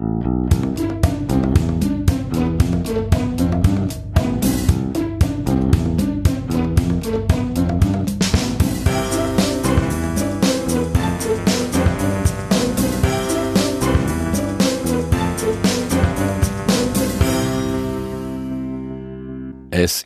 Thank you.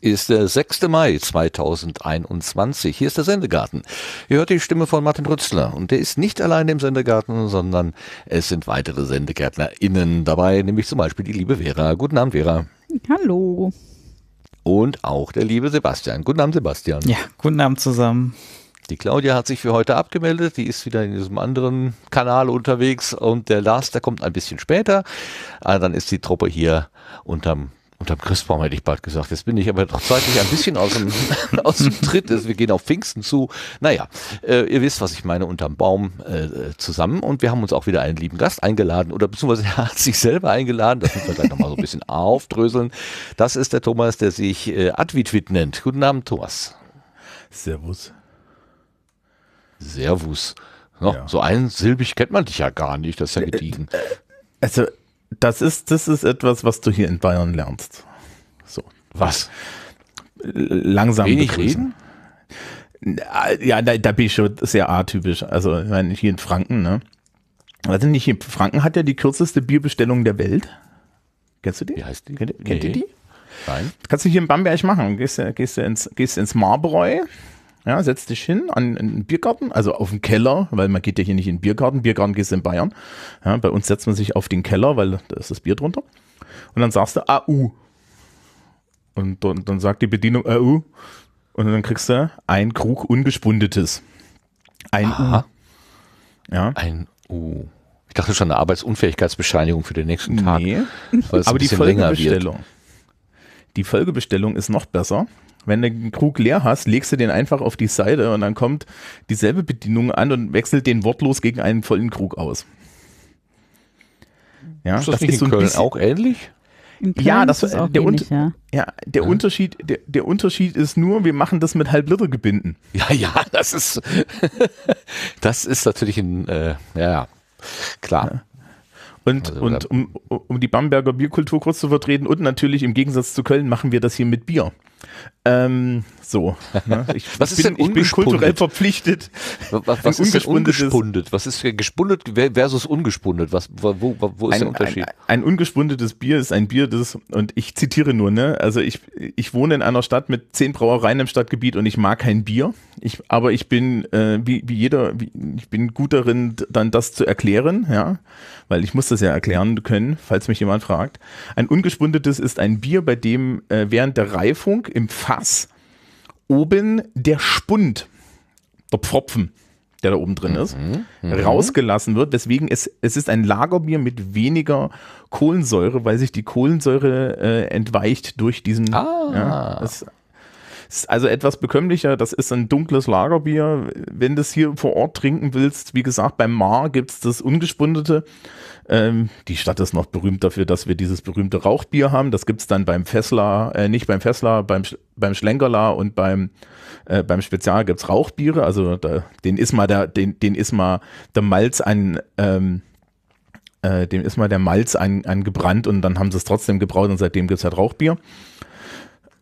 ist der 6. Mai 2021. Hier ist der Sendegarten. Ihr hört die Stimme von Martin Rützler und der ist nicht allein im Sendegarten, sondern es sind weitere SendegärtnerInnen dabei, nämlich zum Beispiel die liebe Vera. Guten Abend, Vera. Hallo. Und auch der liebe Sebastian. Guten Abend, Sebastian. Ja, guten Abend zusammen. Die Claudia hat sich für heute abgemeldet, die ist wieder in diesem anderen Kanal unterwegs und der Lars, der kommt ein bisschen später. Ah, dann ist die Truppe hier unterm Unterm Christbaum hätte ich bald gesagt. Jetzt bin ich aber doch zeitlich ein bisschen aus dem, aus dem Tritt. Also wir gehen auf Pfingsten zu. Naja, äh, ihr wisst, was ich meine, unterm Baum äh, zusammen. Und wir haben uns auch wieder einen lieben Gast eingeladen oder beziehungsweise er hat sich selber eingeladen. Das müssen wir gleich nochmal so ein bisschen aufdröseln. Das ist der Thomas, der sich äh, Advitwit nennt. Guten Abend, Thomas. Servus. Servus. No, ja. So einsilbig kennt man dich ja gar nicht. Das ist ja äh, äh, gediegen. Also das ist, das ist etwas, was du hier in Bayern lernst. So. Was? Langsam Wenig reden? Äh, ja, da, da bin ich schon sehr atypisch. Also, ich meine, hier in Franken, ne? Also nicht, hier in Franken hat ja die kürzeste Bierbestellung der Welt. Kennst du die? Wie heißt die? Kennt, nee. kennt ihr die? Nein. Kannst du hier in Bamberg machen. Gehst du, gehst ins, gehst ins Marbräu, ja, setz dich hin an einen Biergarten, also auf den Keller, weil man geht ja hier nicht in den Biergarten. Biergarten gehst du in Bayern. Ja, bei uns setzt man sich auf den Keller, weil da ist das Bier drunter. Und dann sagst du AU. Ah, uh. Und dann, dann sagt die Bedienung AU. Ah, uh. Und dann kriegst du ein Krug ungespundetes. Ein Aha. U. Ja. Ein U. Ich dachte schon eine Arbeitsunfähigkeitsbescheinigung für den nächsten Tag. Nee. Aber die Folgebestellung. Die Folgebestellung ist noch besser. Wenn du einen Krug leer hast, legst du den einfach auf die Seite und dann kommt dieselbe Bedienung an und wechselt den wortlos gegen einen vollen Krug aus. Ja, ist das, das nicht ist in so Köln auch ähnlich? ja, das, ist auch der, ähnlich, ja. ja. der ja. Unterschied, der, der, Unterschied ist nur, wir machen das mit Halbliter Gebinden. Ja, ja, das ist, das ist natürlich ein, äh, ja, klar. Ja. Und, also, und ähm, um, um die Bamberger Bierkultur kurz zu vertreten und natürlich im Gegensatz zu Köln machen wir das hier mit Bier. Ähm, so. Ne? Ich, was ich ist bin, denn ich bin kulturell verpflichtet. Was, was ist denn ungespundet? Was ist gespundet versus ungespundet? Was, wo, wo, wo ist ein, der Unterschied? Ein, ein, ungespundetes Bier ist ein Bier, das, und ich zitiere nur, ne? Also ich, ich wohne in einer Stadt mit zehn Brauereien im Stadtgebiet und ich mag kein Bier. Ich, aber ich bin, äh, wie, wie jeder, wie, ich bin gut darin, dann das zu erklären, ja. Weil ich muss das ja erklären können, falls mich jemand fragt. Ein ungespundetes ist ein Bier, bei dem äh, während der Reifung im Fass oben der Spund, der Pfropfen, der da oben drin ist, mhm, mhm. rausgelassen wird, Deswegen ist es ist ein Lagerbier mit weniger Kohlensäure, weil sich die Kohlensäure äh, entweicht durch diesen. Ah. Ja, das, ist also etwas bekömmlicher. Das ist ein dunkles Lagerbier. Wenn du es hier vor Ort trinken willst, wie gesagt, beim Mar gibt es das ungespundete. Ähm, die Stadt ist noch berühmt dafür, dass wir dieses berühmte Rauchbier haben. Das gibt es dann beim Fessler, äh, nicht beim Fessler, beim, beim Schlenkerler und beim, äh, beim Spezial gibt es Rauchbiere. Also da, den ist mal der, den, den ist mal der Malz ein ähm, äh, dem ist mal der Malz ein, ein gebrannt und dann haben sie es trotzdem gebraut und seitdem gibt es halt Rauchbier.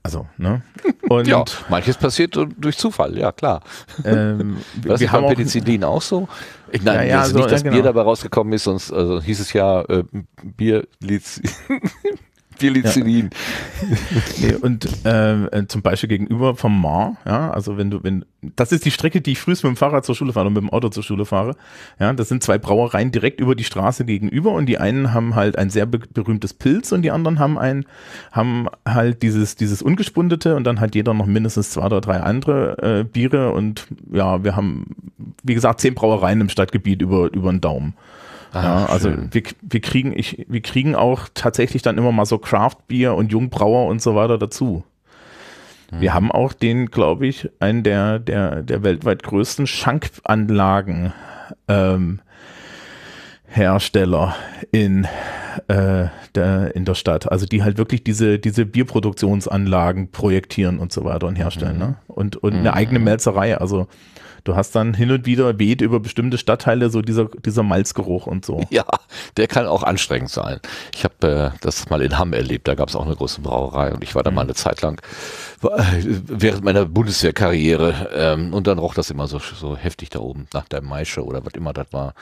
Also, ne? Und ja, manches passiert durch Zufall, ja klar. Ähm, Was wir haben beim Penicillin auch, auch so? Ich, nein, ja, ja, also nicht, dass ja, genau. Bier dabei rausgekommen ist, sonst also, hieß es ja äh, Bier Penicillin. Ja. Nee, und ähm, äh, zum Beispiel gegenüber vom Mar, ja, also wenn du, wenn, das ist die Strecke, die ich frühest mit dem Fahrrad zur Schule fahre und mit dem Auto zur Schule fahre. Ja, das sind zwei Brauereien direkt über die Straße gegenüber und die einen haben halt ein sehr be berühmtes Pilz und die anderen haben ein, haben halt dieses, dieses ungespundete und dann hat jeder noch mindestens zwei oder drei andere äh, Biere und ja, wir haben, wie gesagt, zehn Brauereien im Stadtgebiet über, über den Daumen. Ah, ja, also wir, wir, kriegen, ich, wir kriegen auch tatsächlich dann immer mal so Craft-Bier und Jungbrauer und so weiter dazu. Wir hm. haben auch den, glaube ich, einen der, der, der weltweit größten Schankanlagen ähm, Hersteller in, äh, der, in der Stadt. Also die halt wirklich diese, diese Bierproduktionsanlagen projektieren und so weiter und herstellen. Mhm. Ne? Und, und mhm. eine hm. eigene Melzerei. Also du hast dann hin und wieder weht über bestimmte Stadtteile so dieser, dieser Malzgeruch und so. Ja, der kann auch anstrengend sein. Ich habe äh, das mal in Hamm erlebt, da gab es auch eine große Brauerei und ich war da mhm. mal eine Zeit lang äh, während meiner Bundeswehrkarriere ähm, und dann roch das immer so, so heftig da oben nach der Maische oder was immer das war.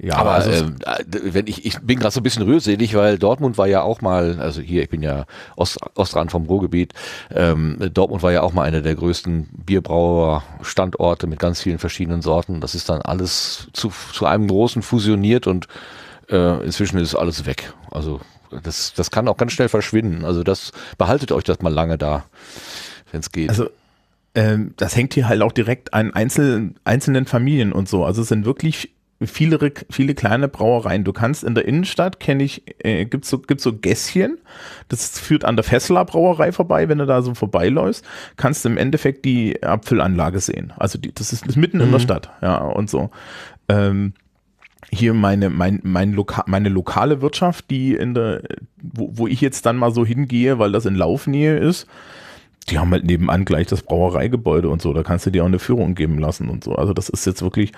Ja, aber also, äh, wenn ich, ich bin gerade so ein bisschen rührselig, weil Dortmund war ja auch mal, also hier, ich bin ja Ost, Ostrand vom Ruhrgebiet, ähm, Dortmund war ja auch mal einer der größten Bierbrauer-Standorte mit ganz vielen verschiedenen Sorten. Das ist dann alles zu, zu einem großen fusioniert und äh, inzwischen ist alles weg. Also das, das kann auch ganz schnell verschwinden. Also das behaltet euch das mal lange da, wenn es geht. Also ähm, das hängt hier halt auch direkt an einzelnen, einzelnen Familien und so. Also es sind wirklich viele, viele kleine Brauereien. Du kannst in der Innenstadt, kenne ich, äh, gibt so, gibt's so Gässchen. Das führt an der Fessler Brauerei vorbei. Wenn du da so vorbeiläufst, kannst du im Endeffekt die Abfüllanlage sehen. Also die, das ist, ist mitten mhm. in der mhm. Stadt, ja, und so. Ähm, hier meine, mein, mein Loka meine lokale Wirtschaft, die in der, wo, wo ich jetzt dann mal so hingehe, weil das in Laufnähe ist, die haben halt nebenan gleich das Brauereigebäude und so, da kannst du dir auch eine Führung geben lassen und so. Also das ist jetzt wirklich,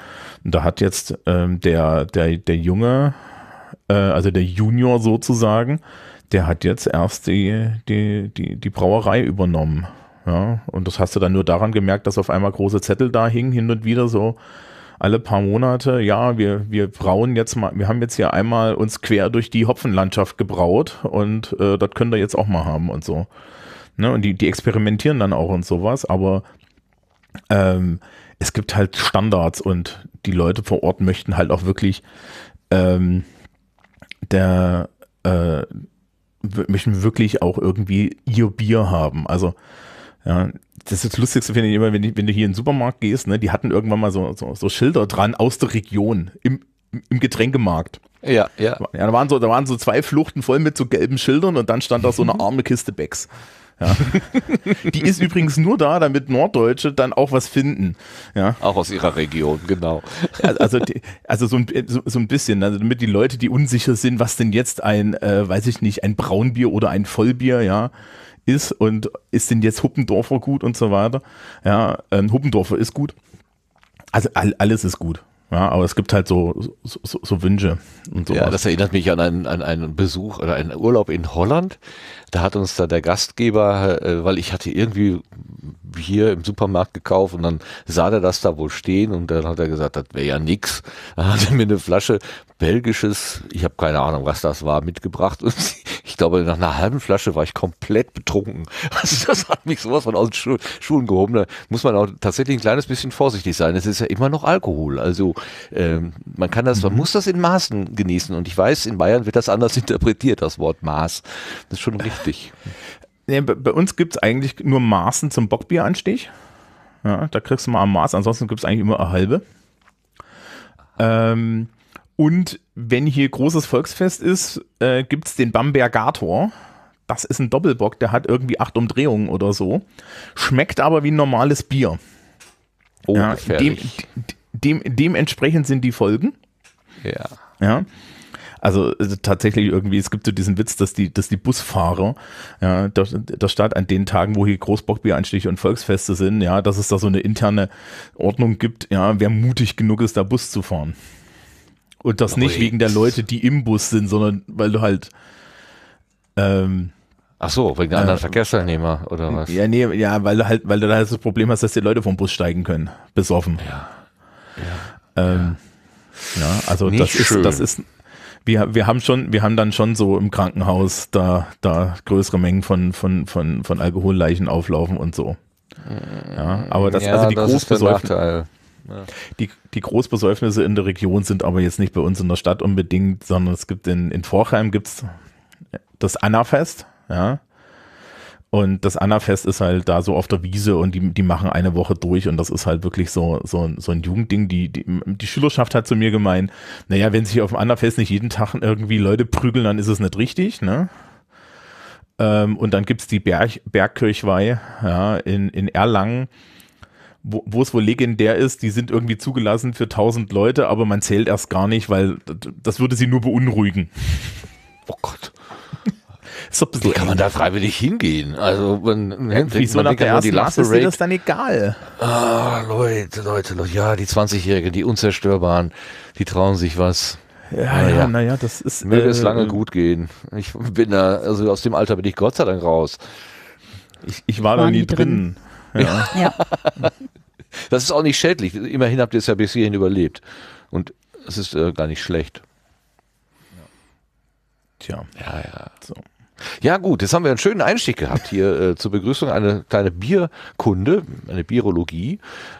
da hat jetzt ähm, der, der, der Junge, äh, also der Junior sozusagen, der hat jetzt erst die, die, die, die Brauerei übernommen. Ja, und das hast du dann nur daran gemerkt, dass auf einmal große Zettel da hingen, hin und wieder so alle paar Monate, ja, wir, wir brauen jetzt mal, wir haben jetzt hier einmal uns quer durch die Hopfenlandschaft gebraut und äh, das könnt ihr jetzt auch mal haben und so. Ne? Und die, die experimentieren dann auch und sowas, aber ähm, es gibt halt Standards und die Leute vor Ort möchten halt auch wirklich ähm, der äh, möchten wirklich auch irgendwie ihr Bier haben. Also ja, das ist das Lustigste, finde ich immer, wenn, ich, wenn du hier in den Supermarkt gehst, ne, die hatten irgendwann mal so, so, so Schilder dran aus der Region im, im Getränkemarkt. Ja, ja. ja da, waren so, da waren so zwei Fluchten voll mit so gelben Schildern und dann stand da so eine mhm. arme Kiste Becks. Ja. die ist übrigens nur da, damit Norddeutsche dann auch was finden. Ja. Auch aus ihrer Region, genau. Also, also, also so, ein, so, so, ein bisschen, ne, also damit die Leute, die unsicher sind, was denn jetzt ein, äh, weiß ich nicht, ein Braunbier oder ein Vollbier, ja, ist und ist denn jetzt Huppendorfer gut und so weiter. Ja, ähm, Huppendorfer ist gut. Also all, alles ist gut. Ja, aber es gibt halt so, so, so, so Wünsche und so. Ja, das erinnert mich an einen, an einen Besuch oder einen Urlaub in Holland. Da hat uns da der Gastgeber, äh, weil ich hatte irgendwie hier im Supermarkt gekauft und dann sah der das da wohl stehen und dann hat er gesagt, das wäre ja nix. Dann hat er mir eine Flasche belgisches, ich habe keine Ahnung, was das war, mitgebracht und glaube, nach einer halben Flasche war ich komplett betrunken. Also das hat mich sowas von aus den Schu Schuhen gehoben. Da muss man auch tatsächlich ein kleines bisschen vorsichtig sein. Es ist ja immer noch Alkohol. Also ähm, man kann das, man mhm. muss das in Maßen genießen. Und ich weiß, in Bayern wird das anders interpretiert, das Wort Maß. Das ist schon richtig. Nee, bei uns gibt es eigentlich nur Maßen zum Bockbieranstich. Ja, da kriegst du mal am Maß, ansonsten gibt es eigentlich immer eine halbe. Ähm, und wenn hier großes Volksfest ist, äh, gibt es den Bambergator. Das ist ein Doppelbock, der hat irgendwie acht Umdrehungen oder so. Schmeckt aber wie ein normales Bier. Oh, ja, dem, dem, dementsprechend sind die Folgen. Ja. Ja. Also tatsächlich irgendwie, es gibt so diesen Witz, dass die, dass die Busfahrer ja, der, der Stadt an den Tagen, wo hier Großbockbieranstiche und Volksfeste sind, ja, dass es da so eine interne Ordnung gibt, ja, wer mutig genug ist, da Bus zu fahren. Und das nicht wegen der Leute, die im Bus sind, sondern weil du halt. Ähm, Ach so, wegen anderen äh, Verkehrsteilnehmer oder was? Ja, nee, ja, weil du halt, weil du da halt das Problem hast, dass die Leute vom Bus steigen können, besoffen. Ja. Ja. Ähm, ja. ja also nicht das schön. ist, das ist. Wir, wir haben schon, wir haben dann schon so im Krankenhaus da, da größere Mengen von, von, von, von Alkoholleichen auflaufen und so. Ja, aber das, ja, also die das Großbesäuften, die, die Großbesäufnisse in der Region sind aber jetzt nicht bei uns in der Stadt unbedingt, sondern es gibt in, in Forchheim gibt's das Annafest, ja. Und das Annafest ist halt da so auf der Wiese und die, die machen eine Woche durch und das ist halt wirklich so, so, so ein Jugendding. Die, die, die Schülerschaft hat zu mir gemeint, naja, wenn sich auf dem Annafest nicht jeden Tag irgendwie Leute prügeln, dann ist es nicht richtig, ne? Ähm, und dann gibt es die Berg, Bergkirchweih ja, in, in Erlangen wo, es wohl legendär ist, die sind irgendwie zugelassen für 1000 Leute, aber man zählt erst gar nicht, weil das würde sie nur beunruhigen. Oh Gott. So Wie kann man da freiwillig hingehen? Also man hängt Wieso man nach der ersten die Lasse ist dir das dann egal? Ah, Leute, Leute, Leute, ja, die 20-Jährigen, die Unzerstörbaren, die trauen sich was. Ja, naja. ja, naja, das ist. Möge äh, es lange äh, gut gehen. Ich bin da, also aus dem Alter bin ich Gott sei Dank raus. Ich, ich war da nie drin. drin. Ja. ja. Das ist auch nicht schädlich. Immerhin habt ihr es ja bis hierhin überlebt. Und es ist äh, gar nicht schlecht. Tja. Ja, ja. So. Ja gut, jetzt haben wir einen schönen Einstieg gehabt hier äh, zur Begrüßung, eine kleine Bierkunde, eine Biologie.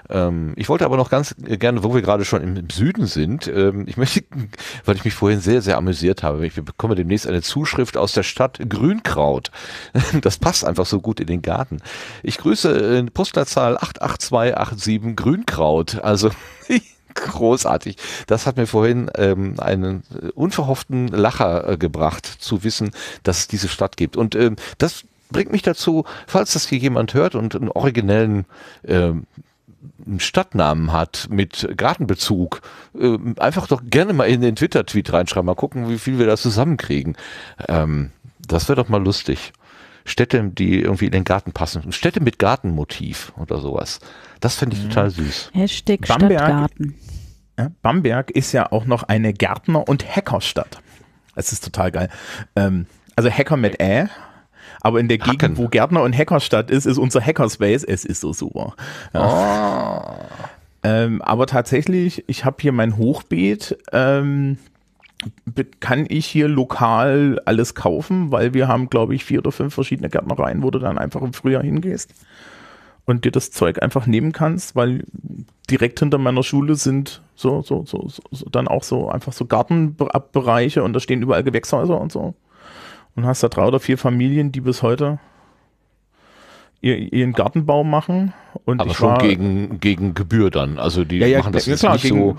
Ähm, ich wollte aber noch ganz äh, gerne, wo wir gerade schon im, im Süden sind, ähm, ich möchte, weil ich mich vorhin sehr, sehr amüsiert habe, ich bekomme demnächst eine Zuschrift aus der Stadt Grünkraut. Das passt einfach so gut in den Garten. Ich grüße in äh, Postleitzahl 88287 Grünkraut, also... großartig. Das hat mir vorhin ähm, einen äh, unverhofften Lacher äh, gebracht, zu wissen, dass es diese Stadt gibt. Und ähm, das bringt mich dazu, falls das hier jemand hört und einen originellen ähm, Stadtnamen hat mit Gartenbezug, äh, einfach doch gerne mal in den Twitter-Tweet reinschreiben, mal gucken, wie viel wir da zusammenkriegen. Ähm, das wäre doch mal lustig. Städte, die irgendwie in den Garten passen. Städte mit Gartenmotiv oder sowas. Das finde ich mhm. total süß. Hashtag Bamberg, Stadtgarten. Bamberg ist ja auch noch eine Gärtner- und Hackerstadt. Es ist total geil. Ähm, also Hacker mit Ä. Aber in der Hacken. Gegend, wo Gärtner- und Hackerstadt ist, ist unser Hackerspace. Es ist so super. Ja. Oh. Ähm, aber tatsächlich, ich habe hier mein Hochbeet. Ähm, kann ich hier lokal alles kaufen, weil wir haben, glaube ich, vier oder fünf verschiedene Gärtnereien, wo du dann einfach im Frühjahr hingehst und dir das Zeug einfach nehmen kannst, weil direkt hinter meiner Schule sind so, so, so, so dann auch so einfach so Gartenbereiche und da stehen überall Gewächshäuser und so. Und hast da drei oder vier Familien, die bis heute ihren Gartenbaum machen. Und Aber schon war, gegen, gegen Gebühr dann. Also die ja, ja, machen das ja, klar, nicht gegen, so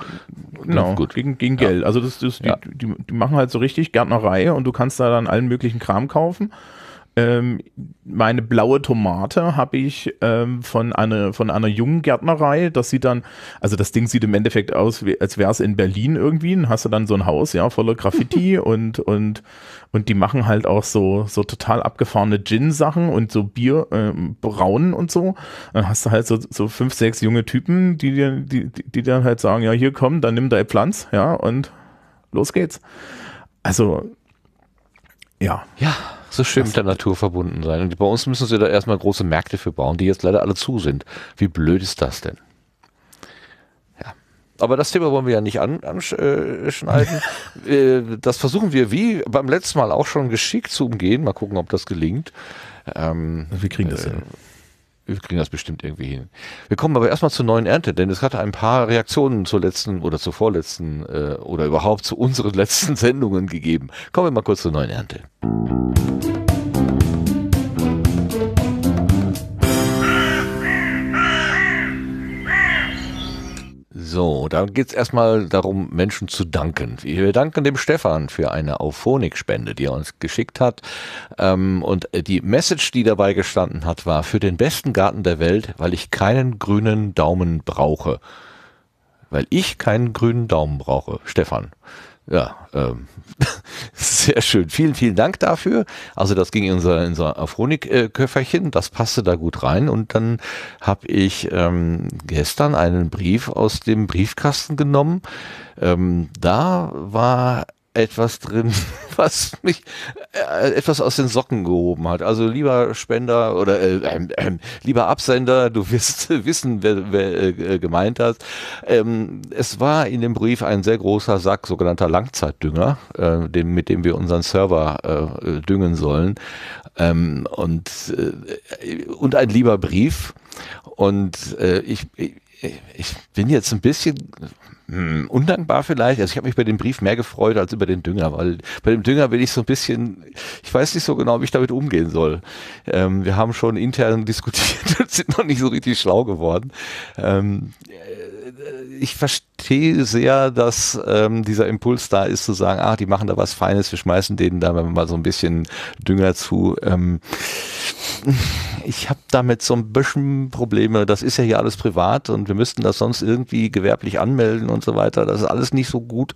genau, gut. Gegen, gegen Geld. Also das, das, die, die, die, machen halt so richtig Gärtnerei und du kannst da dann allen möglichen Kram kaufen. Ähm, meine blaue Tomate habe ich ähm, von, eine, von einer jungen Gärtnerei. Das sieht dann, also das Ding sieht im Endeffekt aus, wie, als wäre es in Berlin irgendwie. Dann hast du dann so ein Haus, ja, voller Graffiti und, und, und die machen halt auch so, so total abgefahrene Gin-Sachen und so Bier, ähm, Braunen und so. Dann hast du halt so, so fünf, sechs junge Typen, die dir, die, die dann halt sagen, ja, hier komm, dann nimm deine Pflanz, ja, und los geht's. Also, ja. Ja so schön mit der Natur verbunden sein. Und bei uns müssen sie da erstmal große Märkte für bauen, die jetzt leider alle zu sind. Wie blöd ist das denn? Ja. Aber das Thema wollen wir ja nicht anschneiden. Äh, das versuchen wir wie beim letzten Mal auch schon geschickt zu umgehen. Mal gucken, ob das gelingt. Ähm, wir kriegen das äh, hin. Ja wir kriegen das bestimmt irgendwie hin. Wir kommen aber erstmal zur neuen Ernte, denn es hatte ein paar Reaktionen zur letzten oder zur vorletzten äh, oder überhaupt zu unseren letzten Sendungen gegeben. Kommen wir mal kurz zur neuen Ernte. Musik So, da geht es erstmal darum, Menschen zu danken. Wir danken dem Stefan für eine Auphonic-Spende, die er uns geschickt hat. Ähm, und die Message, die dabei gestanden hat, war für den besten Garten der Welt, weil ich keinen grünen Daumen brauche. Weil ich keinen grünen Daumen brauche. Stefan ja, ähm, sehr schön. Vielen, vielen Dank dafür. Also das ging in unser, in unser Afronik-Köfferchen, das passte da gut rein. Und dann habe ich ähm, gestern einen Brief aus dem Briefkasten genommen. Ähm, da war etwas drin, was mich äh, etwas aus den Socken gehoben hat. Also lieber Spender oder äh, äh, lieber Absender, du wirst wissen, wer, wer äh, gemeint hat. Ähm, es war in dem Brief ein sehr großer Sack sogenannter Langzeitdünger, äh, dem, mit dem wir unseren Server äh, düngen sollen. Ähm, und, und ein lieber Brief. Und ich, ich ich bin jetzt ein bisschen hm, undankbar vielleicht. Also ich habe mich bei dem Brief mehr gefreut als über den Dünger, weil bei dem Dünger bin ich so ein bisschen, ich weiß nicht so genau, wie ich damit umgehen soll. Ähm, wir haben schon intern diskutiert und sind noch nicht so richtig schlau geworden. Ähm, äh, ich verstehe sehr, dass ähm, dieser Impuls da ist zu sagen, ah, die machen da was Feines, wir schmeißen denen da mal so ein bisschen Dünger zu. Ähm, ich habe damit so ein bisschen Probleme. Das ist ja hier alles privat und wir müssten das sonst irgendwie gewerblich anmelden und so weiter. Das ist alles nicht so gut.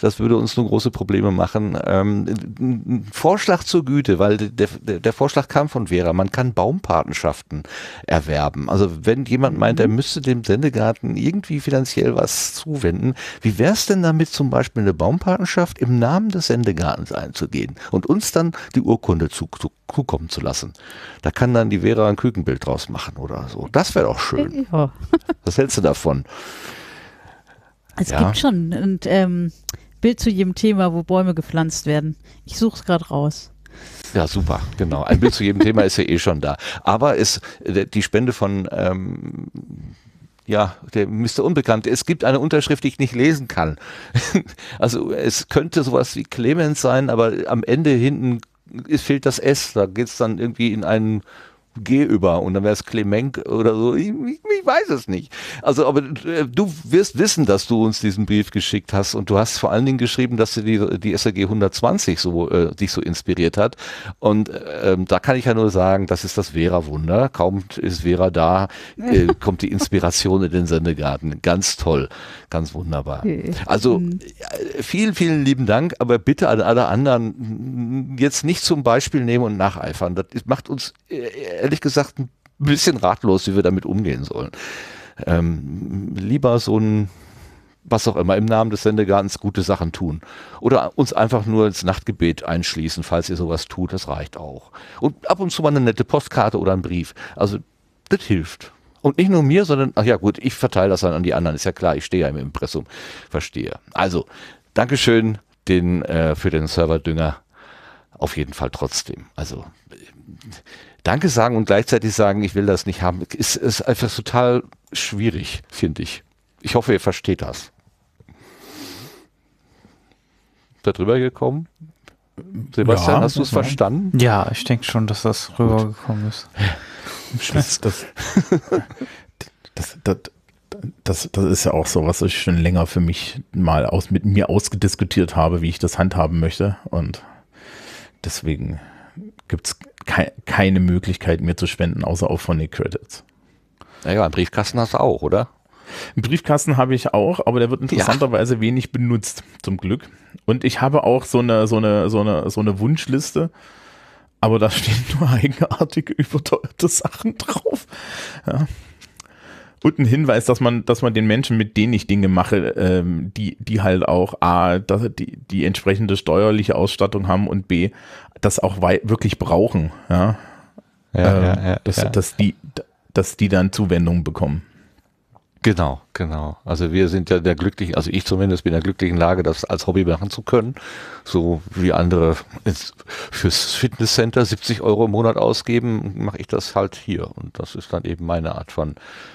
Das würde uns nur große Probleme machen. Ähm, ein Vorschlag zur Güte, weil der, der, Vorschlag kam von Vera. Man kann Baumpatenschaften erwerben. Also wenn jemand meint, er mhm. müsste dem Sendegarten irgendwie finanziell was zuwenden, wie wäre es denn damit zum Beispiel eine Baumpatenschaft im Namen des Sendegartens einzugehen und uns dann die Urkunde zu, zu Kuh kommen zu lassen. Da kann dann die Vera ein Kükenbild draus machen oder so. Das wäre doch schön. Ja. Was hältst du davon? Es ja. gibt schon ein ähm, Bild zu jedem Thema, wo Bäume gepflanzt werden. Ich suche es gerade raus. Ja, super, genau. Ein Bild zu jedem Thema ist ja eh schon da. Aber ist die Spende von ähm, ja, der Mr. Unbekannt. Es gibt eine Unterschrift, die ich nicht lesen kann. also es könnte sowas wie Clemens sein, aber am Ende hinten es fehlt das S. Da geht es dann irgendwie in einen G über und dann wäre es Clement oder so. Ich, ich, ich, weiß es nicht. Also, aber äh, du wirst wissen, dass du uns diesen Brief geschickt hast und du hast vor allen Dingen geschrieben, dass die, die SAG 120 so, äh, dich so inspiriert hat. Und ähm, da kann ich ja nur sagen, das ist das Vera-Wunder. Kaum ist Vera da, äh, kommt die Inspiration in den Sendegarten. Ganz toll, ganz wunderbar. Okay. Also, mhm. äh, vielen, vielen lieben Dank, aber bitte an alle anderen jetzt nicht zum Beispiel nehmen und nacheifern. Das macht uns äh, ehrlich gesagt ein bisschen ratlos, wie wir damit umgehen sollen. Ähm, lieber so ein, was auch immer, im Namen des Sendegartens gute Sachen tun. Oder uns einfach nur ins Nachtgebet einschließen, falls ihr sowas tut, das reicht auch. Und ab und zu mal eine nette Postkarte oder einen Brief. Also, das hilft. Und nicht nur mir, sondern, ach ja gut, ich verteile das dann an die anderen, ist ja klar, ich stehe ja im Impressum. Verstehe. Also, Dankeschön den, äh, für den Serverdünger. Auf jeden Fall trotzdem. Also, Danke sagen und gleichzeitig sagen, ich will das nicht haben, ist, ist einfach total schwierig, finde ich. Ich hoffe, ihr versteht das. Da drüber gekommen? Sebastian, ja, hast du es verstanden? Ja, ich denke schon, dass das rübergekommen ist. Das, das, das, das, das, das ist ja auch so, was ich schon länger für mich mal aus, mit mir ausgediskutiert habe, wie ich das handhaben möchte. Und deswegen gibt es ke keine Möglichkeit mehr zu spenden, außer auf Phonic Credits. Naja, einen Briefkasten hast du auch, oder? Einen Briefkasten habe ich auch, aber der wird interessanterweise ja. wenig benutzt, zum Glück. Und ich habe auch so eine, so eine, so eine, so eine Wunschliste, aber da stehen nur eigenartige, überteuerte Sachen drauf. Ja und ein Hinweis, dass man, dass man den Menschen, mit denen ich Dinge mache, ähm, die, die halt auch A, dass die, die entsprechende steuerliche Ausstattung haben und B, das auch wirklich brauchen, ja. ja, ähm, ja, ja dass, dass die, dass die dann Zuwendungen bekommen. Genau, genau. Also wir sind ja der glücklichen, also ich zumindest bin in der glücklichen Lage, das als Hobby machen zu können, so wie andere ins, fürs Fitnesscenter 70 Euro im Monat ausgeben, mache ich das halt hier und das ist dann eben meine Art von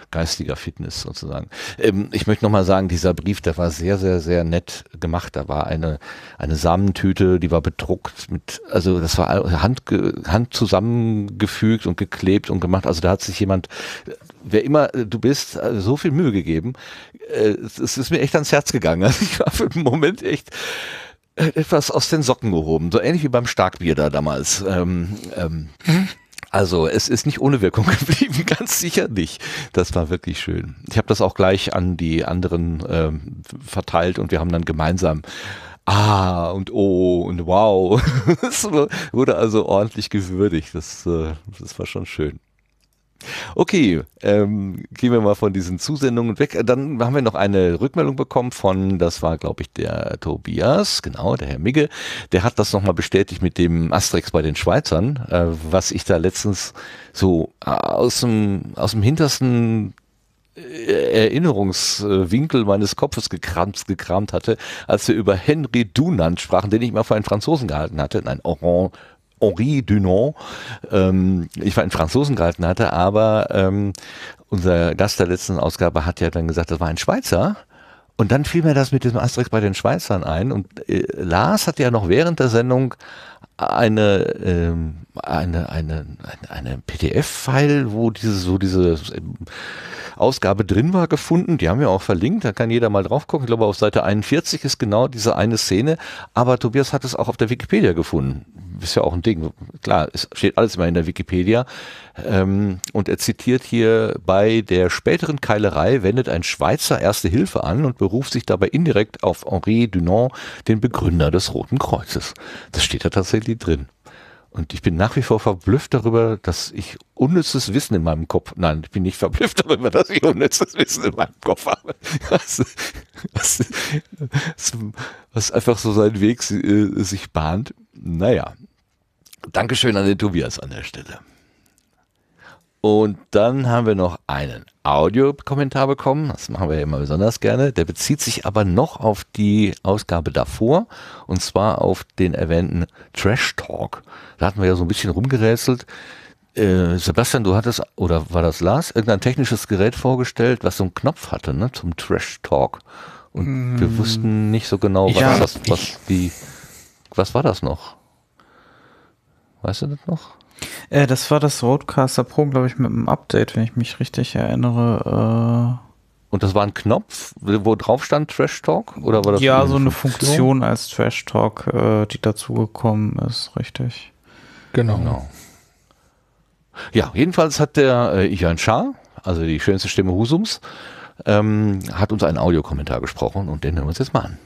geistiger Fitness sozusagen. Ähm, ich möchte nochmal sagen, dieser Brief, der war sehr, sehr, sehr nett gemacht. Da war eine eine Samentüte, die war bedruckt mit, also das war Hand Hand zusammengefügt und geklebt und gemacht. Also da hat sich jemand wer immer äh, du bist, äh, so viel Mühe gegeben. Äh, es ist mir echt ans Herz gegangen. Also ich war für den Moment echt etwas aus den Socken gehoben. So ähnlich wie beim Starkbier da damals. Ähm, ähm, also es ist nicht ohne Wirkung geblieben, ganz sicher nicht. Das war wirklich schön. Ich habe das auch gleich an die anderen ähm, verteilt und wir haben dann gemeinsam Ah und Oh und Wow. Es wurde also ordentlich gewürdigt. Das, das war schon schön. Okay, ähm, gehen wir mal von diesen Zusendungen weg. Dann haben wir noch eine Rückmeldung bekommen von, das war glaube ich der Tobias, genau, der Herr Migge. Der hat das nochmal bestätigt mit dem Asterix bei den Schweizern, äh, was ich da letztens so aus dem, aus dem hintersten äh, Erinnerungswinkel meines Kopfes gekramt, gekramt hatte, als wir über Henry Dunant sprachen, den ich mal für einen Franzosen gehalten hatte. Nein, Orange Henri Dunant, ähm, ich war in Franzosen gehalten hatte, aber ähm, unser Gast der letzten Ausgabe hat ja dann gesagt, das war ein Schweizer. Und dann fiel mir das mit diesem Asterix bei den Schweizern ein. Und äh, Lars hat ja noch während der Sendung eine, ähm, eine, eine, eine, eine PDF-File, wo diese, so diese ähm, Ausgabe drin war, gefunden. Die haben wir auch verlinkt, da kann jeder mal drauf gucken. Ich glaube, auf Seite 41 ist genau diese eine Szene. Aber Tobias hat es auch auf der Wikipedia gefunden. Ist ja auch ein Ding. Klar, es steht alles immer in der Wikipedia. Ähm, und er zitiert hier, bei der späteren Keilerei wendet ein Schweizer Erste Hilfe an und beruft sich dabei indirekt auf Henri Dunant, den Begründer des Roten Kreuzes. Das steht da tatsächlich tatsächlich drin. Und ich bin nach wie vor verblüfft darüber, dass ich unnützes Wissen in meinem Kopf. Nein, ich bin nicht verblüfft darüber, dass ich unnützes Wissen in meinem Kopf habe. Was, was, was einfach so seinen Weg äh, sich bahnt. Naja. Dankeschön an den Tobias an der Stelle. Und dann haben wir noch einen Audiokommentar bekommen. Das machen wir ja immer besonders gerne. Der bezieht sich aber noch auf die Ausgabe davor. Und zwar auf den erwähnten Trash Talk. Da hatten wir ja so ein bisschen rumgerätselt. Äh, Sebastian, du hattest, oder war das Lars, irgendein technisches Gerät vorgestellt, was so einen Knopf hatte, ne, zum Trash Talk. Und hm. wir wussten nicht so genau, was, ja, was, was, wie, was war das noch? Weißt du das noch? Äh, das war das Roadcaster Pro, glaube ich, mit einem Update, wenn ich mich richtig erinnere. Äh und das war ein Knopf, wo drauf stand Trash Talk? Oder war das ja, so eine Funktion, Funktion als Trash Talk, äh, die dazugekommen ist, richtig. Genau. genau. Ja, jedenfalls hat der äh, Ichan Shah, also die schönste Stimme Husums, ähm, hat uns einen Audiokommentar gesprochen und den hören wir uns jetzt mal an.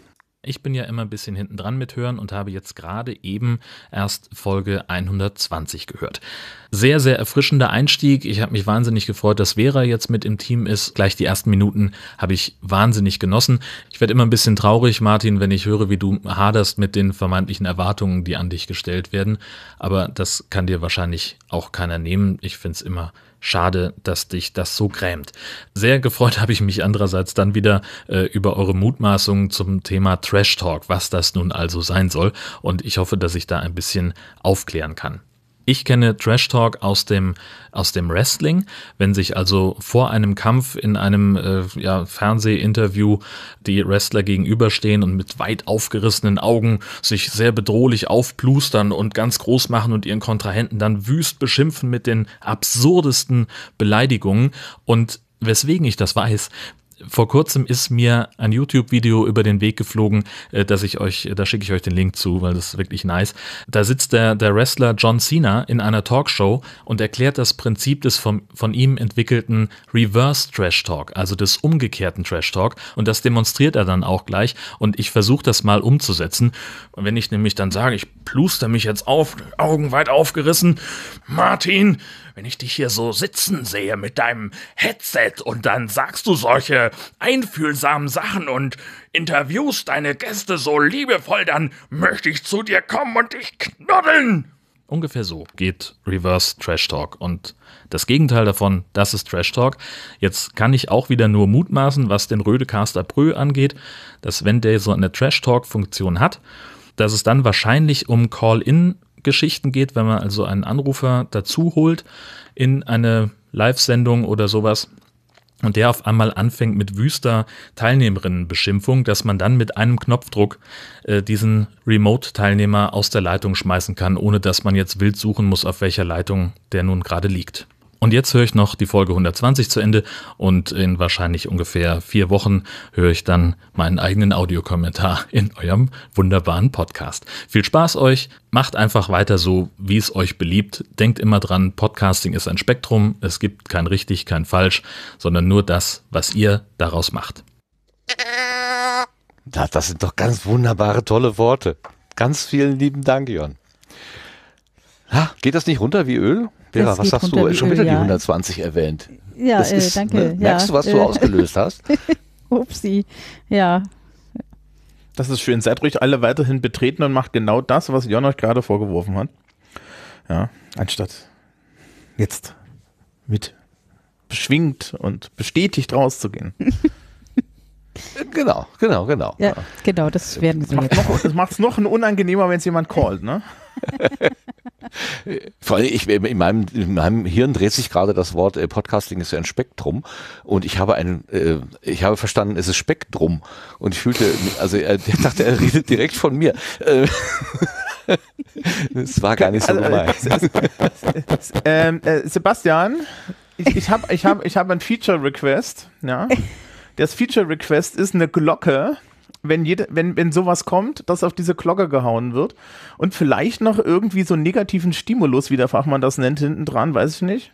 Ich bin ja immer ein bisschen hinten dran mit Hören und habe jetzt gerade eben erst Folge 120 gehört. Sehr, sehr erfrischender Einstieg. Ich habe mich wahnsinnig gefreut, dass Vera jetzt mit im Team ist. Gleich die ersten Minuten habe ich wahnsinnig genossen. Ich werde immer ein bisschen traurig, Martin, wenn ich höre, wie du haderst mit den vermeintlichen Erwartungen, die an dich gestellt werden. Aber das kann dir wahrscheinlich auch keiner nehmen. Ich finde es immer Schade, dass dich das so grämt. Sehr gefreut habe ich mich andererseits dann wieder äh, über eure Mutmaßungen zum Thema Trash Talk, was das nun also sein soll. Und ich hoffe, dass ich da ein bisschen aufklären kann. Ich kenne Trash Talk aus dem, aus dem Wrestling, wenn sich also vor einem Kampf in einem äh, ja, Fernsehinterview die Wrestler gegenüberstehen und mit weit aufgerissenen Augen sich sehr bedrohlich aufplustern und ganz groß machen und ihren Kontrahenten dann wüst beschimpfen mit den absurdesten Beleidigungen. Und weswegen ich das weiß, vor kurzem ist mir ein YouTube-Video über den Weg geflogen, äh, dass ich euch, da schicke ich euch den Link zu, weil das ist wirklich nice. Da sitzt der, der Wrestler John Cena in einer Talkshow und erklärt das Prinzip des vom, von ihm entwickelten Reverse Trash Talk, also des umgekehrten Trash Talk. Und das demonstriert er dann auch gleich. Und ich versuche das mal umzusetzen. Und wenn ich nämlich dann sage, ich pluster mich jetzt auf, Augen weit aufgerissen, Martin, wenn ich dich hier so sitzen sehe mit deinem Headset und dann sagst du solche einfühlsamen Sachen und interviewst deine Gäste so liebevoll, dann möchte ich zu dir kommen und dich knuddeln. Ungefähr so geht Reverse Trash Talk. Und das Gegenteil davon, das ist Trash Talk. Jetzt kann ich auch wieder nur mutmaßen, was den Rödecaster Prö angeht, dass wenn der so eine Trash Talk-Funktion hat, dass es dann wahrscheinlich um Call-In Geschichten geht, wenn man also einen Anrufer dazu holt in eine Live-Sendung oder sowas, und der auf einmal anfängt mit wüster Teilnehmerinnenbeschimpfung, dass man dann mit einem Knopfdruck äh, diesen Remote-Teilnehmer aus der Leitung schmeißen kann, ohne dass man jetzt wild suchen muss, auf welcher Leitung der nun gerade liegt. Und jetzt höre ich noch die Folge 120 zu Ende und in wahrscheinlich ungefähr vier Wochen höre ich dann meinen eigenen Audiokommentar in eurem wunderbaren Podcast. Viel Spaß euch, macht einfach weiter so, wie es euch beliebt. Denkt immer dran, Podcasting ist ein Spektrum, es gibt kein richtig, kein falsch, sondern nur das, was ihr daraus macht. Das, sind doch ganz wunderbare, tolle Worte. Ganz vielen lieben Dank, Jörn. Ha, geht das nicht runter wie Öl? Vera, was sagst du? Schon wieder die 120 erwähnt. Ja, äh, ist, danke. Ne? Merkst ja, du, was äh, du ausgelöst hast? Upsi, ja. Das ist schön. Seid ruhig alle weiterhin betreten und macht genau das, was Jörn euch gerade vorgeworfen hat. Ja, anstatt jetzt mit beschwingt und bestätigt rauszugehen. genau, genau, genau. Ja, genau, das werden wir. Das macht es noch, noch unangenehmer, wenn es jemand callt, ne? Vor allem, ich, äh, in, meinem, in meinem Hirn dreht sich gerade das Wort äh, Podcasting ist ja ein Spektrum und ich habe einen, äh, ich habe verstanden, es ist Spektrum und ich fühlte, also äh, er, er dachte, er redet direkt von mir. Äh, das war gar nicht so also, äh, gemeint. Ähm, Sebastian, ich, ich habe ich hab, ich hab ein Feature-Request. Ja? Das Feature-Request ist eine Glocke wenn, jede, wenn, wenn sowas kommt, dass auf diese Glocke gehauen wird und vielleicht noch irgendwie so einen negativen Stimulus, wie der Fachmann das nennt, hinten dran, weiß ich nicht.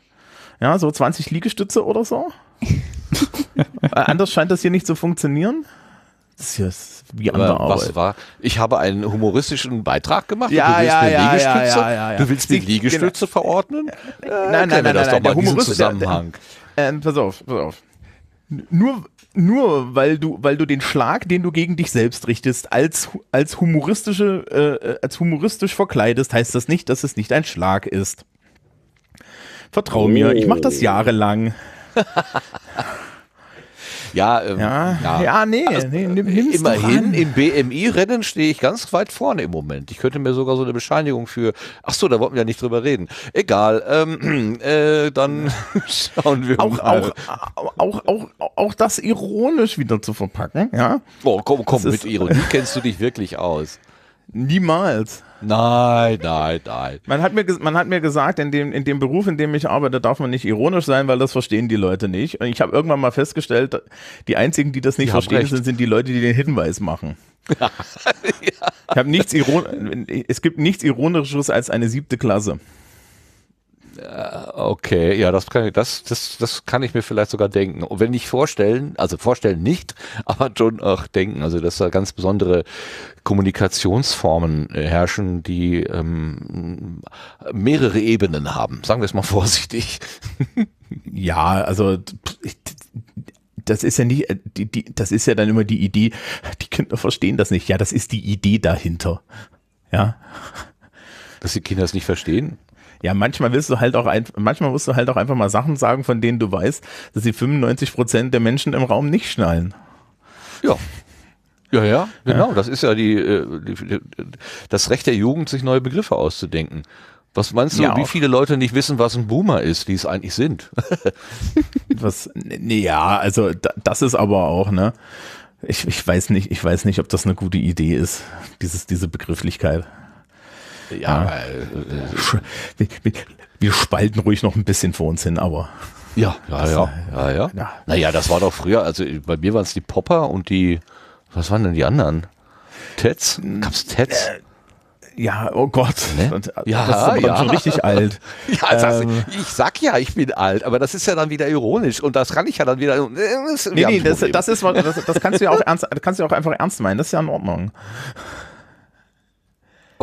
Ja, so 20 Liegestütze oder so. Äh, anders scheint das hier nicht zu funktionieren. Das ist wie andere Aber Was war? Ich habe einen humoristischen Beitrag gemacht. Ja, du ja, ja, ja, ja, ja, Du willst die genau. Liegestütze verordnen? Äh, nein, nein, nein, nein, das nein, doch mal der Zusammenhang. Der, ähm, pass auf, pass auf. Nur, nur weil du, weil du den Schlag, den du gegen dich selbst richtest, als, als, humoristische, äh, äh als humoristisch verkleidest, heißt das nicht, dass es nicht ein Schlag ist. Vertrau oh. mir, ich mache das oh. jahrelang. Ja, ähm, ja, ja. ja, nee, also, nee nimm's äh, Immerhin im BMI-Rennen stehe ich ganz weit vorne im Moment. Ich könnte mir sogar so eine Bescheinigung für, ach so, da wollten wir ja nicht drüber reden. Egal, ähm, äh, dann schauen wir auch, mal. Auch, auch, auch, auch das ironisch wieder zu verpacken, ja. Oh, komm, komm, das mit Ironie kennst du dich wirklich aus. Niemals. Nein, nein, nein. Man hat mir, man hat mir gesagt, in dem, in dem Beruf, in dem ich arbeite, darf man nicht ironisch sein, weil das verstehen die Leute nicht. Und ich habe irgendwann mal festgestellt, die einzigen, die das nicht die verstehen, sind, sind die Leute, die den Hinweis machen. ja. Ich nichts Iron es gibt nichts Ironisches als eine siebte Klasse. Äh, okay, ja, das kann, ich, das, das, das kann ich mir vielleicht sogar denken. Und wenn nicht vorstellen, also vorstellen nicht, aber schon auch denken, also dass da ganz besondere Kommunikationsformen äh, herrschen, die ähm, mehrere Ebenen haben. Sagen wir es mal vorsichtig. ja, also ich, das ist ja nicht, äh, die, die, das ist ja dann immer die Idee, die Kinder verstehen das nicht. Ja, das ist die Idee dahinter. Ja. Dass die Kinder es nicht verstehen? Ja, manchmal willst du halt auch ein, manchmal musst du halt auch einfach mal Sachen sagen, von denen du weißt, dass die 95 Prozent der Menschen im Raum nicht schnallen. Ja. Ja, ja, genau. Ja. Das ist ja äh, die, die, das Recht der Jugend, sich neue Begriffe auszudenken. Was meinst du, ja, wie viele Leute nicht wissen, was ein Boomer ist, die es eigentlich sind? was, nee, ja, also das ist aber auch, ne? Ich, ich weiß nicht, ich weiß nicht, ob das eine gute Idee ist, dieses, diese Begrifflichkeit. Ja, äh, wir, wir spalten ruhig noch ein bisschen vor uns hin, aber. Ja, ja, äh, ja, ja, ja. Naja, das war doch früher, also bei mir waren es die Popper und die, was waren denn die anderen? Tets? Gab's Tets? Äh, ja, oh Gott. Ne? Äh, ja, das ist ja. schon richtig alt. Ja, das, ähm. ich sag ja, ich bin alt, aber das ist ja dann wieder ironisch und das kann ich ja dann wieder. Äh, nee, nee, das, das, ist, das, das kannst du ja auch ernst, kannst du auch einfach ernst meinen. Das ist ja in Ordnung.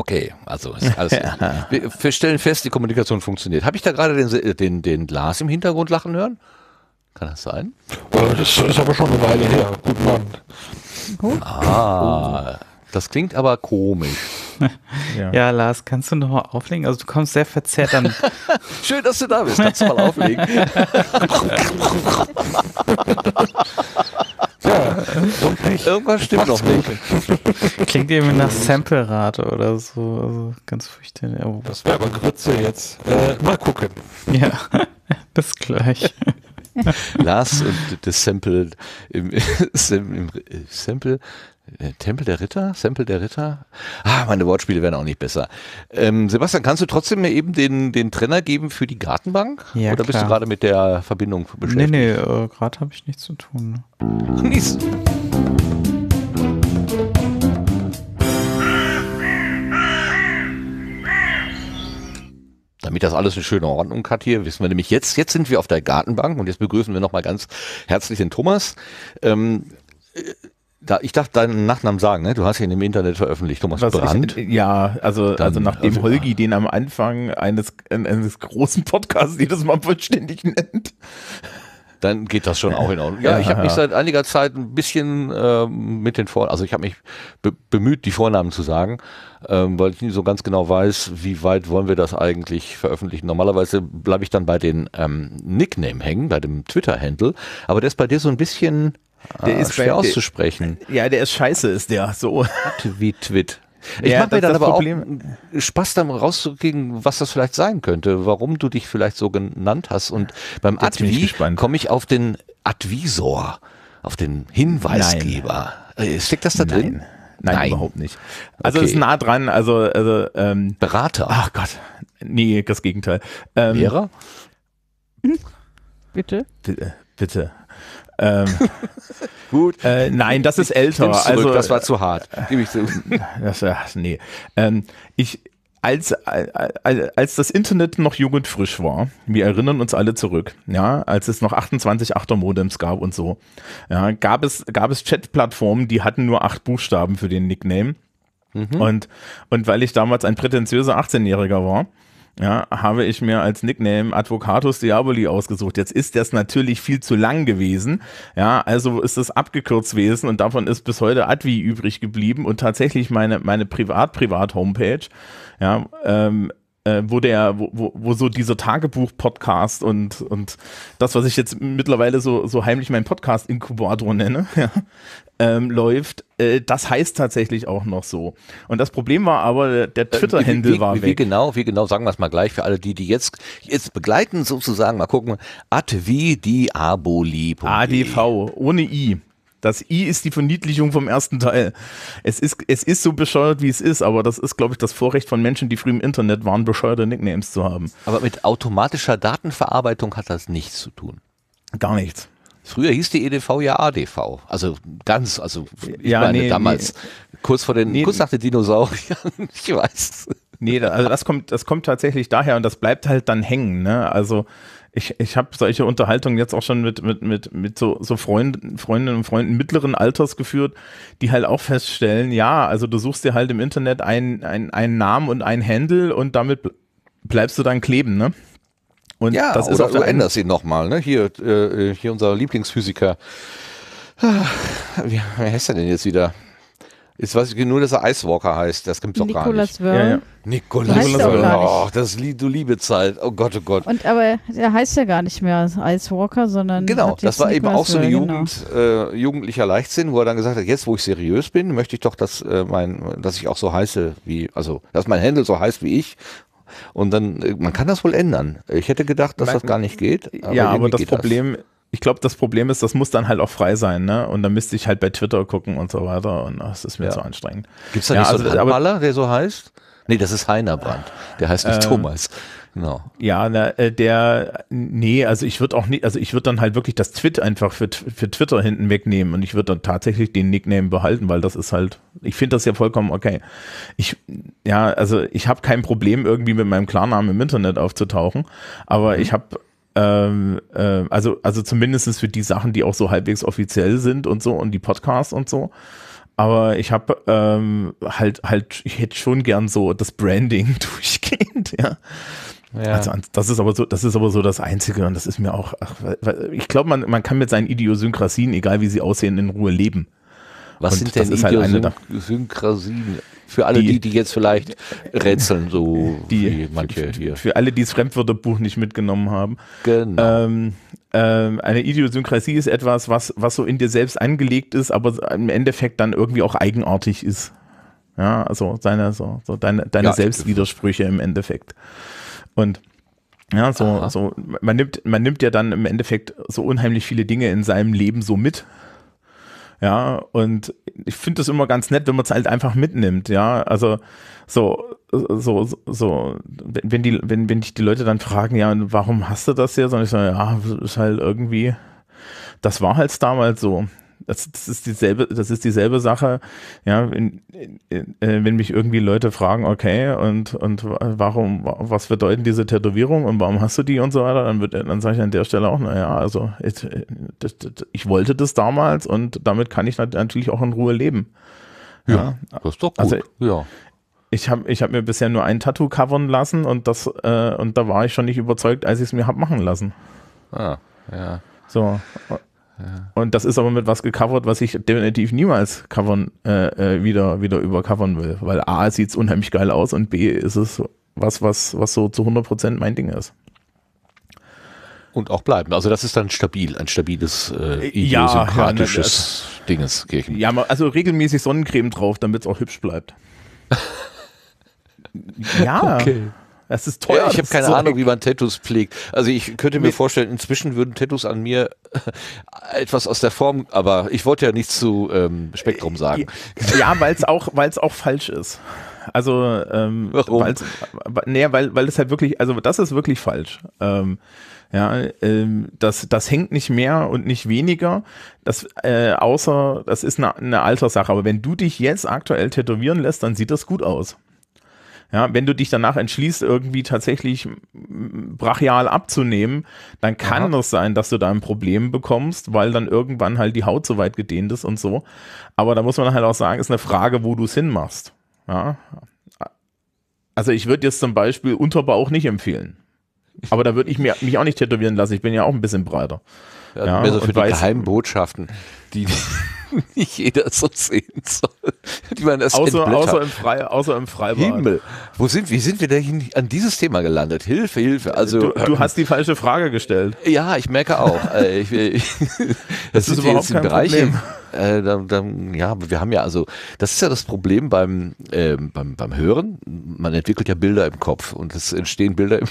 Okay, also ist alles. Wir stellen fest, die Kommunikation funktioniert. Habe ich da gerade den, den, den Lars im Hintergrund lachen hören? Kann das sein? Das ist aber schon eine Weile her. Guten Abend. Gut. Ah, das klingt aber komisch. Ja. ja. Lars, kannst du nochmal auflegen? Also du kommst sehr verzerrt an. Schön, dass du da bist. Kannst du mal auflegen? Ja, nicht. irgendwas stimmt noch nicht. Klingt irgendwie nach Samplerate oder so. Also ganz fürchterlich. Oh. Das wäre aber Grütze jetzt. Äh, mal gucken. Ja, bis gleich. Lars und das Sample im, im äh, Sample äh, Tempel der Ritter? Sample der Ritter? Ah, meine Wortspiele werden auch nicht besser. Ähm, Sebastian, kannst du trotzdem mir eben den, den Trenner geben für die Gartenbank? Ja, Oder klar. bist du gerade mit der Verbindung beschäftigt? Nee, nee, äh, gerade habe ich nichts zu tun. Nichts. Damit das alles in schöner Ordnung hat hier, wissen wir nämlich jetzt, jetzt sind wir auf der Gartenbank und jetzt begrüßen wir nochmal ganz herzlich den Thomas. Ähm, äh, da, ich darf deinen Nachnamen sagen, ne? Du hast ihn im Internet veröffentlicht, Thomas Was Brandt. Ich, ja, also, Dann, also nachdem also, Holgi ah. den am Anfang eines, eines großen Podcasts jedes Mal vollständig nennt. Dann geht das schon auch in Ordnung. Ja, ich habe mich seit einiger Zeit ein bisschen ähm, mit den Vornamen, also ich habe mich be bemüht, die Vornamen zu sagen, ähm, weil ich nicht so ganz genau weiß, wie weit wollen wir das eigentlich veröffentlichen. Normalerweise bleibe ich dann bei den ähm, Nickname hängen, bei dem Twitter-Handle, aber der ist bei dir so ein bisschen der ah, ist schwer bei, auszusprechen. Der, ja, der ist scheiße, ist der. So. Wie Twit. Ich ja, mache mir dann aber Problem. auch Spaß dann rauszukriegen, was das vielleicht sein könnte, warum du dich vielleicht so genannt hast. Und beim Advi komme ich auf den Advisor, auf den Hinweisgeber. Nein. Äh, steckt das da Nein. drin? Nein, Nein, überhaupt nicht. Also okay. ist nah dran, also, also ähm, Berater. Ach Gott. Nee, das Gegenteil. Ähm, Lehrer? Hm? Bitte? Äh, bitte. Ähm, Gut. Äh, nein, das ist älter. Zurück, also das war zu äh, hart. Gib ich zu. Das, äh, nee. Ähm, ich als, äh, als das Internet noch jugendfrisch war, wir erinnern uns alle zurück, ja, als es noch 28 Achter Modems gab und so, ja, gab es, gab es Chat-Plattformen, die hatten nur acht Buchstaben für den Nickname. Mhm. Und, und weil ich damals ein prätentiöser 18-Jähriger war, ja, habe ich mir als Nickname Advocatus Diaboli ausgesucht. Jetzt ist das natürlich viel zu lang gewesen. Ja, also ist das abgekürzt gewesen und davon ist bis heute Advi übrig geblieben und tatsächlich meine, meine Privat-Privat-Homepage, ja, ähm, äh, wo der, wo, wo, wo so dieser Tagebuch-Podcast und, und das, was ich jetzt mittlerweile so, so heimlich mein Podcast-Inkubator nenne, ja, ähm, läuft, äh, das heißt tatsächlich auch noch so. Und das Problem war aber, der äh, Twitter-Händel war wie, weg. Wie genau, wie genau, sagen wir es mal gleich für alle die, die jetzt, jetzt begleiten sozusagen, mal gucken, die Aboli. ADV, ohne I. Das I ist die Verniedlichung vom ersten Teil. Es ist, es ist so bescheuert, wie es ist, aber das ist, glaube ich, das Vorrecht von Menschen, die früh im Internet waren, bescheuerte Nicknames zu haben. Aber mit automatischer Datenverarbeitung hat das nichts zu tun. Gar nichts. Früher hieß die EDV ja ADV. Also ganz, also ich ja, meine nee, damals. Nee. Kurz vor den, nee, kurz nach den Dinosauriern. ich weiß. Nee, also das kommt, das kommt tatsächlich daher und das bleibt halt dann hängen, ne? Also ich, ich habe solche Unterhaltungen jetzt auch schon mit, mit, mit, mit so, so Freunden, Freundinnen und Freunden mittleren Alters geführt, die halt auch feststellen, ja, also du suchst dir halt im Internet einen, einen, einen Namen und einen Handel und damit bleibst du dann kleben, ne? Und ja, das ist auch du änderst ihn nochmal. Ne? Hier, äh, hier unser Lieblingsphysiker. Ah, wie, wer heißt er denn jetzt wieder? Jetzt weiß ich nur, dass er Icewalker heißt. Das gibt's doch gar nicht. Wörl. Ja, ja. Nikolas Wörl. Oh, das li du liebe Zeit. Oh Gott, oh Gott. Und aber er heißt ja gar nicht mehr Icewalker, sondern. Genau, das war Nicolas eben auch so eine genau. Jugend, genau. äh, jugendlicher Leichtsinn, wo er dann gesagt hat, jetzt wo ich seriös bin, möchte ich doch, dass äh, mein, dass ich auch so heiße wie, also dass mein Händel so heißt wie ich. Und dann, äh, man kann das wohl ändern. Ich hätte gedacht, dass das gar nicht geht. Aber ja, aber das Problem, das. ich glaube, das Problem ist, das muss dann halt auch frei sein, ne? Und dann müsste ich halt bei Twitter gucken und so weiter. Und das ist mir ja. zu anstrengend. Gibt es da ja, nicht also, so einen also, Handballer, der so heißt? Nee, das ist Heiner Brandt. Der heißt nicht äh, Thomas. Genau. Ja, na, äh, der, nee, also ich würde auch nicht, also ich würde dann halt wirklich das Twit einfach für, für Twitter hinten wegnehmen und ich würde dann tatsächlich den Nickname behalten, weil das ist halt, ich finde das ja vollkommen okay. Ich, ja, also ich habe kein Problem irgendwie mit meinem Klarnamen im Internet aufzutauchen, aber mhm. ich habe ähm, äh, also, also zumindest für die Sachen, die auch so halbwegs offiziell sind und so und die Podcasts und so. Aber ich habe ähm, halt, halt, ich hätte schon gern so das Branding durchgehend, ja. Ja. Also das ist aber so, das ist aber so das Einzige und das ist mir auch, ach, ich glaube, man, man kann mit seinen Idiosynkrasien, egal wie sie aussehen, in Ruhe leben. Was und sind denn halt Idiosynkrasien? Halt für alle die, die, jetzt vielleicht rätseln, so die, wie manche hier. Für alle, die das Fremdwörterbuch nicht mitgenommen haben. Genau. Ähm, ähm, eine Idiosynkrasie ist etwas, was, was so in dir selbst angelegt ist, aber im Endeffekt dann irgendwie auch eigenartig ist. Ja, also seine, so, so deine, deine ja, Selbstwidersprüche im Endeffekt. Und ja, so, Aha. so, man nimmt, man nimmt ja dann im Endeffekt so unheimlich viele Dinge in seinem Leben so mit. Ja, und ich finde das immer ganz nett, wenn man es halt einfach mitnimmt, ja. Also so, so, so, wenn die, wenn, wenn dich die Leute dann fragen, ja, warum hast du das jetzt? Und ich sage, ja, ist halt irgendwie, das war halt damals so das, das ist dieselbe, das ist dieselbe Sache, ja, wenn, äh, wenn mich irgendwie Leute fragen, okay, und, und warum, was bedeuten diese Tätowierungen und warum hast du die und so weiter, dann wird, dann sage ich an der Stelle auch, naja, also ich, äh, ich wollte das damals und damit kann ich natürlich auch in Ruhe leben. Ja, ja. das ist doch also, gut. Also, ja ich habe ich hab mir bisher nur ein Tattoo covern lassen und das äh, und da war ich schon nicht überzeugt, als ich es mir habe machen lassen. Ah, ja. So. Und das ist aber mit was gecovert, was ich definitiv niemals covern, äh, äh wieder, wieder übercovern will. Weil A sieht es unheimlich geil aus und B ist es was, was, was so zu 100% mein Ding ist. Und auch bleiben. Also das ist dann stabil, ein stabiles, äh, äh idiosynkratisches ja, ne, ja, Dinges, Kirchen. Ja, also regelmäßig Sonnencreme drauf, damit es auch hübsch bleibt. ja. Okay. Das ist teuer. Ja, ich habe keine so Ahnung, wie man Tattoos pflegt. Also ich könnte mir vorstellen, inzwischen würden Tattoos an mir etwas aus der Form, aber ich wollte ja nichts zu ähm, Spektrum sagen. Ja, weil es auch, auch falsch ist. Also, ähm, Warum? Nee, weil, weil halt wirklich, also das ist wirklich falsch. Ähm, ja, ähm, das, das hängt nicht mehr und nicht weniger. Das, äh, außer, das ist eine, eine Alterssache. Aber wenn du dich jetzt aktuell tätowieren lässt, dann sieht das gut aus. Ja, wenn du dich danach entschließt, irgendwie tatsächlich brachial abzunehmen, dann kann Aha. es sein, dass du da ein Problem bekommst, weil dann irgendwann halt die Haut so weit gedehnt ist und so. Aber da muss man halt auch sagen, ist eine Frage, wo du es hinmachst. Ja. Also ich würde jetzt zum Beispiel Unterbauch nicht empfehlen. Aber da würde ich mir, mich auch nicht tätowieren lassen. Ich bin ja auch ein bisschen breiter. Ja, ja, mehr so für die weiß, geheimen Botschaften, die nicht jeder so sehen soll. Die man außer, außer, im Frei, außer im Freibad. Himmel. Wo sind, wie sind wir denn an dieses Thema gelandet? Hilfe, Hilfe. Äh, also, du, du ähm, hast die falsche Frage gestellt. Ja, ich merke auch. Äh, ich, ich, das, das ist überhaupt jetzt kein Bereiche, Problem. Äh, dann, dann, ja, wir haben ja also, das ist ja das Problem beim, äh, beim, beim Hören. Man entwickelt ja Bilder im Kopf und es entstehen Bilder im,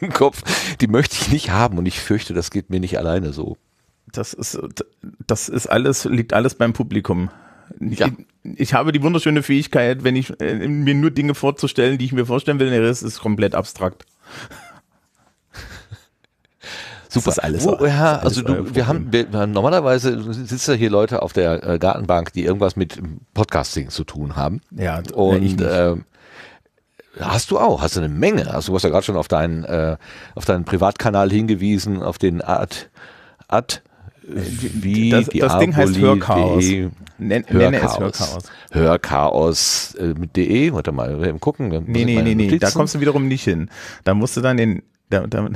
im Kopf, die möchte ich nicht haben und ich fürchte, das geht mir nicht alleine so. Das ist, das ist alles, liegt alles beim Publikum. Ja. Ich, ich, habe die wunderschöne Fähigkeit, wenn ich äh, mir nur Dinge vorzustellen, die ich mir vorstellen will, der Rest ist komplett abstrakt. Super. Das ist alles. Wo, oh, ja, also alles also du, wir haben wir, normalerweise sitzen ja hier Leute auf der äh, Gartenbank, die irgendwas mit Podcasting zu tun haben. Ja, und äh, hast du auch, hast du eine Menge. Also du hast ja gerade schon auf deinen äh, auf deinen Privatkanal hingewiesen, auf den Art Ad wie äh, das, die das Ding heißt Hörchaos. E Nen, Hörchaos. Hörchaos. Hörchaos äh, mit DE, warte mal, wir gucken. Wir nee, nee, nee, nee, da kommst du wiederum nicht hin. Da musst du dann den. Da, da,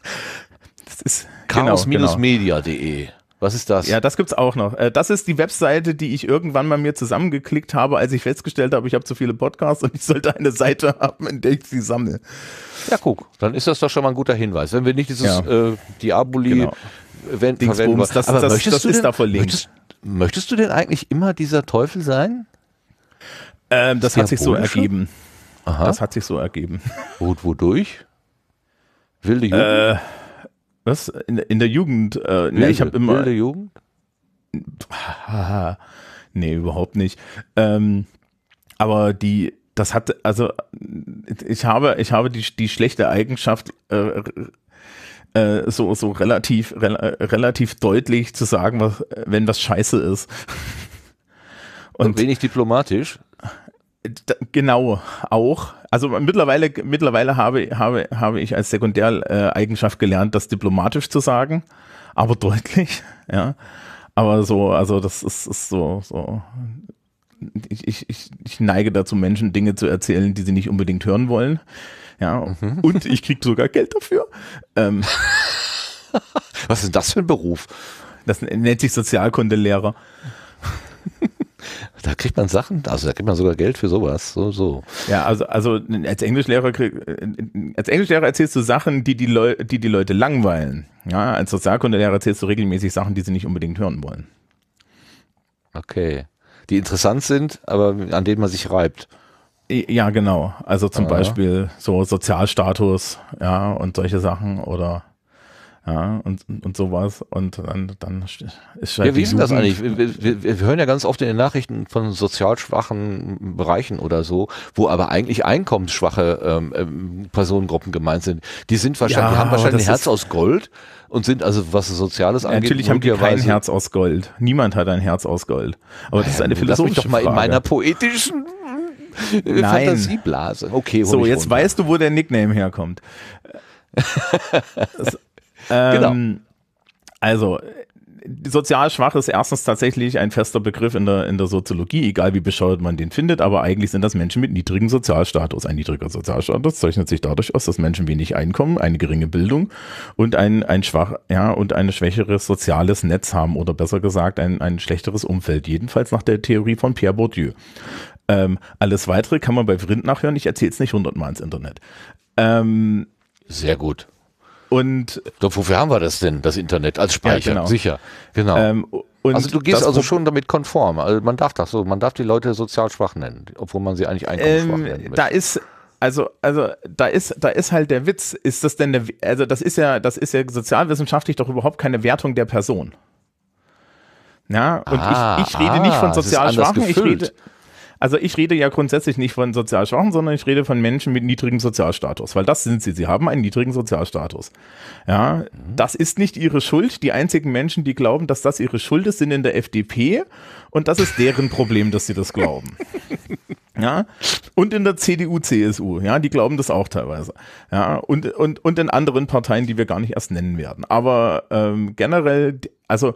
das ist. Chaos-media.de. Genau, genau. Was ist das? Ja, das gibt's auch noch. Äh, das ist die Webseite, die ich irgendwann mal mir zusammengeklickt habe, als ich festgestellt habe, ich habe zu viele Podcasts und ich sollte eine Seite haben, in der ich sie sammle. Ja, guck, dann ist das doch schon mal ein guter Hinweis. Wenn wir nicht dieses ja. äh, Diaboli genau. Event verwenden, Bums, das, das, möchtest das du ist denn, da verlinkt. Möchtest, möchtest, du denn eigentlich immer dieser Teufel sein? Ähm, das, hat sich so ergeben. Aha. Das hat sich so ergeben. Gut, wodurch? Wilde Jugend? Äh, was? In, in der Jugend? Äh, nee, ich habe immer. In Wilde Jugend? nee, überhaupt nicht. Ähm, aber die, das hat, also ich habe, ich habe die, die schlechte Eigenschaft, äh, äh, so, so relativ, re äh, relativ deutlich zu sagen, was, wenn was scheiße ist. Und, Und wenig diplomatisch. Genau, auch. Also mittlerweile, mittlerweile habe, habe, habe ich als Sekundäreigenschaft gelernt, das diplomatisch zu sagen, aber deutlich, ja. Aber so, also das ist, ist so, so. Ich, ich, ich, neige dazu, Menschen Dinge zu erzählen, die sie nicht unbedingt hören wollen. Ja, mhm. und ich kriege sogar Geld dafür. Ähm. Was ist das für ein Beruf? Das nennt sich Sozialkundelehrer. Da kriegt man Sachen, also da kriegt man sogar Geld für sowas. So, so. Ja, also, also als Englischlehrer krieg, als Englischlehrer erzählst du Sachen, die die, Leu die, die Leute langweilen. Ja, als Sozialkundelehrer erzählst du regelmäßig Sachen, die sie nicht unbedingt hören wollen. Okay. Die interessant sind, aber an denen man sich reibt. Ja, genau. Also zum ah, Beispiel ja. so Sozialstatus, ja, und solche Sachen oder ja, und, und sowas. Und dann, dann ist halt Ja, wie ist das eigentlich? Wir, wir, wir, hören ja ganz oft in den Nachrichten von sozial schwachen Bereichen oder so, wo aber eigentlich einkommensschwache ähm, ähm Personengruppen gemeint sind. Die sind wahrscheinlich, ja, haben wahrscheinlich ein Herz aus Gold und sind also, was Soziales angeht. Natürlich haben die kein Herz aus Gold. Niemand hat ein Herz aus Gold. Aber ja, das ist eine philosophische Lass mich doch mal Frage. in meiner poetischen äh, Nein. Fantasieblase. Okay, so, jetzt runter. weißt du, wo der Nickname herkommt. genau. Ähm, also, sozial schwach ist erstens tatsächlich ein fester Begriff in der, in der Soziologie, egal wie bescheuert man den findet, aber eigentlich sind das Menschen mit niedrigem Sozialstatus. Ein niedriger Sozialstatus zeichnet sich dadurch aus, dass Menschen wenig Einkommen, eine geringe Bildung und ein, ein schwach, ja, und ein schwächeres soziales Netz haben oder besser gesagt ein, ein schlechteres Umfeld, jedenfalls nach der Theorie von Pierre Bourdieu. Ähm, alles weitere kann man bei Vrind nachhören, ich erzähle es nicht hundertmal ins Internet. Ähm, Sehr gut. Und Doch, wofür haben wir das denn, das Internet als Speicher? Ja, genau. Sicher, genau. Ähm, also du gehst also schon damit konform. Also man darf das so, man darf die Leute sozial schwach nennen, obwohl man sie eigentlich einkommensschwach ähm, nennen möchte. Da ist also, also da ist, da ist halt der Witz, ist das denn eine, also das ist ja, das ist ja sozialwissenschaftlich doch überhaupt keine Wertung der Person. Ja, und ah, ich, ich rede ah, nicht von ah, sozial Schwachen, ich rede, also ich rede ja grundsätzlich nicht von sozial Schwachen, sondern ich rede von Menschen mit niedrigem Sozialstatus, weil das sind sie. Sie haben einen niedrigen Sozialstatus. Ja, mhm. das ist nicht ihre Schuld. Die einzigen Menschen, die glauben, dass das ihre Schuld ist, sind in der FDP und das ist deren Problem, dass sie das glauben. Ja, und in der CDU, CSU, ja, die glauben das auch teilweise. Ja, und, und, und in anderen Parteien, die wir gar nicht erst nennen werden. Aber ähm, generell, also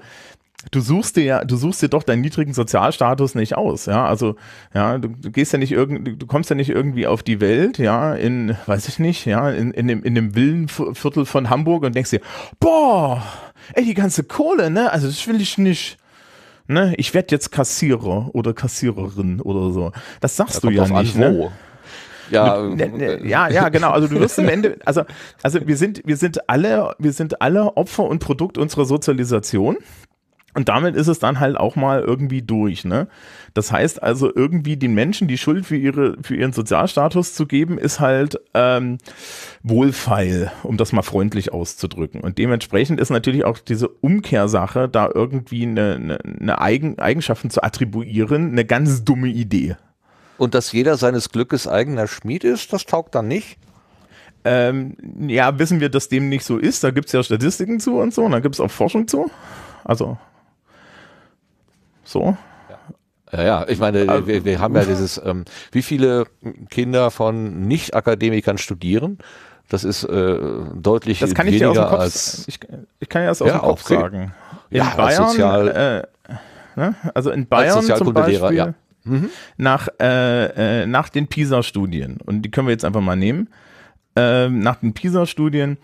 du suchst dir ja, du suchst dir doch deinen niedrigen Sozialstatus nicht aus, ja. Also, ja, du, du gehst ja nicht irgendwie, du kommst ja nicht irgendwie auf die Welt, ja, in, weiß ich nicht, ja, in, in dem, in dem Villenviertel von Hamburg und denkst dir, boah, ey, die ganze Kohle, ne, also das will ich nicht. Ne, ich werde jetzt Kassierer oder Kassiererin oder so. Das sagst da du ja nicht. An, ne? Wo. Ja, ne, ne, ja, ja, genau. Also du wirst am Ende, also, also wir sind, wir sind alle, wir sind alle Opfer und Produkt unserer Sozialisation. Und damit ist es dann halt auch mal irgendwie durch. Ne? Das heißt also, irgendwie den Menschen die Schuld für, ihre, für ihren Sozialstatus zu geben, ist halt ähm, wohlfeil, um das mal freundlich auszudrücken. Und dementsprechend ist natürlich auch diese Umkehrsache, da irgendwie eine, eine, eine Eigen, Eigenschaften zu attribuieren, eine ganz dumme Idee. Und dass jeder seines Glückes eigener Schmied ist, das taugt dann nicht. Ähm, ja, wissen wir, dass dem nicht so ist. Da gibt es ja Statistiken zu und so, und da gibt es auch Forschung zu. Also so. Ja, ja, ich meine, also, wir, wir, haben ja dieses, ähm, wie viele Kinder von Nicht-Akademikern studieren? Das ist äh, deutlich das kann ich dir aus dem Kopf, als. Ich, ich kann ja das aus ja, dem Kopf sagen. In ja, Bayern, als sozial, äh, ne? also in Bayern zum Beispiel, ja. mhm. nach, äh, äh, nach den PISA-Studien, und die können wir jetzt einfach mal nehmen, ähm, nach den PISA-Studien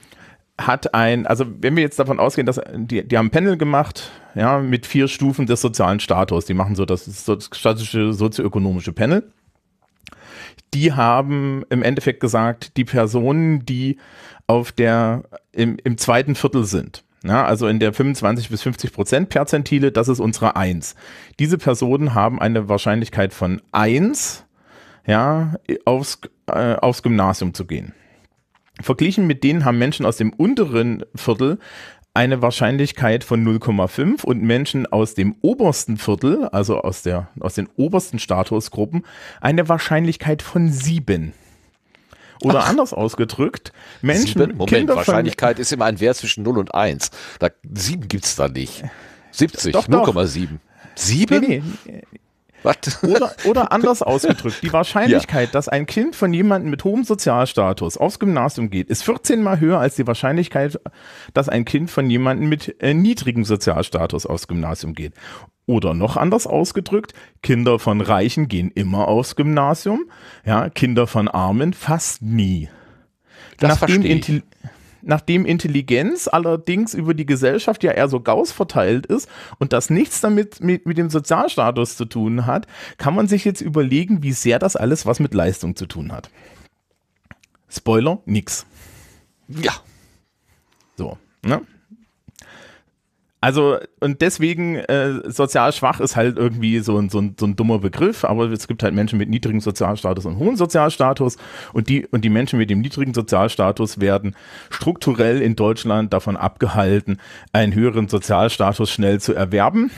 hat ein, also wenn wir jetzt davon ausgehen, dass äh, die, die haben ein Panel gemacht, ja, mit vier Stufen des sozialen Status. Die machen so das, statische sozioökonomische Panel. Die haben im Endeffekt gesagt, die Personen, die auf der, im, im zweiten Viertel sind, ja, also in der 25 bis 50 Prozent Perzentile, das ist unsere 1. Diese Personen haben eine Wahrscheinlichkeit von 1, ja, aufs, äh, aufs Gymnasium zu gehen. Verglichen mit denen haben Menschen aus dem unteren Viertel eine Wahrscheinlichkeit von 0,5 und Menschen aus dem obersten Viertel, also aus, der, aus den obersten Statusgruppen, eine Wahrscheinlichkeit von 7. Oder Ach. anders ausgedrückt, Menschen. Sieben? Moment, Kinder Wahrscheinlichkeit ist immer ein Wert zwischen 0 und 1. Da, 7 gibt es da nicht. 70, 0,7. 7? Nee, nee, What? Oder, oder, anders ausgedrückt, die Wahrscheinlichkeit, ja. dass ein Kind von jemandem mit hohem Sozialstatus aufs Gymnasium geht, ist 14 mal höher als die Wahrscheinlichkeit, dass ein Kind von jemandem mit äh, niedrigem Sozialstatus aufs Gymnasium geht. Oder noch anders ausgedrückt, Kinder von Reichen gehen immer aufs Gymnasium, ja, Kinder von Armen fast nie. Das nachdem, nachdem Intelligenz allerdings über die Gesellschaft ja eher so Gauss verteilt ist und das nichts damit mit, mit dem Sozialstatus zu tun hat, kann man sich jetzt überlegen, wie sehr das alles was mit Leistung zu tun hat. Spoiler, nix. Ja. So, ne? Also, und deswegen, äh, sozial schwach ist halt irgendwie so ein, so, ein, so ein dummer Begriff, aber es gibt halt Menschen mit niedrigem Sozialstatus und hohem Sozialstatus und die, und die Menschen mit dem niedrigen Sozialstatus werden strukturell in Deutschland davon abgehalten, einen höheren Sozialstatus schnell zu erwerben.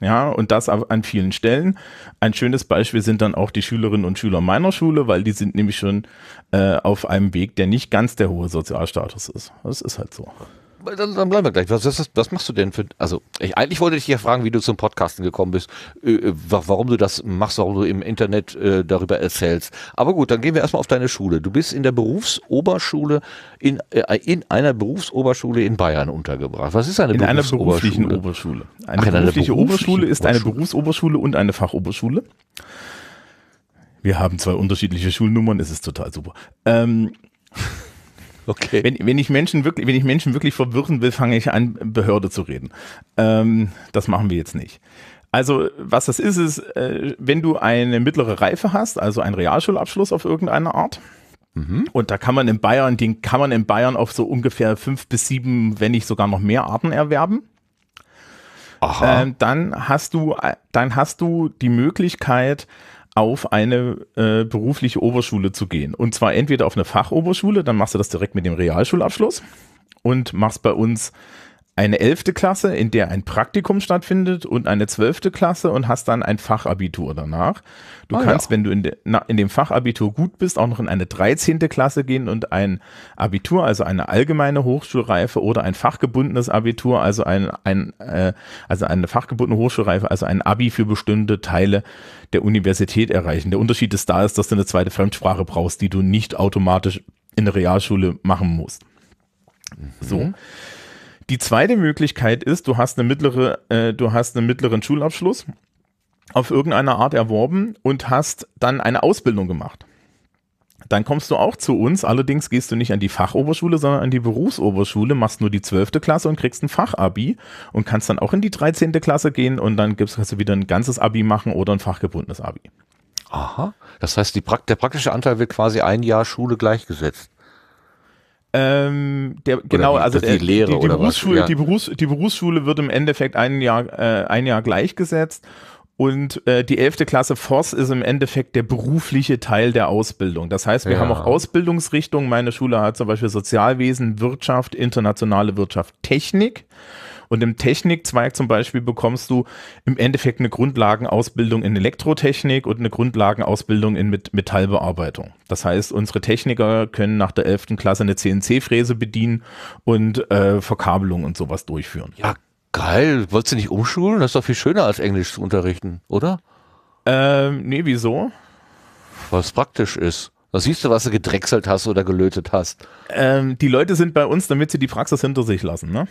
Ja, und das an vielen Stellen. Ein schönes Beispiel sind dann auch die Schülerinnen und Schüler meiner Schule, weil die sind nämlich schon äh, auf einem Weg, der nicht ganz der hohe Sozialstatus ist. Das ist halt so dann, dann, bleiben wir gleich. Was, was, was, machst du denn für. Also, ich, eigentlich wollte ich dich ja fragen, wie du zum Podcasten gekommen bist, äh, äh warum du das machst, warum du im Internet äh, darüber erzählst. Aber gut, dann gehen wir erstmal auf deine Schule. Du bist in der Berufsoberschule, in, äh, in einer Berufsoberschule in Bayern untergebracht. Was ist eine in Berufsoberschule? In einer beruflichen Oberschule. Eine Ach, berufliche eine Oberschule ist eine Berufsoberschule und eine Fachoberschule. Wir haben zwei unterschiedliche Schulnummern, es ist total super. Ähm. Okay. Wenn, wenn, ich Menschen wirklich, wenn ich Menschen wirklich verwirren will, fange ich an, Behörde zu reden. Ähm, das machen wir jetzt nicht. Also was das ist, ist, äh, wenn du eine mittlere Reife hast, also einen Realschulabschluss auf irgendeine Art, mhm. und da kann man in Bayern, den kann man in Bayern auf so ungefähr fünf bis sieben, wenn nicht sogar noch mehr Arten erwerben. Ähm, dann hast du, äh, dann hast du die Möglichkeit, auf eine äh, berufliche Oberschule zu gehen. Und zwar entweder auf eine Fachoberschule, dann machst du das direkt mit dem Realschulabschluss und machst bei uns eine elfte Klasse, in der ein Praktikum stattfindet und eine zwölfte Klasse und hast dann ein Fachabitur danach. Du oh, kannst, ja. wenn du in, de, na, in, dem Fachabitur gut bist, auch noch in eine dreizehnte Klasse gehen und ein Abitur, also eine allgemeine Hochschulreife oder ein fachgebundenes Abitur, also, ein, ein äh, also eine fachgebundene Hochschulreife, also ein Abi für bestimmte Teile der Universität erreichen. Der Unterschied ist da, ist, dass du eine zweite Fremdsprache brauchst, die du nicht automatisch in der Realschule machen musst. Mhm. So. Die zweite Möglichkeit ist, du hast eine mittlere, äh, du hast einen mittleren Schulabschluss auf irgendeine Art erworben und hast dann eine Ausbildung gemacht. Dann kommst du auch zu uns, allerdings gehst du nicht an die Fachoberschule, sondern an die Berufsoberschule, machst nur die 12. Klasse und kriegst ein Fachabi und kannst dann auch in die 13. Klasse gehen und dann gibst, kannst du wieder ein ganzes Abi machen oder ein fachgebundenes Abi. Aha, das heißt, pra der praktische Anteil wird quasi ein Jahr Schule gleichgesetzt. Ähm, der, genau, also der, die, Lehre die, die Berufsschule, ja. die, Berufs-, die Berufsschule wird im Endeffekt ein Jahr, äh, ein Jahr gleichgesetzt und äh, die 11. Klasse FOSS ist im Endeffekt der berufliche Teil der Ausbildung. Das heißt, wir ja. haben auch Ausbildungsrichtungen. Meine Schule hat zum Beispiel Sozialwesen, Wirtschaft, internationale Wirtschaft, Technik. Und im Technikzweig zum Beispiel bekommst du im Endeffekt eine Grundlagenausbildung in Elektrotechnik und eine Grundlagenausbildung in Metallbearbeitung. Das heißt, unsere Techniker können nach der 11. Klasse eine CNC-Fräse bedienen und äh, Verkabelung und sowas durchführen. Ja, Geil, wolltest du nicht umschulen? Das ist doch viel schöner als Englisch zu unterrichten, oder? Ähm, nee, wieso? Was praktisch ist. Da siehst du, was du gedrechselt hast oder gelötet hast. Ähm, die Leute sind bei uns, damit sie die Praxis hinter sich lassen, ne?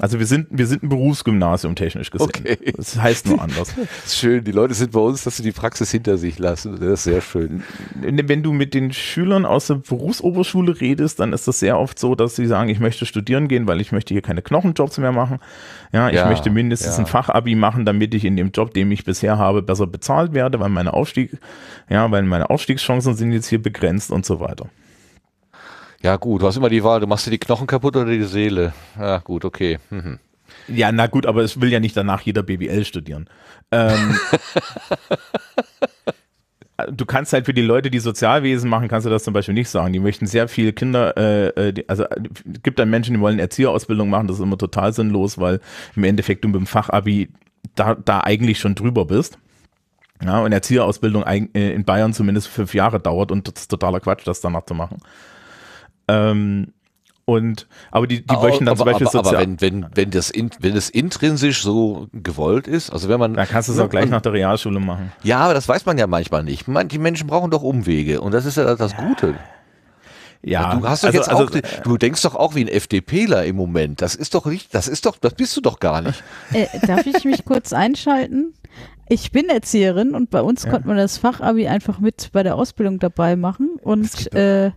Also wir sind, wir sind ein Berufsgymnasium technisch gesehen. Okay. Das heißt nur anders. das ist schön, die Leute sind bei uns, dass sie die Praxis hinter sich lassen. Das ist sehr schön. Wenn du mit den Schülern aus der Berufsoberschule redest, dann ist das sehr oft so, dass sie sagen, ich möchte studieren gehen, weil ich möchte hier keine Knochenjobs mehr machen. Ja, ich ja, möchte mindestens ja. ein Fachabi machen, damit ich in dem Job, den ich bisher habe, besser bezahlt werde, weil meine Aufstieg, ja, weil meine Aufstiegschancen sind jetzt hier begrenzt und so weiter. Ja, gut, du hast immer die Wahl, du machst dir die Knochen kaputt oder die Seele. Ja, gut, okay. Mhm. Ja, na gut, aber es will ja nicht danach jeder BWL studieren. Ähm, du kannst halt für die Leute, die Sozialwesen machen, kannst du das zum Beispiel nicht sagen. Die möchten sehr viele Kinder, äh, äh, die, also äh, gibt dann Menschen, die wollen Erzieherausbildung machen, das ist immer total sinnlos, weil im Endeffekt du mit dem Fachabi da, da eigentlich schon drüber bist. Ja, und Erzieherausbildung äh, in Bayern zumindest fünf Jahre dauert und das ist totaler Quatsch, das danach zu machen. Ähm, und aber die, die möchten dann aber, zum Beispiel aber, sozial. Aber wenn, wenn, wenn, das in, wenn das intrinsisch so gewollt ist, also wenn man. Dann kannst du es auch gleich nach der Realschule machen. Ja, aber das weiß man ja manchmal nicht. Man, die Menschen brauchen doch Umwege und das ist ja das Gute. Ja, du hast doch also, jetzt also, auch, du denkst doch auch wie ein FDPler im Moment. Das ist doch nicht, das ist doch, das bist du doch gar nicht. Äh, darf ich mich kurz einschalten? Ich bin Erzieherin und bei uns ja. konnte man das Fachabi einfach mit bei der Ausbildung dabei machen und äh,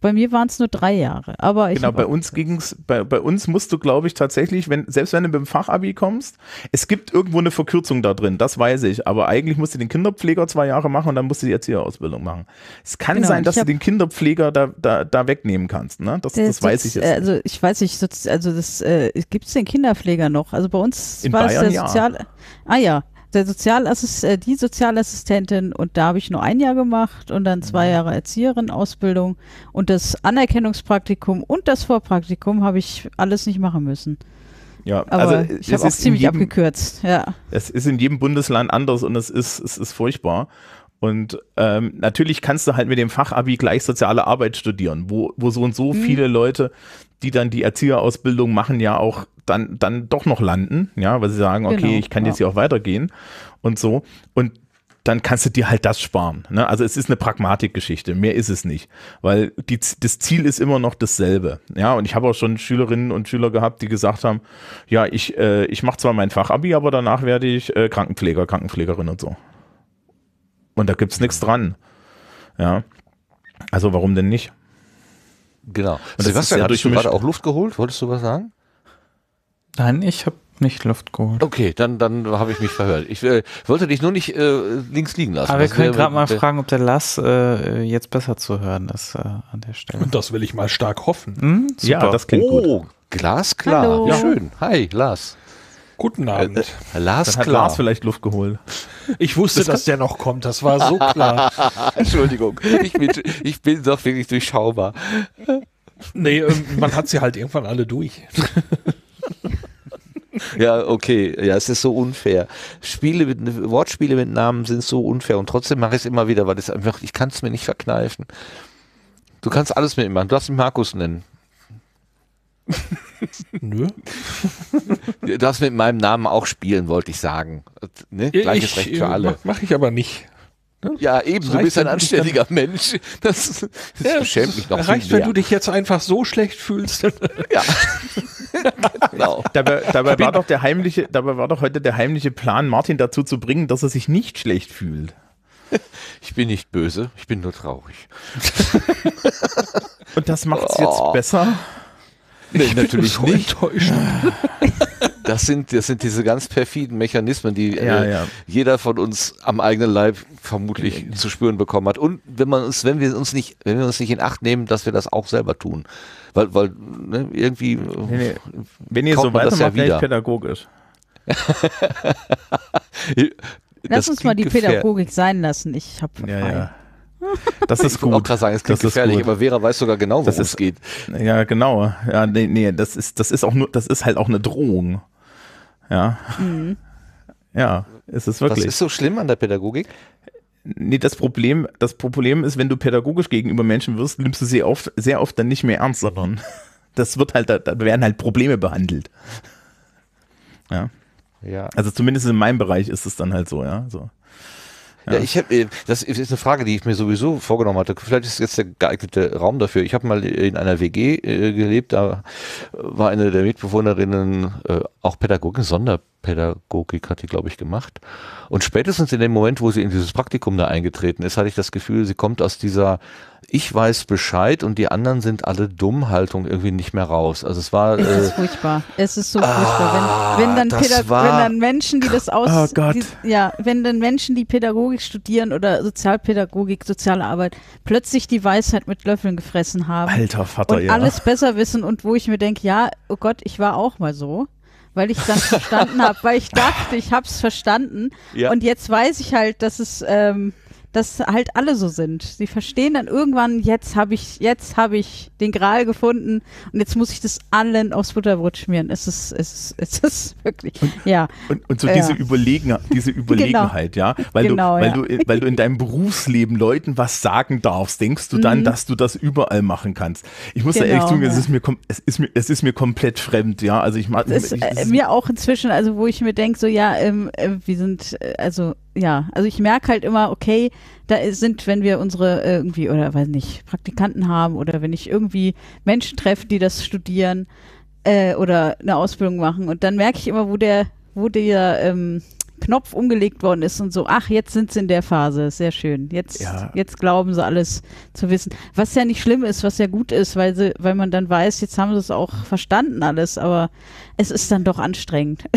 bei mir waren es nur drei Jahre, aber Genau, bei uns ging's, bei, bei uns musst du, glaube ich, tatsächlich, wenn, selbst wenn du mit dem Fachabi kommst, es gibt irgendwo eine Verkürzung da drin, das weiß ich, aber eigentlich musst du den Kinderpfleger zwei Jahre machen und dann musst du die Erzieherausbildung machen. Es kann genau, sein, dass du den Kinderpfleger da, da, da wegnehmen kannst, ne? Das, das, das weiß ich jetzt. Also nicht. Also ich weiß nicht, also das äh, gibt es den Kinderpfleger noch. Also bei uns In war Bayern, es der Sozial. Ja. Ah ja, der Sozialassist äh, die Sozialassistentin und da habe ich nur ein Jahr gemacht und dann zwei mhm. Jahre Erzieherin-Ausbildung und das Anerkennungspraktikum und das Vorpraktikum habe ich alles nicht machen müssen. Ja, aber also ich habe auch ziemlich jedem, abgekürzt. Ja. Es ist in jedem Bundesland anders und es ist, es ist furchtbar. Und ähm, natürlich kannst du halt mit dem Fachabi gleich soziale Arbeit studieren, wo, wo so und so mhm. viele Leute die dann die Erzieherausbildung machen, ja auch dann, dann doch noch landen, ja, weil sie sagen, okay, genau, ich kann ja. jetzt hier auch weitergehen und so. Und dann kannst du dir halt das sparen. Ne? Also es ist eine Pragmatikgeschichte, mehr ist es nicht. Weil die, das Ziel ist immer noch dasselbe. Ja, und ich habe auch schon Schülerinnen und Schüler gehabt, die gesagt haben, ja, ich, äh, ich mache zwar mein Fachabi, aber danach werde ich äh, Krankenpfleger, Krankenpflegerin und so. Und da gibt es nichts dran. Ja. Also warum denn nicht? Genau. Und Sebastian, ja hast du gerade auch Luft geholt? Wolltest du was sagen? Nein, ich habe nicht Luft geholt. Okay, dann, dann habe ich mich verhört. Ich äh, wollte dich nur nicht äh, links liegen lassen. Aber wir können gerade mal fragen, ob der Lass äh, jetzt besser zu hören ist äh, an der Stelle. Und das will ich mal stark hoffen. Hm? Ja, das klingt oh, gut. Oh, glasklar. Hallo. Ja. Schön. Hi, Lass. Guten äh, Abend. Äh, äh, Lars, Dann hat klar. Lars vielleicht Luft geholt. Ich wusste, das dass der noch kommt. Das war so klar. Entschuldigung. Ich bin, ich bin doch wirklich durchschaubar. Nee, ähm, man hat sie halt irgendwann alle durch. Ja, okay. Ja, es ist so unfair. Spiele mit, Wortspiele mit Namen sind so unfair und trotzdem mache ich es immer wieder, weil das einfach, ich kann es mir nicht verkneifen. Du kannst alles mit ihm machen. Du darfst ihn Markus nennen. Nö. Du darfst mit meinem Namen auch spielen, wollte ich sagen. Ne? Gleiches ich, Recht äh, für alle. Mache ich aber nicht. Ne? Ja, eben, du bist ein anständiger dann, Mensch. Das, das ja, beschämt mich noch. Reicht, wenn du dich jetzt einfach so schlecht fühlst. ja. genau. Dabei, dabei war doch der heimliche, dabei war doch heute der heimliche Plan, Martin dazu zu bringen, dass er sich nicht schlecht fühlt. Ich bin nicht böse, ich bin nur traurig. Und das macht es jetzt oh. besser? Nee, ich natürlich so nicht. Enttäuschend. Das sind, das sind diese ganz perfiden Mechanismen, die ja, äh, ja. jeder von uns am eigenen Leib vermutlich ja. Äh, zu spüren bekommen hat. Und wenn man uns, wenn wir uns nicht, wenn wir uns nicht in Acht nehmen, dass wir das auch selber tun. Weil, weil ne, irgendwie. Nee, nee. Äh, wenn ihr so weitermacht, ja wäre pädagogisch. Lass uns mal die gefährd. Pädagogik sein lassen. Ich habe ja, frei. Das ist ich gut. Auch krass sagen, es klingt das gefährlich, aber Vera weiß sogar genau, worum es geht. Ja, genau. Ja, nee, nee, das ist, das ist auch nur, das ist halt auch eine Drohung. Ja. Mhm. Ja, ist wirklich. Was ist so schlimm an der Pädagogik? Nee, das Problem, das Problem ist, wenn du pädagogisch gegenüber Menschen wirst, nimmst du sie oft, sehr oft dann nicht mehr ernst, sondern das wird halt, da, da werden halt Probleme behandelt. Ja. Ja. Also zumindest in meinem Bereich ist es dann halt so, ja. So. Ja, ich habe, äh, das ist eine Frage, die ich mir sowieso vorgenommen hatte. Vielleicht ist jetzt der geeignete Raum dafür. Ich habe mal in einer WG äh, gelebt, da war eine der Mitbewohnerinnen äh, auch Pädagogin, Sonderpädagogin. Pädagogik hat die, glaube ich, gemacht. Und spätestens in dem Moment, wo sie in dieses Praktikum da eingetreten ist, hatte ich das Gefühl, sie kommt aus dieser Ich weiß Bescheid und die anderen sind alle dumm Haltung irgendwie nicht mehr raus. Also es war. Es äh, ist furchtbar. Es ist so ah, furchtbar. Wenn, wenn, dann wenn dann Menschen, die das oh aus. Oh Gott. Die, ja, wenn dann Menschen, die Pädagogik studieren oder Sozialpädagogik, soziale Arbeit, plötzlich die Weisheit mit Löffeln gefressen haben. Alter Vater, und ja. Alles besser wissen und wo ich mir denke, ja, oh Gott, ich war auch mal so weil ich das verstanden habe, weil ich dachte, ich habe es verstanden. Ja. Und jetzt weiß ich halt, dass es ähm, dass halt alle so sind. Sie verstehen dann irgendwann, jetzt habe ich, jetzt habe ich den Gral gefunden und jetzt muss ich das allen aufs Butterbrot schmieren. Es ist, es ist, es ist wirklich, und, ja. Und, und so ja. diese, Überlegen, diese Überlegenheit, genau. ja. Weil, genau, du, weil, genau, ja. Du, weil du in deinem Berufsleben Leuten was sagen darfst, denkst du dann, mhm. dass du das überall machen kannst. Ich muss genau, da ehrlich sagen, ja. es, ist mir, es, ist mir, es ist mir komplett fremd, ja. Also ich, ich, ich, ich ist, äh, Mir auch inzwischen, also wo ich mir denke, so ja, ähm, äh, wir sind, äh, also ja, also ich merke halt immer, okay, da sind, wenn wir unsere äh, irgendwie oder weiß nicht, Praktikanten haben oder wenn ich irgendwie Menschen treffe, die das studieren äh, oder eine Ausbildung machen und dann merke ich immer, wo der, wo der ähm, Knopf umgelegt worden ist und so, ach, jetzt sind sie in der Phase. Sehr schön. Jetzt, ja. jetzt glauben sie alles zu wissen. Was ja nicht schlimm ist, was ja gut ist, weil sie, weil man dann weiß, jetzt haben sie es auch verstanden alles, aber es ist dann doch anstrengend.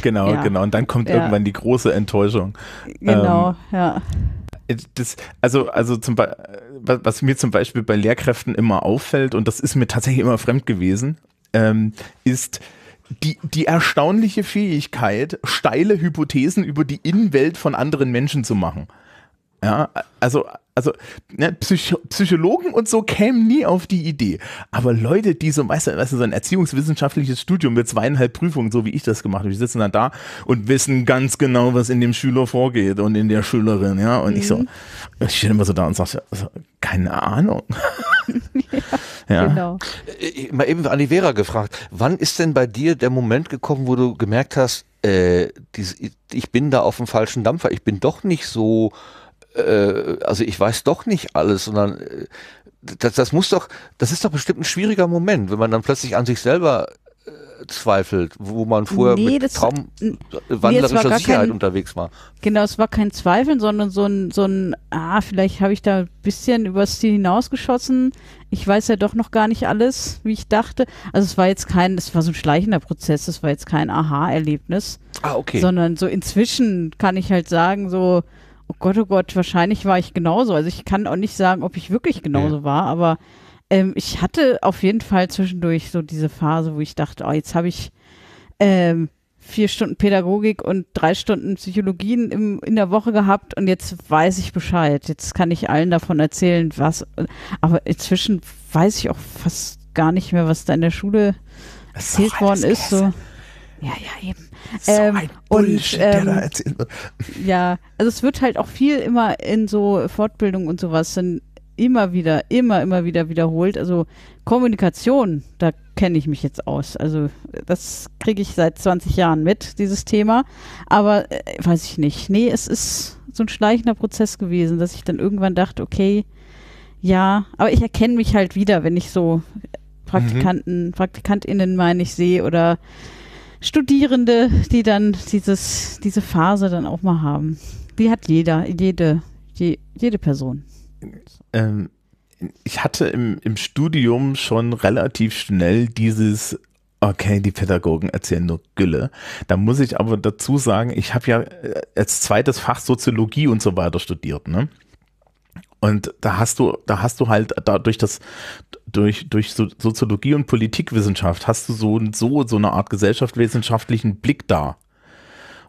Genau, ja. genau. Und dann kommt ja. irgendwann die große Enttäuschung. Genau, ähm, ja. Äh, das, also, also zum äh, was mir zum Beispiel bei Lehrkräften immer auffällt, und das ist mir tatsächlich immer fremd gewesen, ähm, ist, die, die erstaunliche Fähigkeit, steile Hypothesen über die Innenwelt von anderen Menschen zu machen. Ja, also, also ne, Psycho Psychologen und so kämen nie auf die Idee. Aber Leute, die so, weißt du, weißt du, so ein erziehungswissenschaftliches Studium mit zweieinhalb Prüfungen, so wie ich das gemacht habe, die sitzen dann da und wissen ganz genau, was in dem Schüler vorgeht und in der Schülerin, ja. Und mhm. ich so, mhm. ich stehe immer so da und sage, also, keine Ahnung. ja, ja. Genau. Äh, äh, mal eben an die Vera gefragt, wann ist denn bei dir der Moment gekommen, wo du gemerkt hast, äh, ich bin da auf dem falschen Dampfer, ich bin doch nicht so äh, also ich weiß doch nicht alles, sondern äh, das, das muss doch, das ist doch bestimmt ein schwieriger Moment, wenn man dann plötzlich an sich selber äh, zweifelt, wo man vorher nee, mit kaum wandlerischer nee, Sicherheit kein, unterwegs war. Genau, es war kein Zweifeln, sondern so ein, so ein ah, vielleicht habe ich da ein bisschen übers Ziel hinausgeschossen. Ich weiß ja doch noch gar nicht alles, wie ich dachte. Also es war jetzt kein, es war so ein schleichender Prozess, es war jetzt kein Aha-Erlebnis. Ah, okay. Sondern so inzwischen kann ich halt sagen, so, Oh Gott, oh Gott, wahrscheinlich war ich genauso. Also ich kann auch nicht sagen, ob ich wirklich genauso ja. war, aber ähm, ich hatte auf jeden Fall zwischendurch so diese Phase, wo ich dachte, oh, jetzt habe ich ähm, vier Stunden Pädagogik und drei Stunden Psychologien im, in der Woche gehabt und jetzt weiß ich Bescheid. Jetzt kann ich allen davon erzählen, was. Aber inzwischen weiß ich auch fast gar nicht mehr, was da in der Schule erzählt worden ist. So. Ja, ja, hm. eben. So ähm, ein Bullshit, und, ähm, der da ähm, erzählt wird. Ja, also es wird halt auch viel immer in so Fortbildung und sowas dann immer wieder, immer, immer wieder wiederholt. Also Kommunikation, da kenne ich mich jetzt aus. Also das kriege ich seit 20 Jahren mit, dieses Thema. Aber äh, weiß ich nicht. Nee, es ist so ein schleichender Prozess gewesen, dass ich dann irgendwann dachte, okay, ja, aber ich erkenne mich halt wieder, wenn ich so mhm. Praktikanten, mhm. PraktikantInnen meine ich sehe oder Studierende, die dann dieses, diese Phase dann auch mal haben. Die hat jeder, jede, je, jede Person. Ähm, ich hatte im, im Studium schon relativ schnell dieses okay, die Pädagogen erzählen nur Gülle. Da muss ich aber dazu sagen, ich habe ja äh, als zweites Fach Soziologie und so weiter studiert. Ne? Und da hast du, da hast du halt da durch das, durch, durch Soziologie und Politikwissenschaft hast du so, so, so eine Art gesellschaftswissenschaftlichen Blick da.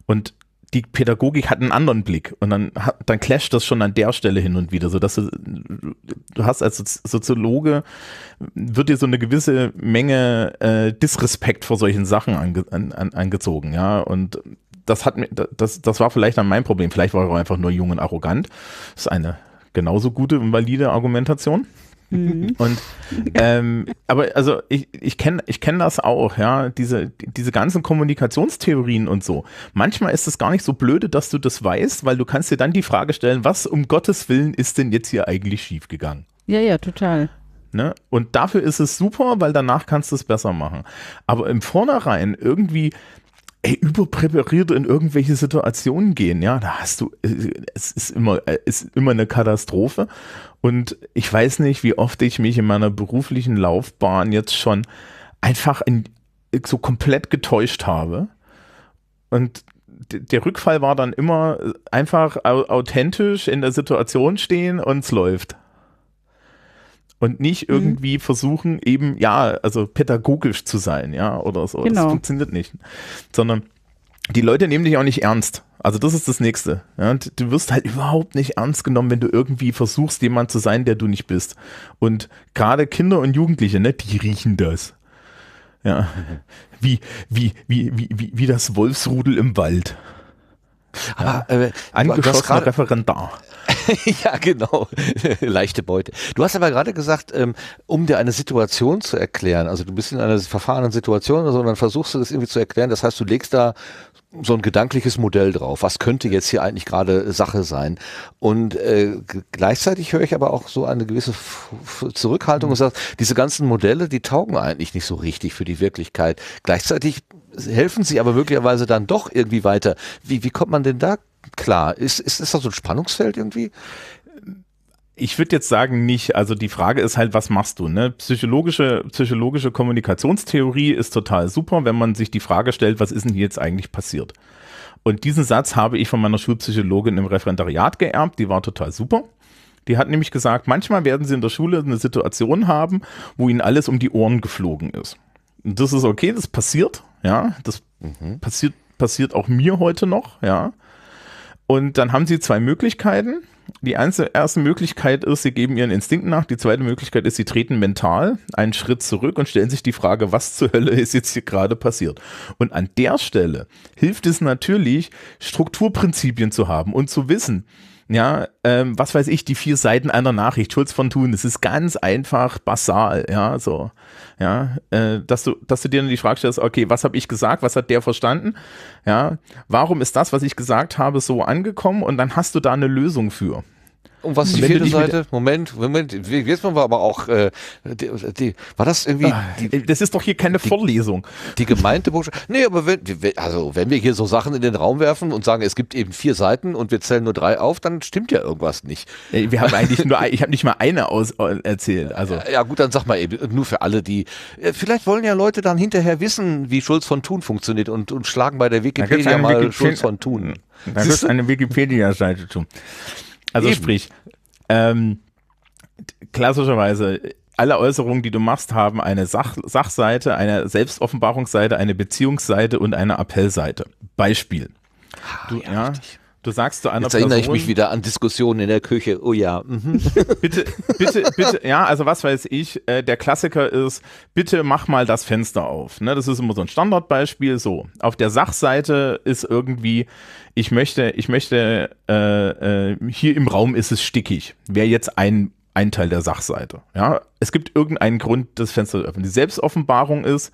Und die Pädagogik hat einen anderen Blick und dann, dann clasht das schon an der Stelle hin und wieder, sodass du, du hast als Soziologe, wird dir so eine gewisse Menge äh, Disrespekt vor solchen Sachen ange, an, an, angezogen, ja, und das hat mir, das, das war vielleicht dann mein Problem, vielleicht war er einfach nur jung und arrogant, das ist eine genauso gute und valide Argumentation. Mhm. Und ähm, aber also ich, ich kenne ich kenn das auch, ja, diese, diese ganzen Kommunikationstheorien und so. Manchmal ist es gar nicht so blöde, dass du das weißt, weil du kannst dir dann die Frage stellen, was um Gottes Willen ist denn jetzt hier eigentlich schiefgegangen? Ja, ja, total. Ne? Und dafür ist es super, weil danach kannst du es besser machen. Aber im Vornherein irgendwie ey, überpräpariert in irgendwelche Situationen gehen. Ja, da hast du, äh, es ist immer, äh, es ist immer eine Katastrophe. Und ich weiß nicht, wie oft ich mich in meiner beruflichen Laufbahn jetzt schon einfach in, so komplett getäuscht habe. Und der Rückfall war dann immer äh, einfach authentisch in der Situation stehen und es läuft und nicht mhm. irgendwie mhm. versuchen, eben, ja, also pädagogisch zu sein, ja, oder so. Genau. Das funktioniert nicht. Sondern die Leute nehmen dich auch nicht ernst. Also das ist das Nächste. Ja, du wirst halt überhaupt nicht ernst genommen, wenn du irgendwie versuchst, jemand zu sein, der du nicht bist. Und gerade Kinder und Jugendliche, ne, die riechen das. Ja. Mhm. Wie, wie, wie, wie, wie, wie das Wolfsrudel im Wald. Aber ja. äh, angeschossener Referendar. ja, genau. Leichte Beute. Du hast aber gerade gesagt, ähm, um dir eine Situation zu erklären, also du bist in einer verfahrenen Situation oder so, und dann versuchst du das irgendwie zu erklären. Das heißt, du legst da so ein gedankliches Modell drauf. Was könnte jetzt hier eigentlich gerade Sache sein? Und äh, gleichzeitig höre ich aber auch so eine gewisse F F Zurückhaltung mhm. und sage, diese ganzen Modelle, die taugen eigentlich nicht so richtig für die Wirklichkeit. Gleichzeitig helfen sie aber möglicherweise dann doch irgendwie weiter. Wie, wie kommt man denn da klar? Ist, ist, ist das so ein Spannungsfeld irgendwie? Ich würde jetzt sagen, nicht. Also die Frage ist halt, was machst du? Ne? Psychologische, psychologische Kommunikationstheorie ist total super, wenn man sich die Frage stellt, was ist denn hier jetzt eigentlich passiert? Und diesen Satz habe ich von meiner Schulpsychologin im Referendariat geerbt, die war total super. Die hat nämlich gesagt, manchmal werden sie in der Schule eine Situation haben, wo ihnen alles um die Ohren geflogen ist das ist okay, das passiert, ja, das mhm. passiert, passiert auch mir heute noch, ja. Und dann haben sie zwei Möglichkeiten. Die erste Möglichkeit ist, sie geben ihren Instinkten nach. Die zweite Möglichkeit ist, sie treten mental einen Schritt zurück und stellen sich die Frage, was zur Hölle ist jetzt hier gerade passiert. Und an der Stelle hilft es natürlich, Strukturprinzipien zu haben und zu wissen, ja, ähm, was weiß ich, die vier Seiten einer Nachricht, Schulz von Thun, das ist ganz einfach basal, ja, so, ja, äh, dass du, dass du dir die Frage stellst, okay, was habe ich gesagt, was hat der verstanden, ja, warum ist das, was ich gesagt habe, so angekommen und dann hast du da eine Lösung für, und was ist die vierte Seite? Moment, Moment, jetzt machen wir aber auch, äh, die, die, war das irgendwie... Ah, die, das ist doch hier keine Vorlesung. Die gemeinte Botschaft? Nee, aber wenn, also wenn wir hier so Sachen in den Raum werfen und sagen, es gibt eben vier Seiten und wir zählen nur drei auf, dann stimmt ja irgendwas nicht. Wir haben eigentlich nur, ich habe nicht mal eine aus, äh, erzählt. Also. Ja gut, dann sag mal eben, nur für alle, die, äh, vielleicht wollen ja Leute dann hinterher wissen, wie Schulz von Thun funktioniert und, und schlagen bei der Wikipedia mal Wikipedia Schulz von Thun. Da wird eine Wikipedia-Seite zu. Also Eben. sprich, ähm, klassischerweise alle Äußerungen, die du machst, haben eine Sach Sachseite, eine Selbstoffenbarungsseite, eine Beziehungsseite und eine Appellseite. Beispiel. Ah, du, ja, richtig. Du sagst zu einer Jetzt erinnere ich mich wieder an Diskussionen in der Küche. Oh ja. Mhm. bitte, bitte, bitte, ja, also was weiß ich, äh, der Klassiker ist, bitte mach mal das Fenster auf. Ne, das ist immer so ein Standardbeispiel. So, auf der Sachseite ist irgendwie, ich möchte, ich möchte, äh, äh, hier im Raum ist es stickig. Wäre jetzt ein, ein Teil der Sachseite. Ja, es gibt irgendeinen Grund, das Fenster zu öffnen. Die Selbstoffenbarung ist,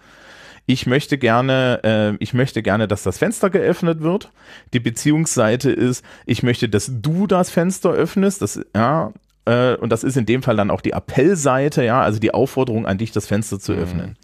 ich möchte gerne, äh, ich möchte gerne, dass das Fenster geöffnet wird. Die Beziehungsseite ist, ich möchte, dass du das Fenster öffnest. Das, ja, äh, und das ist in dem Fall dann auch die Appellseite, ja, also die Aufforderung an dich, das Fenster zu mhm. öffnen. Mhm.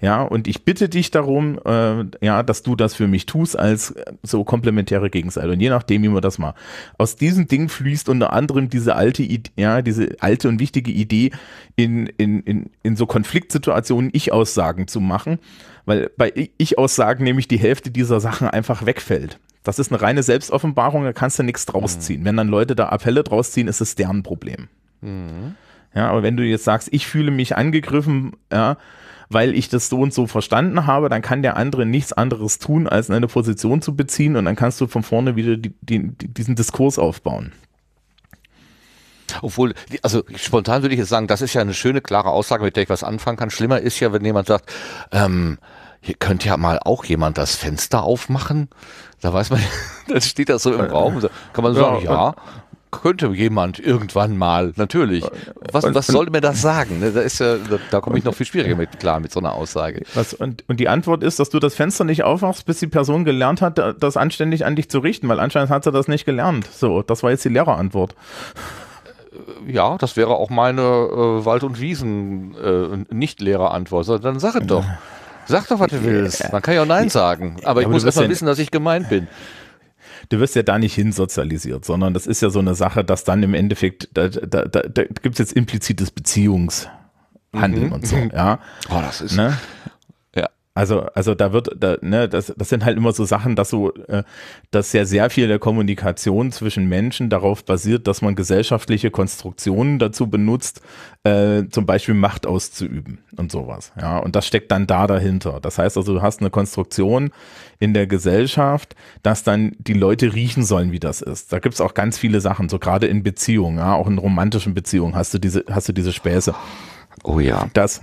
Ja, und ich bitte dich darum, äh, ja, dass du das für mich tust als so komplementäre Gegenseite. Und je nachdem, wie man das mal. Aus diesem Ding fließt unter anderem diese alte, Idee, ja, diese alte und wichtige Idee, in, in, in, in so Konfliktsituationen Ich-Aussagen zu machen weil bei Ich-Aussagen nämlich die Hälfte dieser Sachen einfach wegfällt. Das ist eine reine Selbstoffenbarung, da kannst du nichts draus ziehen. Mhm. Wenn dann Leute da Appelle draus ziehen, ist es deren Problem. Mhm. Ja, aber wenn du jetzt sagst, ich fühle mich angegriffen, ja, weil ich das so und so verstanden habe, dann kann der andere nichts anderes tun, als eine Position zu beziehen und dann kannst du von vorne wieder die, die, diesen Diskurs aufbauen. Obwohl, also spontan würde ich jetzt sagen, das ist ja eine schöne, klare Aussage, mit der ich was anfangen kann. Schlimmer ist ja, wenn jemand sagt, ähm, hier könnte ja mal auch jemand das Fenster aufmachen. Da weiß man, das steht das so im Raum. Kann man sagen, ja, könnte jemand irgendwann mal, natürlich. Was, was soll mir das sagen? Ne, da, ist ja, da, komme ich noch viel schwieriger mit klar, mit so einer Aussage. Was, und, und die Antwort ist, dass du das Fenster nicht aufmachst, bis die Person gelernt hat, das anständig an dich zu richten, weil anscheinend hat sie das nicht gelernt. So, das war jetzt die Lehrerantwort ja, das wäre auch meine äh, Wald- und Wiesen-Nicht-Lehrer-Antwort. Äh, dann sag es doch. Sag doch, was du willst. Äh, Man kann ja auch Nein sagen. Aber ich muss erst mal wissen, dass ich gemeint bin du wirst ja da nicht hinsozialisiert, sondern das ist ja so eine Sache, dass dann im Endeffekt, da, da, da, da gibt es jetzt implizites Beziehungshandeln mhm. und so, ja. Oh, das ist. Ne? Also, also da wird, da, ne, das, das sind halt immer so Sachen, dass so, äh, dass ja sehr viel der Kommunikation zwischen Menschen darauf basiert, dass man gesellschaftliche Konstruktionen dazu benutzt, äh, zum Beispiel Macht auszuüben und sowas. Ja, und das steckt dann da dahinter. Das heißt also, du hast eine Konstruktion in der Gesellschaft, dass dann die Leute riechen sollen, wie das ist. Da gibt es auch ganz viele Sachen, so gerade in Beziehungen, ja, auch in romantischen Beziehungen hast du diese, hast du diese Späße. Oh ja. Das,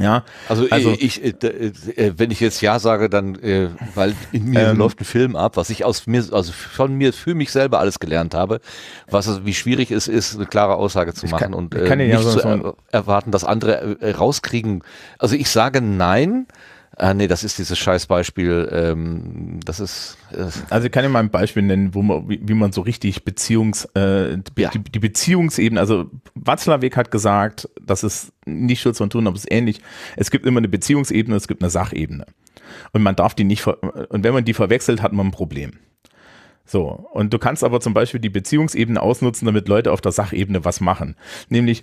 ja, also, äh, also ich, ich äh, äh, wenn ich jetzt ja sage, dann weil in mir ähm, läuft ein Film ab, was ich aus mir, also von mir für mich selber alles gelernt habe, was also wie schwierig es ist, eine klare Aussage zu machen kann, und äh, nicht ja so zu er erwarten, dass andere rauskriegen. Also ich sage nein, Ah, nee, das ist dieses Scheißbeispiel. Ähm, das ist. Äh also ich kann ich mal ein Beispiel nennen, wo man, wie, wie man so richtig Beziehungs, äh, die, ja. die, die Beziehungsebene, also Watzlawick hat gesagt, das ist nicht Schutz von Tun, aber es ist ähnlich. Es gibt immer eine Beziehungsebene, es gibt eine Sachebene. Und man darf die nicht, Ver und wenn man die verwechselt, hat man ein Problem. So, und du kannst aber zum Beispiel die Beziehungsebene ausnutzen, damit Leute auf der Sachebene was machen. Nämlich,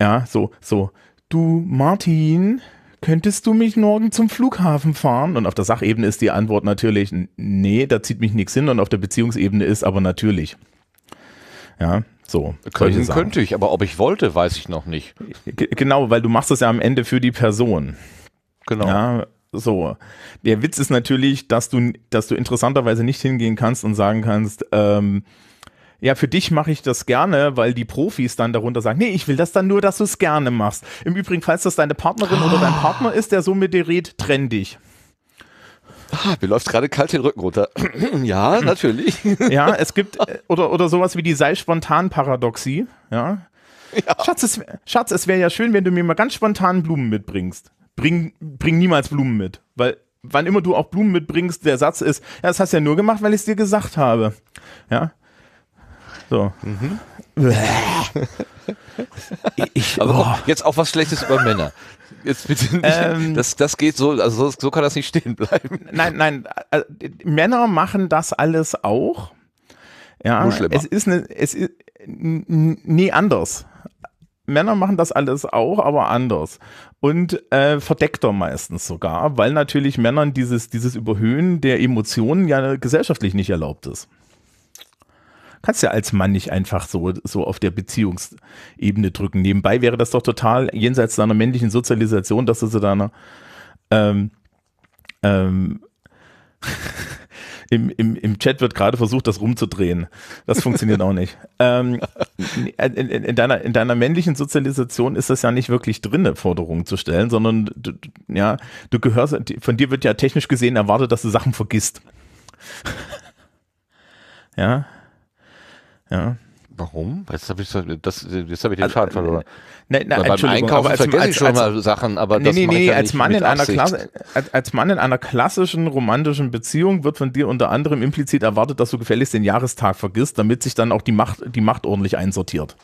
ja, so, so, du Martin, könntest du mich morgen zum Flughafen fahren? Und auf der Sachebene ist die Antwort natürlich, nee, da zieht mich nichts hin. Und auf der Beziehungsebene ist aber natürlich. Ja, so. Können, könnte ich, aber ob ich wollte, weiß ich noch nicht. G genau, weil du machst es ja am Ende für die Person. Genau. Ja, so. Der Witz ist natürlich, dass du, dass du interessanterweise nicht hingehen kannst und sagen kannst, ähm, ja, für dich mache ich das gerne, weil die Profis dann darunter sagen, nee, ich will das dann nur, dass du es gerne machst. Im Übrigen, falls das deine Partnerin oh. oder dein ah. Partner ist, der so mit dir redet, trenn dich. Ah, mir läuft gerade kalt den Rücken runter. ja, natürlich. ja, es gibt, äh, oder, oder sowas wie die Sei-Spontan-Paradoxie. Ja. ja. Schatz, es, Schatz, es wäre ja schön, wenn du mir mal ganz spontan Blumen mitbringst. Bring, bring niemals Blumen mit, weil wann immer du auch Blumen mitbringst, der Satz ist, ja, das hast du ja nur gemacht, weil ich es dir gesagt habe. Ja, so. Mhm. Ich, Aber auch, oh. jetzt auch was Schlechtes über Männer. Jetzt bitte nicht. Ähm, das, das geht so, also so, so kann das nicht stehen bleiben. Nein, nein, äh, Männer machen das alles auch. Ja, Nur schlimmer. es ist eine, es ist nie anders. Männer machen das alles auch, aber anders. Und äh, verdeckter meistens sogar, weil natürlich Männern dieses, dieses Überhöhen der Emotionen ja gesellschaftlich nicht erlaubt ist. Kannst ja als Mann nicht einfach so, so auf der Beziehungsebene drücken. Nebenbei wäre das doch total jenseits deiner männlichen Sozialisation, dass du so deiner ähm, ähm, Im, im, Im Chat wird gerade versucht, das rumzudrehen. Das funktioniert auch nicht. Ähm, in, in, in, deiner, in deiner männlichen Sozialisation ist das ja nicht wirklich drin, eine Forderung zu stellen, sondern du, ja, du gehörst, von dir wird ja technisch gesehen erwartet, dass du Sachen vergisst. ja. Ja. Warum? Jetzt habe ich, das, jetzt hab ich den Schaden also, verloren. Ne, ne, beim Einkaufen also als, vergesse als, ich schon als, mal Sachen, aber nee, das nee, nee, ja als, Mann in einer Klasse, als, als Mann in einer klassischen romantischen Beziehung wird von dir unter anderem implizit erwartet, dass du gefälligst den Jahrestag vergisst, damit sich dann auch die Macht, die Macht ordentlich einsortiert.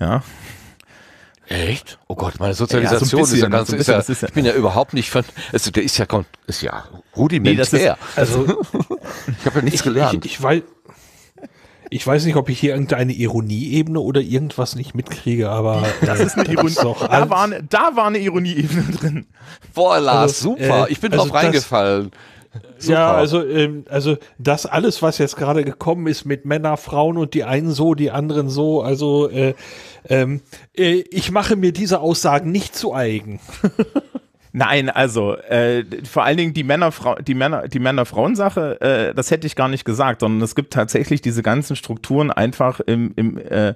Ja. Echt? Oh Gott, meine Sozialisation ja, so bisschen, ist ja ganz, so bisschen, ist ja, ist ja, ich bin ja überhaupt nicht von, also der ist ja, ist ja rudimentär. Nee, ist, also, ich habe ja nichts ich, gelernt. Ich, ich, weil, ich weiß nicht, ob ich hier irgendeine Ironieebene oder irgendwas nicht mitkriege, aber. Äh, das ist eine Ironie. Da war, eine, da war eine Ironieebene drin. Boah, Lars, also, super. Äh, ich bin also drauf reingefallen. Super. Ja, also, ähm, also das alles, was jetzt gerade gekommen ist mit Männer, Frauen und die einen so, die anderen so, also äh, ähm, äh, ich mache mir diese Aussagen nicht zu eigen. Nein, also äh, vor allen Dingen die Männer, die Männer, die männer frauen äh, das hätte ich gar nicht gesagt, sondern es gibt tatsächlich diese ganzen Strukturen einfach im, im, äh,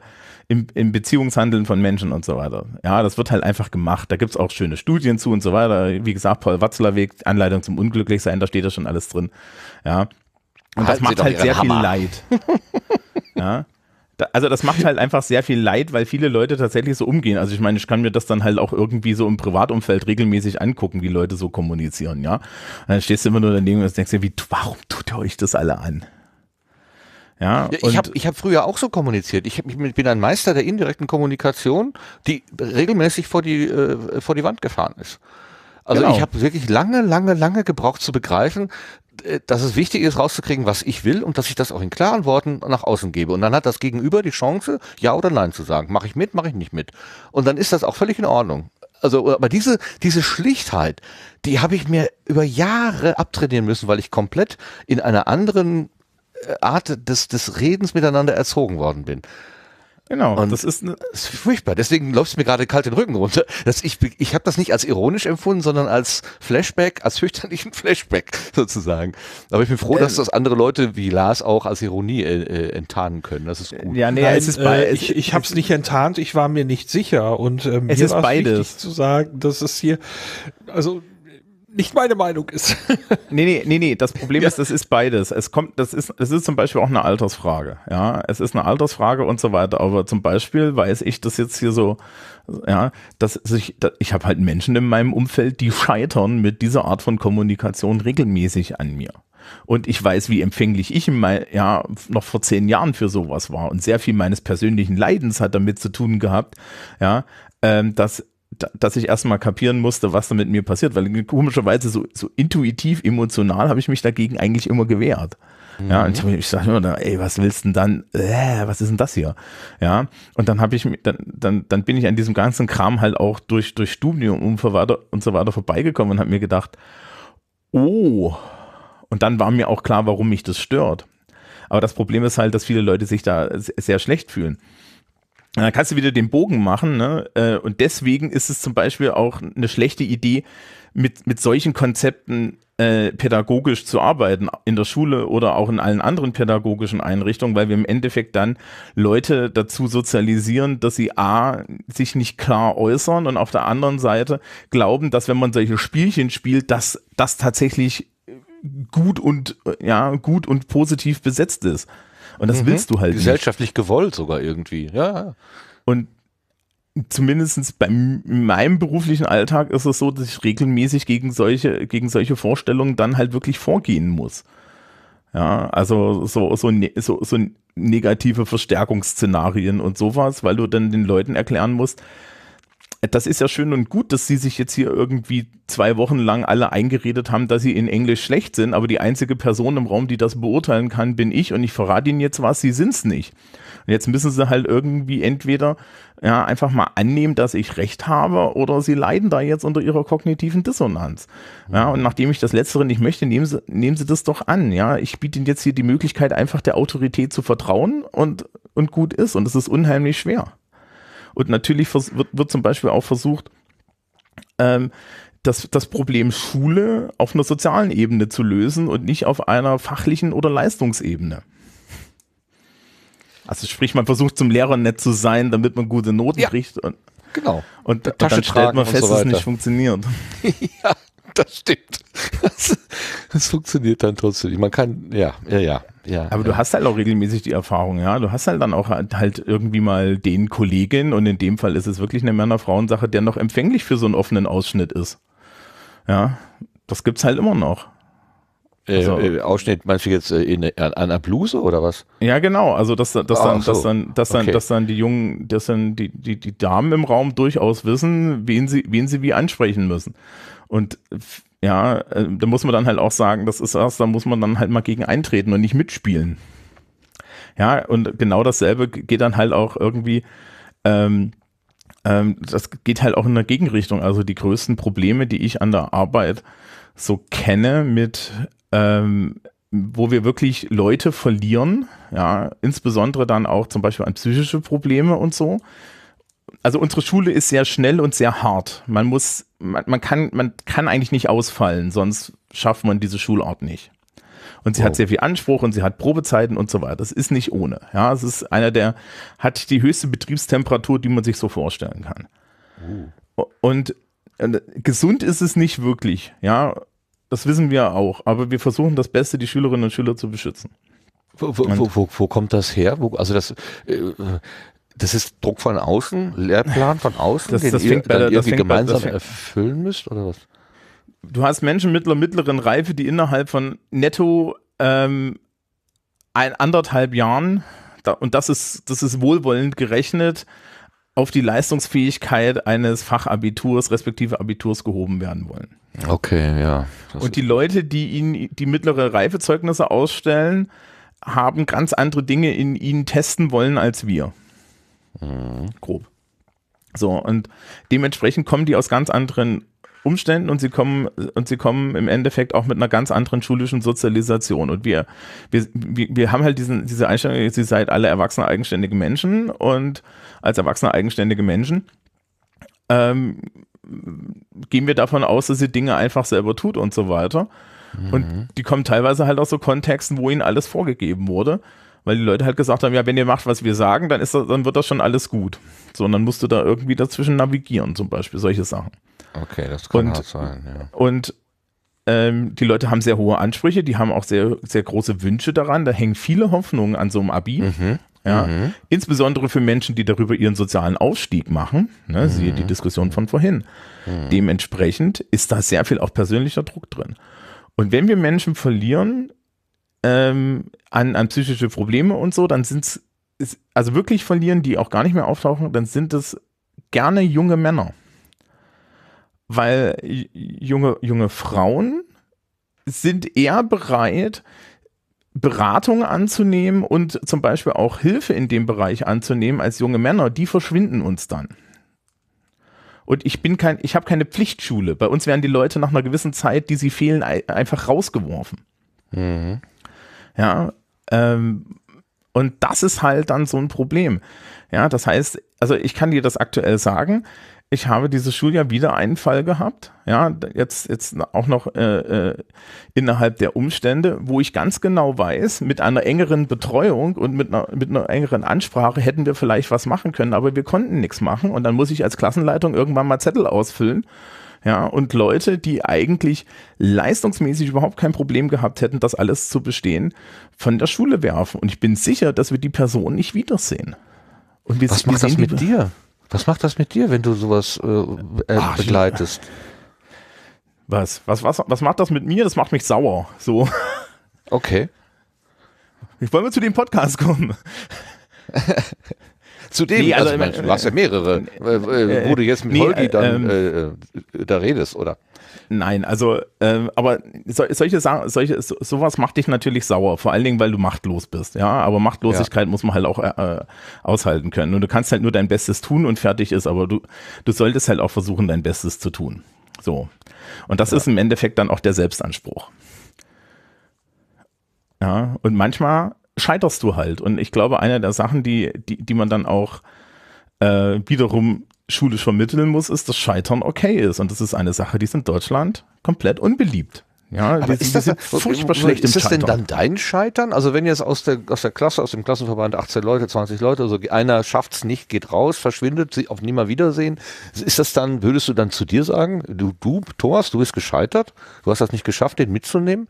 im, im Beziehungshandeln von Menschen und so weiter. Ja, das wird halt einfach gemacht. Da gibt es auch schöne Studien zu und so weiter. Wie gesagt, Paul Watzler Weg, Anleitung zum Unglücklichsein, da steht ja schon alles drin. Ja. Und Halten das macht halt sehr Hammer. viel Leid. ja also das macht halt einfach sehr viel Leid, weil viele Leute tatsächlich so umgehen. Also ich meine, ich kann mir das dann halt auch irgendwie so im Privatumfeld regelmäßig angucken, wie Leute so kommunizieren, ja. Und dann stehst du immer nur daneben und denkst dir, wie, warum tut ihr euch das alle an? Ja, ja ich habe ich hab früher auch so kommuniziert. Ich, hab, ich, bin ein Meister der indirekten Kommunikation, die regelmäßig vor die, äh, vor die Wand gefahren ist. Also genau. ich habe wirklich lange, lange, lange gebraucht zu begreifen, äh, dass es wichtig ist, rauszukriegen, was ich will und dass ich das auch in klaren Worten nach außen gebe. Und dann hat das Gegenüber die Chance, ja oder nein zu sagen. Mache ich mit, mache ich nicht mit. Und dann ist das auch völlig in Ordnung. Also, aber diese, diese Schlichtheit, die habe ich mir über Jahre abtrainieren müssen, weil ich komplett in einer anderen äh, Art des, des Redens miteinander erzogen worden bin. Genau, und das ist, ne das ist furchtbar. Deswegen läuft es mir gerade kalt den Rücken runter. Das, ich ich habe das nicht als ironisch empfunden, sondern als Flashback, als fürchterlichen Flashback sozusagen. Aber ich bin froh, äh, dass das andere Leute wie Lars auch als Ironie äh, äh enttarnen können. Das ist gut. Ja, nee, Nein, es ist bei, äh, ich, ich habe es nicht enttarnt, ich war mir nicht sicher. Und ähm, es mir ist beides. zu sagen, dass es hier, also nicht meine Meinung ist. nee, nee, nee, nee. Das Problem ja. ist, das ist beides. Es kommt, das ist, es ist zum Beispiel auch eine Altersfrage. Ja, es ist eine Altersfrage und so weiter. Aber zum Beispiel weiß ich das jetzt hier so, ja, dass ich, dass ich habe halt Menschen in meinem Umfeld, die scheitern mit dieser Art von Kommunikation regelmäßig an mir. Und ich weiß, wie empfänglich ich mein, ja, noch vor zehn Jahren für sowas war. Und sehr viel meines persönlichen Leidens hat damit zu tun gehabt, ja, ähm, dass dass ich erstmal kapieren musste, was da mit mir passiert, weil komischerweise so, so intuitiv, emotional habe ich mich dagegen eigentlich immer gewehrt. Ja, und mhm. ich, ich sage immer, ey, was willst denn dann, äh, was ist denn das hier? Ja, und dann habe ich dann, dann, dann bin ich an diesem ganzen Kram halt auch durch, durch Studium und so weiter vorbeigekommen und habe mir gedacht, oh, und dann war mir auch klar, warum mich das stört. Aber das Problem ist halt, dass viele Leute sich da sehr schlecht fühlen dann kannst du wieder den Bogen machen. Ne? Äh, und deswegen ist es zum Beispiel auch eine schlechte Idee, mit, mit solchen Konzepten äh, pädagogisch zu arbeiten, in der Schule oder auch in allen anderen pädagogischen Einrichtungen, weil wir im Endeffekt dann Leute dazu sozialisieren, dass sie a, sich nicht klar äußern und auf der anderen Seite glauben, dass wenn man solche Spielchen spielt, dass das tatsächlich gut und äh, ja, gut und positiv besetzt ist. Und das mhm. willst du halt. Gesellschaftlich nicht. gewollt sogar irgendwie, ja. Und zumindest in meinem beruflichen Alltag ist es so, dass ich regelmäßig gegen solche, gegen solche Vorstellungen dann halt wirklich vorgehen muss. Ja, also so, so, ne, so, so negative Verstärkungsszenarien und sowas, weil du dann den Leuten erklären musst, das ist ja schön und gut, dass sie sich jetzt hier irgendwie zwei Wochen lang alle eingeredet haben, dass sie in Englisch schlecht sind, aber die einzige Person im Raum, die das beurteilen kann, bin ich und ich verrate ihnen jetzt was, sie sind es nicht. Und jetzt müssen sie halt irgendwie entweder ja, einfach mal annehmen, dass ich recht habe oder sie leiden da jetzt unter ihrer kognitiven Dissonanz. Ja, und nachdem ich das Letztere nicht möchte, nehmen sie, nehmen sie das doch an. Ja, ich biete ihnen jetzt hier die Möglichkeit, einfach der Autorität zu vertrauen und, und gut ist. Und es ist unheimlich schwer. Und natürlich wird, wird zum Beispiel auch versucht, ähm, das, das Problem Schule auf einer sozialen Ebene zu lösen und nicht auf einer fachlichen oder Leistungsebene. Also sprich, man versucht zum Lehrer nett zu sein, damit man gute Noten ja, kriegt. Und, genau. Und, und dann stellt man fest, so dass es nicht funktioniert. ja das stimmt. Das, das, funktioniert dann trotzdem. Man kann, ja, ja, ja. ja Aber ja. du hast halt auch regelmäßig die Erfahrung, ja. Du hast halt dann auch halt, halt irgendwie mal den Kollegen und in dem Fall ist es wirklich eine männer frauensache der noch empfänglich für so einen offenen Ausschnitt ist. Ja, das es halt immer noch. Äh, also, äh, Ausschnitt meinst du jetzt äh, in, an, einer Bluse oder was? Ja, genau. Also dass, dass, dann, so. dass, dann, dass, okay. dass dann die jungen, dass dann die, die, die Damen im Raum durchaus wissen, wen sie, wen sie wie ansprechen müssen. Und ja, äh, da muss man dann halt auch sagen, das ist das, da muss man dann halt mal gegen eintreten und nicht mitspielen. Ja, und genau dasselbe geht dann halt auch irgendwie, ähm, ähm, das geht halt auch in der Gegenrichtung. Also die größten Probleme, die ich an der Arbeit so kenne, mit ähm, wo wir wirklich Leute verlieren, ja, insbesondere dann auch zum Beispiel an psychische Probleme und so, also unsere Schule ist sehr schnell und sehr hart. Man muss, man, man, kann, man kann eigentlich nicht ausfallen, sonst schafft man diese Schulart nicht. Und sie wow. hat oh. sehr viel Anspruch und sie hat Probezeiten und so weiter. Das ist nicht ohne. Ja, es ist einer der, hat die höchste Betriebstemperatur, die man sich so vorstellen kann. Uh. Und, und gesund ist es nicht wirklich. Ja, das wissen wir auch. Aber wir versuchen das Beste, die Schülerinnen und Schüler zu beschützen. Wo, wo, wo, wo, kommt das her? also das, äh, das ist Druck von außen, Lehrplan von außen, das, den das ihr dann der, irgendwie gemeinsam bei, erfüllen müsst oder was? Du hast Menschen mittler mittleren Reife, die innerhalb von netto ähm, ein anderthalb Jahren da, und das ist das ist wohlwollend gerechnet auf die Leistungsfähigkeit eines Fachabiturs respektive Abiturs gehoben werden wollen. Okay, ja. Und die Leute, die ihnen die mittlere Reifezeugnisse ausstellen, haben ganz andere Dinge in ihnen testen wollen als wir. Mhm. Grob. So, und dementsprechend kommen die aus ganz anderen Umständen und sie kommen und sie kommen im Endeffekt auch mit einer ganz anderen schulischen Sozialisation. Und wir, wir, wir haben halt diesen, diese Einstellung, sie seid alle erwachsene eigenständige Menschen und als erwachsene eigenständige Menschen ähm, gehen wir davon aus, dass sie Dinge einfach selber tut und so weiter. Mhm. Und die kommen teilweise halt aus so Kontexten, wo ihnen alles vorgegeben wurde weil die Leute halt gesagt haben, ja, wenn ihr macht, was wir sagen, dann, ist das, dann wird das schon alles gut. So, und dann musst du da irgendwie dazwischen navigieren, zum Beispiel, solche Sachen. Okay, das kann und, sein, ja. Und ähm, die Leute haben sehr hohe Ansprüche, die haben auch sehr, sehr große Wünsche daran, da hängen viele Hoffnungen an so einem Abi. Mhm. Ja, mhm. insbesondere für Menschen, die darüber ihren sozialen Aufstieg machen, ne, mhm. siehe die Diskussion von vorhin. Mhm. Dementsprechend ist da sehr viel auch persönlicher Druck drin. Und wenn wir Menschen verlieren, ähm, an, an psychische Probleme und so, dann sind es, also wirklich verlieren, die auch gar nicht mehr auftauchen, dann sind es gerne junge Männer. Weil junge, junge Frauen sind eher bereit, Beratung anzunehmen und zum Beispiel auch Hilfe in dem Bereich anzunehmen als junge Männer, die verschwinden uns dann. Und ich bin kein, ich habe keine Pflichtschule. Bei uns werden die Leute nach einer gewissen Zeit, die sie fehlen, einfach rausgeworfen. Mhm. Ja, ähm, und das ist halt dann so ein Problem. Ja, das heißt, also ich kann dir das aktuell sagen. Ich habe dieses Schuljahr wieder einen Fall gehabt. Ja, jetzt, jetzt auch noch äh, äh innerhalb der Umstände, wo ich ganz genau weiß, mit einer engeren Betreuung und mit einer, mit einer engeren Ansprache hätten wir vielleicht was machen können, aber wir konnten nichts machen. Und dann muss ich als Klassenleitung irgendwann mal Zettel ausfüllen ja, und Leute, die eigentlich leistungsmäßig überhaupt kein Problem gehabt hätten, das alles zu bestehen, von der Schule werfen. Und ich bin sicher, dass wir die Person nicht wiedersehen. Und wir, Was wir macht das mit dir? Was macht das mit dir, wenn du sowas äh, äh Ach, begleitest? Was, was, was, was macht das mit mir? Das macht mich sauer. So. Okay. Ich wollte wir zu dem Podcast kommen. Zudem, nee, also, also meine, du hast ja mehrere, äh, äh, äh, äh, wo du jetzt mit nee, Holgi dann ähm, äh, da redest, oder? Nein, also, äh, aber solche Sachen, solche, sowas macht dich natürlich sauer, vor allen Dingen, weil du machtlos bist, ja. Aber Machtlosigkeit ja. muss man halt auch äh, aushalten können. Und du kannst halt nur dein Bestes tun und fertig ist, aber du, du solltest halt auch versuchen, dein Bestes zu tun. So. Und das ja. ist im Endeffekt dann auch der Selbstanspruch. Ja, und manchmal scheiterst du halt. Und ich glaube, eine der Sachen, die, die, die man dann auch äh, wiederum schulisch vermitteln muss, ist, dass Scheitern okay ist. Und das ist eine Sache, die ist in Deutschland komplett unbeliebt. Ja, aber die, ist das, furchtbar schlecht Ist das denn dann dein Scheitern? Also wenn jetzt aus der, aus der Klasse, aus dem Klassenverband 18 Leute, 20 Leute, also einer es nicht, geht raus, verschwindet, sie auf Nimmerwiedersehen, ist das dann, würdest du dann zu dir sagen, du, du, Thomas, du bist gescheitert, du hast das nicht geschafft, den mitzunehmen?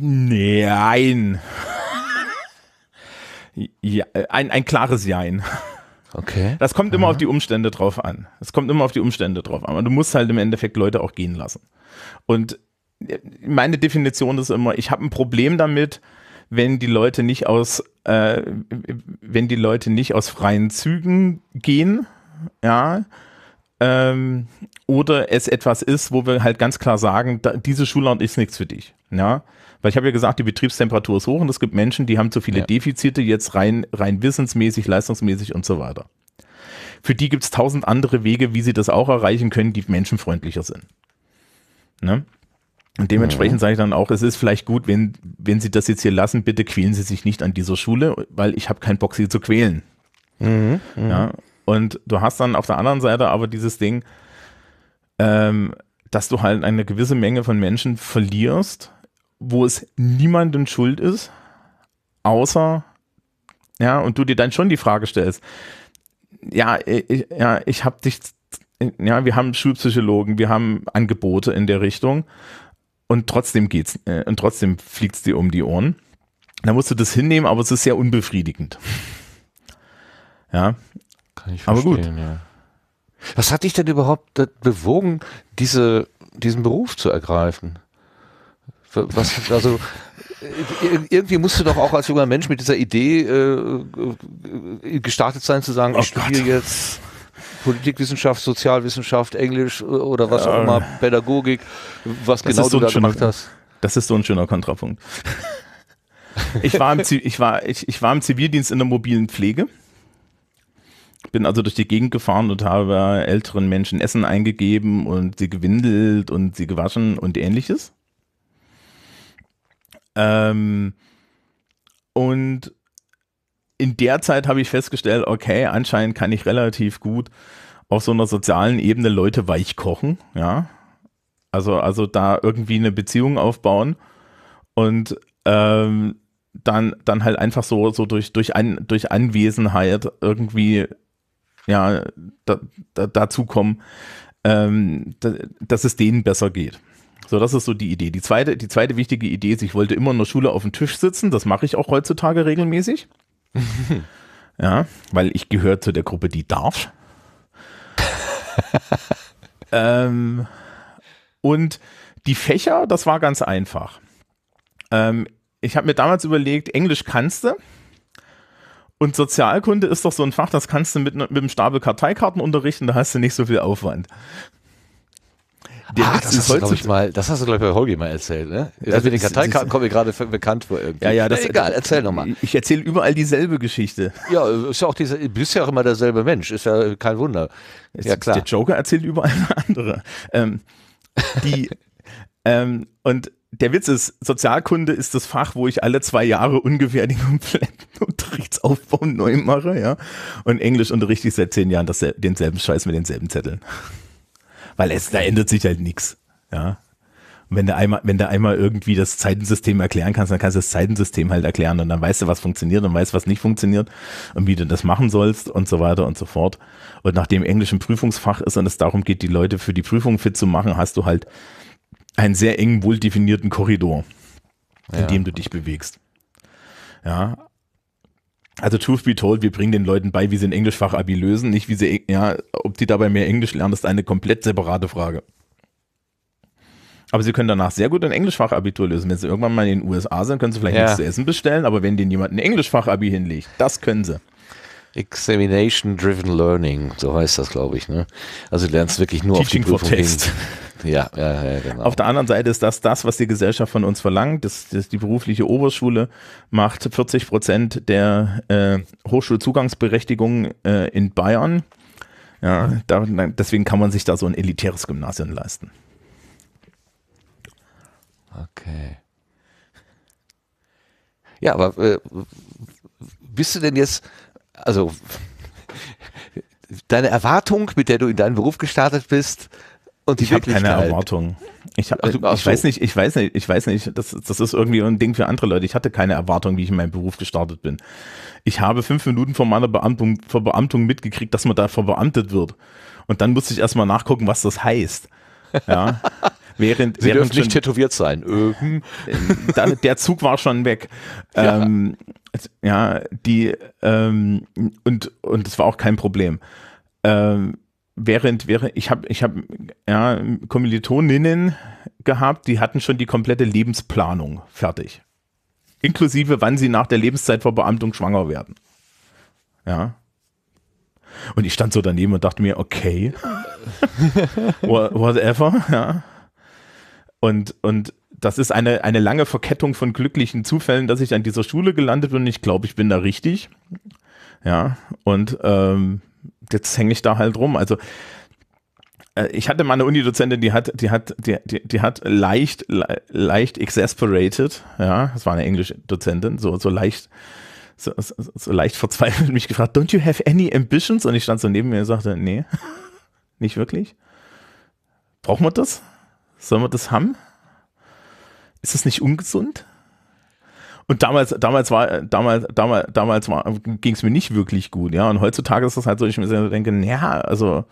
Nein. ja, ein, ein klares Jein. Okay. Das kommt Aha. immer auf die Umstände drauf an. Es kommt immer auf die Umstände drauf an. Und du musst halt im Endeffekt Leute auch gehen lassen. Und äh, meine Definition ist immer, ich habe ein Problem damit, wenn die Leute nicht aus, äh, wenn die Leute nicht aus freien Zügen gehen, ja, ähm, oder es etwas ist, wo wir halt ganz klar sagen, da, diese Schulart ist nichts für dich, ja. Weil ich habe ja gesagt, die Betriebstemperatur ist hoch und es gibt Menschen, die haben zu viele ja. Defizite jetzt rein, rein wissensmäßig, leistungsmäßig und so weiter. Für die gibt es tausend andere Wege, wie sie das auch erreichen können, die menschenfreundlicher sind. Ne? Und dementsprechend mhm. sage ich dann auch, es ist vielleicht gut, wenn, wenn Sie das jetzt hier lassen, bitte quälen Sie sich nicht an dieser Schule, weil ich habe keinen Bock, Sie zu quälen. Mhm. Mhm. Ja? Und du hast dann auf der anderen Seite aber dieses Ding, ähm, dass du halt eine gewisse Menge von Menschen verlierst, wo es niemanden schuld ist, außer, ja, und du dir dann schon die Frage stellst, ja, ich, ja, ich habe dich, ja, wir haben Schulpsychologen, wir haben Angebote in der Richtung und trotzdem geht's, äh, und trotzdem fliegt's dir um die Ohren. Da musst du das hinnehmen, aber es ist sehr unbefriedigend. Ja. Kann ich verstehen, aber gut. Ja. Was hat dich denn überhaupt bewogen, diese, diesen Beruf zu ergreifen? Was, also äh, irgendwie musst du doch auch als junger Mensch mit dieser Idee äh, äh gestartet sein, zu sagen, oh ich Gott. studiere jetzt Politikwissenschaft, Sozialwissenschaft, Englisch äh, oder was ja. auch immer, Pädagogik, was das genau so du da schöner, gemacht hast. Das ist so ein schöner Kontrapunkt. ich, war im, ich, war, ich, ich war im Zivildienst in der mobilen Pflege. Bin also durch die Gegend gefahren und habe älteren Menschen Essen eingegeben und sie gewindelt und sie gewaschen und ähnliches. Ähm, und in der Zeit habe ich festgestellt, okay, anscheinend kann ich relativ gut auf so einer sozialen Ebene Leute weich kochen, ja. Also, also da irgendwie eine Beziehung aufbauen und ähm, dann, dann halt einfach so, so durch, durch, An, durch Anwesenheit irgendwie ja, da, da, dazu kommen, ähm, da, dass es denen besser geht. So, das ist so die Idee. Die zweite, die zweite wichtige Idee ist, ich wollte immer in der Schule auf dem Tisch sitzen. Das mache ich auch heutzutage regelmäßig. ja, weil ich gehöre zu der Gruppe, die darf. ähm, und die Fächer, das war ganz einfach. Ähm, ich habe mir damals überlegt, Englisch kannst du. Und Sozialkunde ist doch so ein Fach, das kannst du mit, mit einem Stapel Karteikarten unterrichten, da hast du nicht so viel Aufwand. Der ah, das, hast du, ich, mal, das hast du, glaube ich, bei Holgi mal erzählt, ne? Das also mit den Karteikarten kommen mir gerade bekannt vor irgendwie. Ja, ja, das, ist egal, erzähl nochmal. Ich erzähle überall dieselbe Geschichte. Ja, ist ja auch diese, du bist ja auch immer derselbe Mensch, ist ja kein Wunder. Ist, ja, klar. Der Joker erzählt überall eine andere. Ähm, die, ähm, und der Witz ist, Sozialkunde ist das Fach, wo ich alle zwei Jahre ungefähr den kompletten Unterrichtsaufbau neu mache, ja. Und Englisch unterrichte ich seit zehn Jahren das, denselben Scheiß mit denselben Zetteln weil es, da ändert sich halt nichts. Ja. Und wenn du einmal, wenn du einmal irgendwie das Zeitensystem erklären kannst, dann kannst du das Zeitensystem halt erklären und dann weißt du, was funktioniert und weißt, was nicht funktioniert und wie du das machen sollst und so weiter und so fort. Und nachdem Englisch ein Prüfungsfach ist und es darum geht, die Leute für die Prüfung fit zu machen, hast du halt einen sehr engen, wohl definierten Korridor, in ja. dem du dich bewegst. Ja, also truth be told, wir bringen den Leuten bei, wie sie ein Englischfach Abi lösen, nicht wie sie, ja, ob die dabei mehr Englisch lernen, ist eine komplett separate Frage. Aber sie können danach sehr gut ein Englischfachabitur lösen. Wenn sie irgendwann mal in den USA sind, können sie vielleicht ja. nichts zu essen bestellen, aber wenn denen jemand ein Englischfachabi hinlegt, das können sie. Examination Driven Learning, so heißt das, glaube ich. Ne? Also du lernst wirklich nur Teaching auf die Prüfung for test. Ja, ja, ja, genau. Auf der anderen Seite ist das das, was die Gesellschaft von uns verlangt. Das, das die berufliche Oberschule macht 40 Prozent der äh, Hochschulzugangsberechtigung äh, in Bayern. Ja, da, deswegen kann man sich da so ein elitäres Gymnasium leisten. Okay. Ja, aber äh, bist du denn jetzt, also deine Erwartung, mit der du in deinen Beruf gestartet bist, und die ich Wirklichkeit. habe keine Erwartungen. Ich, also, ich weiß nicht, ich weiß nicht, ich weiß nicht, das, das ist irgendwie ein Ding für andere Leute. Ich hatte keine Erwartungen, wie ich in meinem Beruf gestartet bin. Ich habe fünf Minuten vor meiner Beamtung, Verbeamtung mitgekriegt, dass man da verbeamtet wird. Und dann musste ich erstmal nachgucken, was das heißt. Ja. während, Sie während dürfen nicht tätowiert sein. Ähm. der Zug war schon weg. Ja, ähm, ja die ähm, und und es war auch kein Problem. Ähm, während, während ich habe ich habe ja, Kommilitoninnen gehabt, die hatten schon die komplette Lebensplanung fertig. Inklusive, wann sie nach der Lebenszeit vor Beamtung schwanger werden. Ja. Und ich stand so daneben und dachte mir, okay, whatever, ja. Und, und das ist eine, eine lange Verkettung von glücklichen Zufällen, dass ich an dieser Schule gelandet bin. Ich glaube, ich bin da richtig. Ja, und ähm, jetzt hänge ich da halt rum. Also äh, ich hatte mal eine Uni-Dozentin, die hat, die hat, die, die, die hat leicht, le, leicht exasperated, ja, das war eine Englisch-Dozentin, so, so leicht, so, so, leicht verzweifelt mich gefragt, don't you have any ambitions? Und ich stand so neben mir und sagte, nee, nicht wirklich. Brauchen wir das? Sollen wir das haben? Ist das nicht ungesund? Und damals, damals war, damals, damals, damals war, ging es mir nicht wirklich gut, ja. Und heutzutage ist das halt so, ich mir denke, naja, also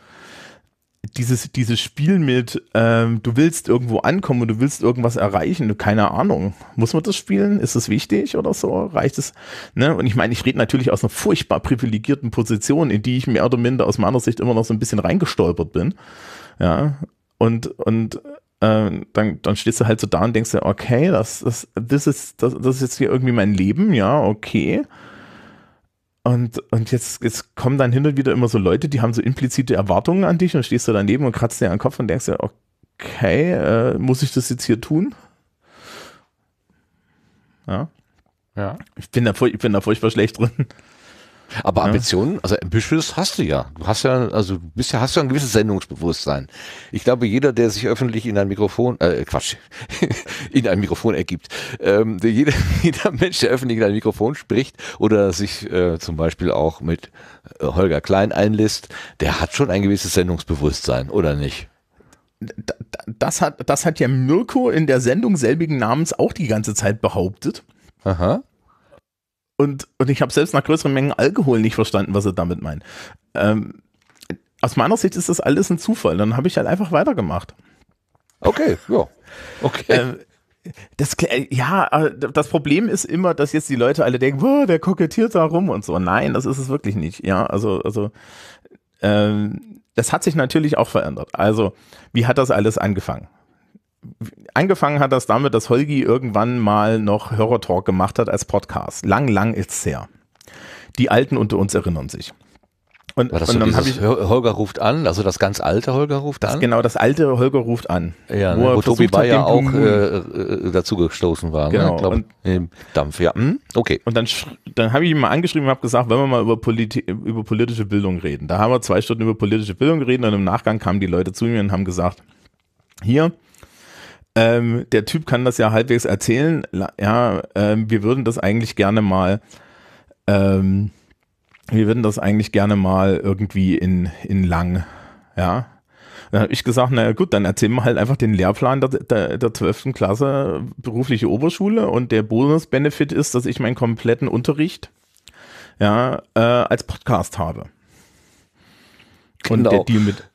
dieses, dieses Spiel mit, ähm, du willst irgendwo ankommen du willst irgendwas erreichen, keine Ahnung. Muss man das spielen? Ist es wichtig oder so? Reicht es? Ne? Und ich meine, ich rede natürlich aus einer furchtbar privilegierten Position, in die ich mehr oder minder aus meiner Sicht immer noch so ein bisschen reingestolpert bin. Ja. Und, und ähm, dann, dann stehst du halt so da und denkst dir, okay, das, das, das, ist, das, das ist jetzt hier irgendwie mein Leben, ja, okay. Und, und jetzt, jetzt kommen dann hin und wieder immer so Leute, die haben so implizite Erwartungen an dich und stehst du daneben und kratzt dir an den Kopf und denkst dir, okay, äh, muss ich das jetzt hier tun? Ja. ja. Ich, bin da, ich bin da furchtbar schlecht drin. Aber Ambitionen, also Ambitious hast du ja. Du hast ja, also du hast ja ein gewisses Sendungsbewusstsein. Ich glaube, jeder, der sich öffentlich in ein Mikrofon, äh, Quatsch, in ein Mikrofon ergibt, ähm, der, jeder, jeder Mensch, der öffentlich in ein Mikrofon spricht oder sich äh, zum Beispiel auch mit äh, Holger Klein einlässt, der hat schon ein gewisses Sendungsbewusstsein, oder nicht? Das hat, das hat ja Mirko in der Sendung selbigen Namens auch die ganze Zeit behauptet. Aha. Und, und ich habe selbst nach größeren Mengen Alkohol nicht verstanden, was er damit meint. Ähm, aus meiner Sicht ist das alles ein Zufall. Dann habe ich halt einfach weitergemacht. Okay, ja. Okay. Ähm, das, ja, äh, das Problem ist immer, dass jetzt die Leute alle denken, oh, der kokettiert da rum und so. Nein, das ist es wirklich nicht. Ja, also, also ähm, das hat sich natürlich auch verändert. Also, wie hat das alles angefangen? angefangen hat das damit, dass Holgi irgendwann mal noch Talk gemacht hat als Podcast. Lang, lang ist es her. Die Alten unter uns erinnern sich. Und, War das und so dann habe ich Holger ruft an, also das ganz alte Holger ruft an. genau, das alte Holger ruft an. Ja, ne, wo, wo Tobi Bayer ja auch äh, äh, dazu gestoßen war, ne? genau, ne? Glaub, und, im Dampf, ja. Hm? Okay. Und dann, dann habe ich ihm mal angeschrieben und habe gesagt, wenn wir mal über, Politi über politische Bildung reden. Da haben wir zwei Stunden über politische Bildung geredet und im Nachgang kamen die Leute zu mir und haben gesagt, hier, ähm, der Typ kann das ja halbwegs erzählen. Ja, ähm, wir würden das eigentlich gerne mal, ähm, wir würden das eigentlich gerne mal irgendwie in, in lang, ja. Dann habe ich gesagt, naja gut, dann erzählen wir halt einfach den Lehrplan der, der, der 12. Klasse berufliche Oberschule und der Bonus-Benefit ist, dass ich meinen kompletten Unterricht ja, äh, als Podcast habe. Und genau. der Deal mit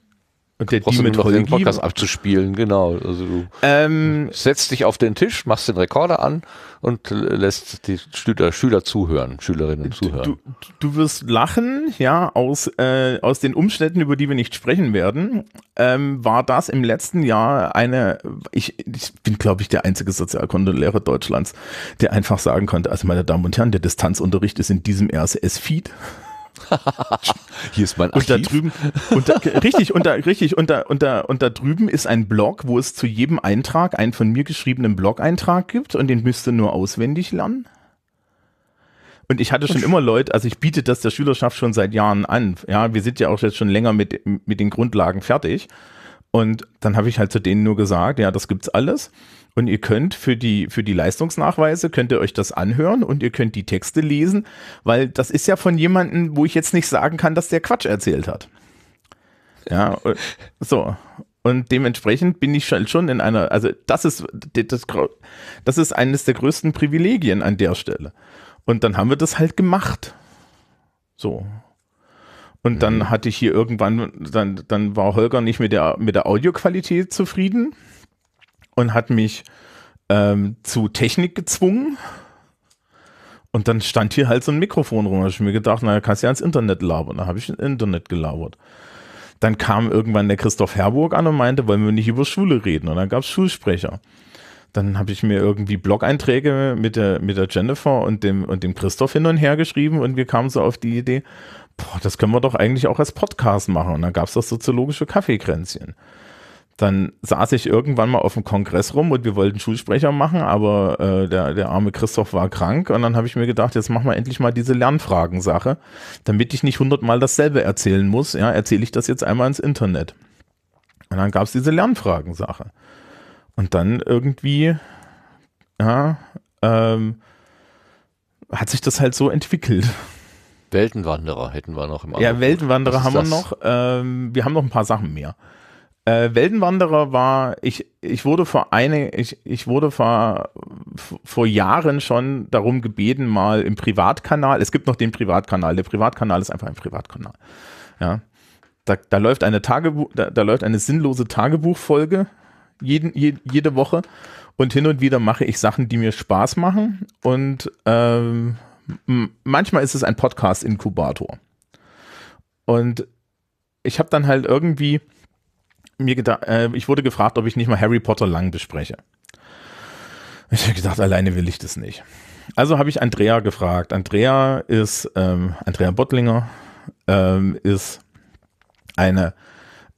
und der brauchst Deal mit Holgi. Podcast abzuspielen, genau. Also du ähm, setzt dich auf den Tisch, machst den Rekorder an und lässt die Schüler, Schüler zuhören, Schülerinnen zuhören. Du, du wirst lachen, ja, aus, äh, aus den Umständen, über die wir nicht sprechen werden, ähm, war das im letzten Jahr eine, ich, ich bin, glaube ich, der einzige Sozialkundelehrer Deutschlands, der einfach sagen konnte, also meine Damen und Herren, der Distanzunterricht ist in diesem RSS-Feed. Hier ist mein Archiv. Und da drüben, und da, richtig, und da, richtig, und da, und da, und da drüben ist ein Blog, wo es zu jedem Eintrag einen von mir geschriebenen Blog-Eintrag gibt und den müsst ihr nur auswendig lernen. Und ich hatte schon immer Leute, also ich biete das der Schülerschaft schon seit Jahren an. Ja, wir sind ja auch jetzt schon länger mit, mit den Grundlagen fertig. Und dann habe ich halt zu denen nur gesagt, ja, das gibt's alles. Und ihr könnt für die, für die Leistungsnachweise, könnt ihr euch das anhören und ihr könnt die Texte lesen, weil das ist ja von jemandem, wo ich jetzt nicht sagen kann, dass der Quatsch erzählt hat. Ja, äh, so. Und dementsprechend bin ich halt schon in einer, also das ist, das, das ist eines der größten Privilegien an der Stelle. Und dann haben wir das halt gemacht. So. Und dann mhm. hatte ich hier irgendwann, dann, dann war Holger nicht mit der, mit der Audioqualität zufrieden und hat mich ähm, zu Technik gezwungen. Und dann stand hier halt so ein Mikrofon rum. Da habe ich mir gedacht, naja, kannst ja ans Internet labern. Da habe ich ins Internet gelabert. Dann kam irgendwann der Christoph Herburg an und meinte, wollen wir nicht über Schule reden? Und dann gab es Schulsprecher. Dann habe ich mir irgendwie Blog-Einträge mit der, mit der Jennifer und dem, und dem Christoph hin und her geschrieben und wir kamen so auf die Idee, boah, das können wir doch eigentlich auch als Podcast machen. Und dann gab es das soziologische Kaffeekränzchen dann saß ich irgendwann mal auf dem Kongress rum und wir wollten Schulsprecher machen, aber äh, der, der arme Christoph war krank und dann habe ich mir gedacht, jetzt machen wir endlich mal diese Lernfragen-Sache, damit ich nicht hundertmal dasselbe erzählen muss, ja, erzähle ich das jetzt einmal ins Internet. Und dann gab es diese Lernfragen-Sache. Und dann irgendwie, ja, ähm, hat sich das halt so entwickelt. Weltenwanderer hätten wir noch im Angebot. Ja, Weltenwanderer haben wir noch. Ähm, wir haben noch ein paar Sachen mehr. Äh, Weltenwanderer war, ich, ich wurde vor eine, ich, ich wurde vor, vor Jahren schon darum gebeten, mal im Privatkanal, es gibt noch den Privatkanal, der Privatkanal ist einfach ein Privatkanal. Ja. Da, da läuft eine Tagebuch, da, da läuft eine sinnlose Tagebuchfolge jeden, je, jede Woche und hin und wieder mache ich Sachen, die mir Spaß machen und ähm, manchmal ist es ein Podcast-Inkubator. Und ich habe dann halt irgendwie, mir gedacht, äh, ich wurde gefragt, ob ich nicht mal Harry Potter lang bespreche. Ich habe gedacht, alleine will ich das nicht. Also habe ich Andrea gefragt. Andrea ist, ähm, Andrea Bottlinger ähm, ist eine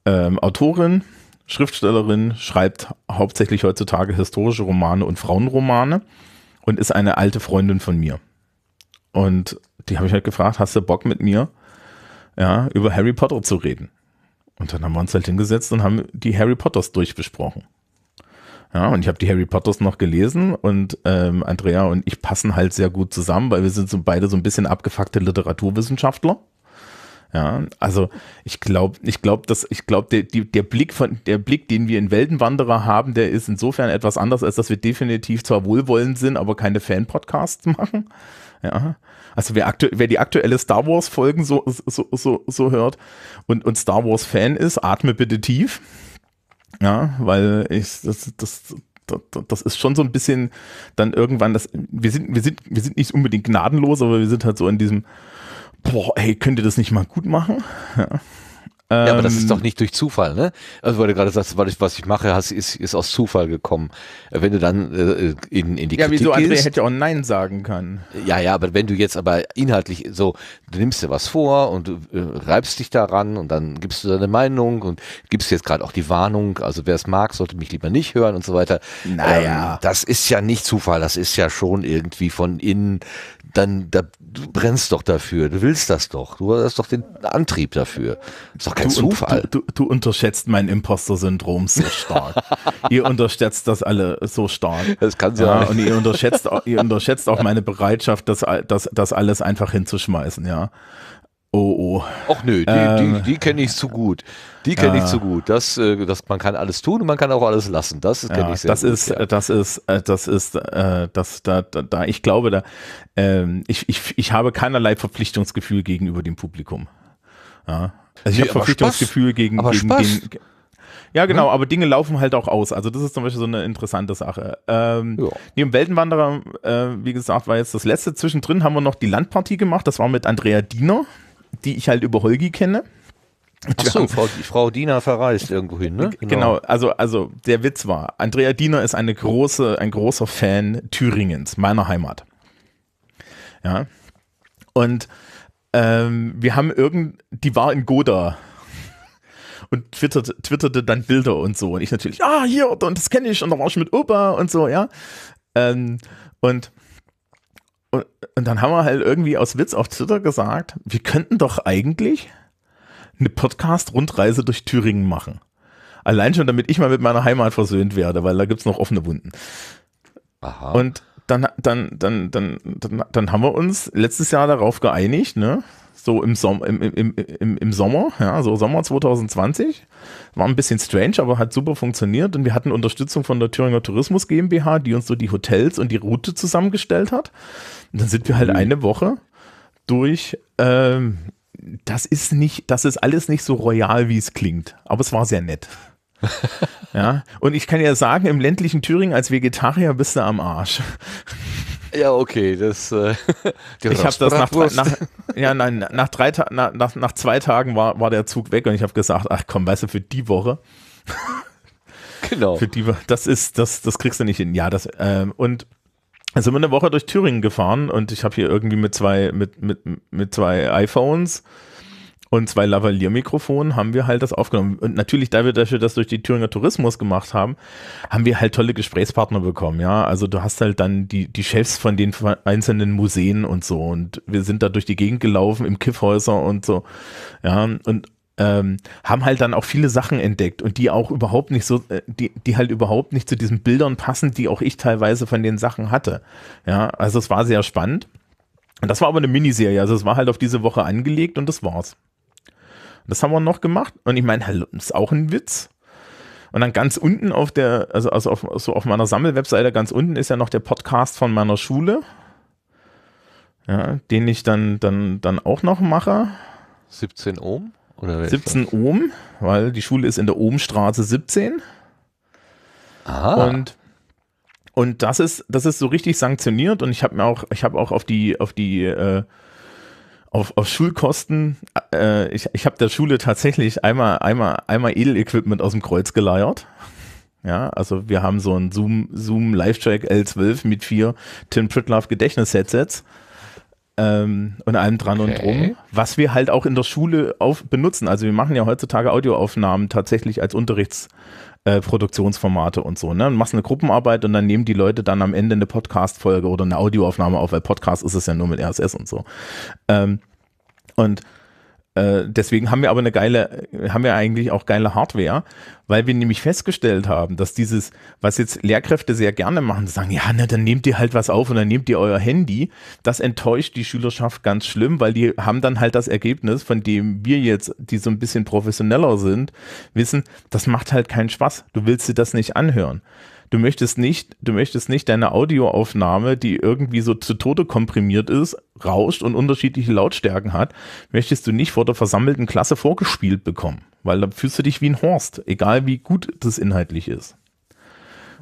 ähm, Autorin, Schriftstellerin, schreibt hauptsächlich heutzutage historische Romane und Frauenromane und ist eine alte Freundin von mir. Und die habe ich halt gefragt, hast du Bock mit mir, ja, über Harry Potter zu reden? Und dann haben wir uns halt hingesetzt und haben die Harry Potters durchbesprochen. Ja, und ich habe die Harry Potters noch gelesen und ähm, Andrea und ich passen halt sehr gut zusammen, weil wir sind so beide so ein bisschen abgefuckte Literaturwissenschaftler. Ja, also ich glaube, ich glaube, dass ich glaube, der, die, der Blick von der Blick, den wir in Weltenwanderer haben, der ist insofern etwas anders, als dass wir definitiv zwar wohlwollend sind, aber keine Fan-Podcasts machen. Ja. Also wer, aktu wer die aktuelle Star Wars Folgen so, so, so, so hört und, und Star Wars Fan ist, atme bitte tief. Ja, weil ich, das, das, das ist schon so ein bisschen dann irgendwann das, wir sind, wir sind, wir sind nicht unbedingt gnadenlos, aber wir sind halt so in diesem, boah, ey, könnt ihr das nicht mal gut machen? Ja. Ja, aber das ist ähm, doch nicht durch Zufall, ne? Also weil du gerade sagst, weil ich, was ich mache, hast, ist, ist aus Zufall gekommen. Wenn du dann äh, in, in die ja, Kritik wieso André gehst, hätte auch Nein sagen können. Ja, ja, aber wenn du jetzt aber inhaltlich so, du nimmst dir was vor und du äh, reibst dich daran und dann gibst du deine Meinung und gibst jetzt gerade auch die Warnung, also wer es mag, sollte mich lieber nicht hören und so weiter. Naja. Ähm, das ist ja nicht Zufall, das ist ja schon irgendwie von innen dann da, du brennst doch dafür, du willst das doch, du hast doch den Antrieb dafür. Ist doch kein du, Zufall. Du, du, du unterschätzt mein Imposter-Syndrom so stark. ihr unterschätzt das alle so stark. Das kann sein. Ja, und ihr unterschätzt, ihr unterschätzt auch meine Bereitschaft, das, das, das alles einfach hinzuschmeißen, ja. Oh, oh. Ach nö, die, ähm, die, die kenne ich zu gut. Die kenne äh, ich zu gut. Das, äh, das, man kann alles tun und man kann auch alles lassen. Das kenne ja, ich sehr das gut. Ist, ja. Äh, das ist, äh, das ist, äh, das da, da, ich glaube, da, ähm, ich, ich, ich habe keinerlei Verpflichtungsgefühl gegenüber dem Publikum. Ja. Also ich nee, habe Verpflichtungsgefühl Spaß, gegen, gegen, gegen, gegen ja, genau, hm? aber Dinge laufen halt auch aus. Also das ist zum Beispiel so eine interessante Sache. Ähm, Neben Weltenwanderer, äh, wie gesagt, war jetzt das letzte. Zwischendrin haben wir noch die Landpartie gemacht. Das war mit Andrea Diener die ich halt über Holgi kenne. Ach so, Frau, Frau Diener verreist irgendwo hin, ne? Genau. genau. also also der Witz war, Andrea Diener ist eine große, ein großer Fan Thüringens, meiner Heimat. Ja. Und ähm, wir haben irgend, die war in Goda und twitterte, twitterte dann Bilder und so. Und ich natürlich, ah, hier, und das kenne ich, und da war ich mit Opa und so, ja. Ähm, und und, und dann haben wir halt irgendwie aus Witz auf Twitter gesagt, wir könnten doch eigentlich eine Podcast-Rundreise durch Thüringen machen. Allein schon, damit ich mal mit meiner Heimat versöhnt werde, weil da gibt es noch offene Wunden. Aha. Und dann, dann, dann, dann, dann, dann haben wir uns letztes Jahr darauf geeinigt, ne? so im, Som im, im, im, im Sommer, ja, so Sommer 2020. War ein bisschen strange, aber hat super funktioniert und wir hatten Unterstützung von der Thüringer Tourismus GmbH, die uns so die Hotels und die Route zusammengestellt hat. Und dann sind wir halt mhm. eine Woche durch. Ähm, das ist nicht, das ist alles nicht so royal, wie es klingt, aber es war sehr nett. ja, und ich kann ja sagen, im ländlichen Thüringen als Vegetarier bist du am Arsch. Ja, okay, das. Äh, ich habe das nach, nach, ja, nein, nach, drei Ta nach, nach zwei Tagen war, war der Zug weg und ich habe gesagt, ach komm, weißt du, für die Woche. genau. Für die das ist, das, das kriegst du nicht hin. Ja, das ähm, und dann sind wir eine Woche durch Thüringen gefahren und ich habe hier irgendwie mit zwei mit mit mit zwei iPhones und zwei Lavalier-Mikrofonen haben wir halt das aufgenommen. Und natürlich, da wir das durch die Thüringer Tourismus gemacht haben, haben wir halt tolle Gesprächspartner bekommen, ja. Also du hast halt dann die, die Chefs von den einzelnen Museen und so. Und wir sind da durch die Gegend gelaufen, im Kiffhäuser und so. Ja, und ähm, haben halt dann auch viele Sachen entdeckt und die auch überhaupt nicht so, äh, die, die halt überhaupt nicht zu diesen Bildern passen, die auch ich teilweise von den Sachen hatte. Ja, also es war sehr spannend. Und das war aber eine Miniserie, also es war halt auf diese Woche angelegt und das war's. Das haben wir noch gemacht. Und ich meine, hallo, ist auch ein Witz. Und dann ganz unten auf der, also, also auf, so auf meiner Sammelwebseite ganz unten ist ja noch der Podcast von meiner Schule. Ja, den ich dann, dann, dann auch noch mache. 17 Ohm? Oder 17 was? Ohm, weil die Schule ist in der Ohmstraße 17. Aha. Und und das ist, das ist so richtig sanktioniert und ich habe mir auch, ich habe auch auf die, auf die, äh, auf, auf Schulkosten äh, ich, ich habe der Schule tatsächlich einmal, einmal, einmal Edel-Equipment aus dem Kreuz geleiert. Ja, also wir haben so ein Zoom, Zoom Live-Track L12 mit vier Tim Pritlove Gedächtnis-Headsets ähm, und allem dran okay. und drum, was wir halt auch in der Schule auf, benutzen. Also wir machen ja heutzutage Audioaufnahmen tatsächlich als Unterrichtsproduktionsformate äh, und so. Ne? Und machst eine Gruppenarbeit und dann nehmen die Leute dann am Ende eine Podcast-Folge oder eine Audioaufnahme auf, weil Podcast ist es ja nur mit RSS und so. Ähm, und äh, deswegen haben wir aber eine geile, haben wir eigentlich auch geile Hardware, weil wir nämlich festgestellt haben, dass dieses, was jetzt Lehrkräfte sehr gerne machen, sagen, ja, ne, dann nehmt ihr halt was auf und dann nehmt ihr euer Handy, das enttäuscht die Schülerschaft ganz schlimm, weil die haben dann halt das Ergebnis, von dem wir jetzt, die so ein bisschen professioneller sind, wissen, das macht halt keinen Spaß, du willst dir das nicht anhören du möchtest nicht, du möchtest nicht deine Audioaufnahme, die irgendwie so zu Tode komprimiert ist, rauscht und unterschiedliche Lautstärken hat, möchtest du nicht vor der versammelten Klasse vorgespielt bekommen, weil dann fühlst du dich wie ein Horst, egal wie gut das inhaltlich ist.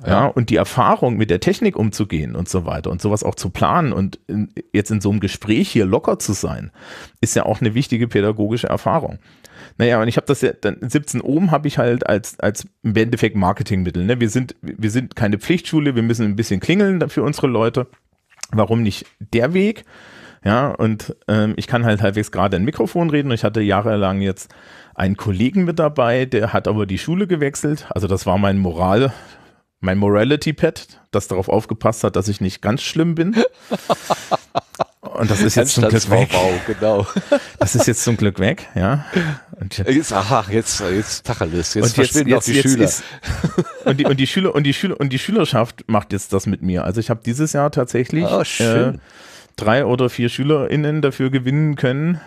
Ja. ja. und die Erfahrung, mit der Technik umzugehen und so weiter und sowas auch zu planen und in, jetzt in so einem Gespräch hier locker zu sein, ist ja auch eine wichtige pädagogische Erfahrung. Naja, und ich habe das ja, dann 17 oben habe ich halt als, als im Endeffekt Marketingmittel. Ne? Wir, sind, wir sind keine Pflichtschule, wir müssen ein bisschen klingeln für unsere Leute. Warum nicht der Weg? Ja, und ähm, ich kann halt halbwegs gerade ein Mikrofon reden. Ich hatte jahrelang jetzt einen Kollegen mit dabei, der hat aber die Schule gewechselt. Also das war mein Moral, mein Morality-Pad, das darauf aufgepasst hat, dass ich nicht ganz schlimm bin. Und das ist jetzt zum Glück weg. Genau. Das ist jetzt zum Glück weg, ja. Und jetzt, aha, jetzt, jetzt Tacheles, jetzt, jetzt verstehen jetzt, auch die jetzt Schüler. Ist, und, die, und, die Schüler und, die Schüler und die Schülerschaft macht jetzt das mit mir. Also ich habe dieses Jahr tatsächlich oh, äh, drei oder vier SchülerInnen dafür gewinnen können,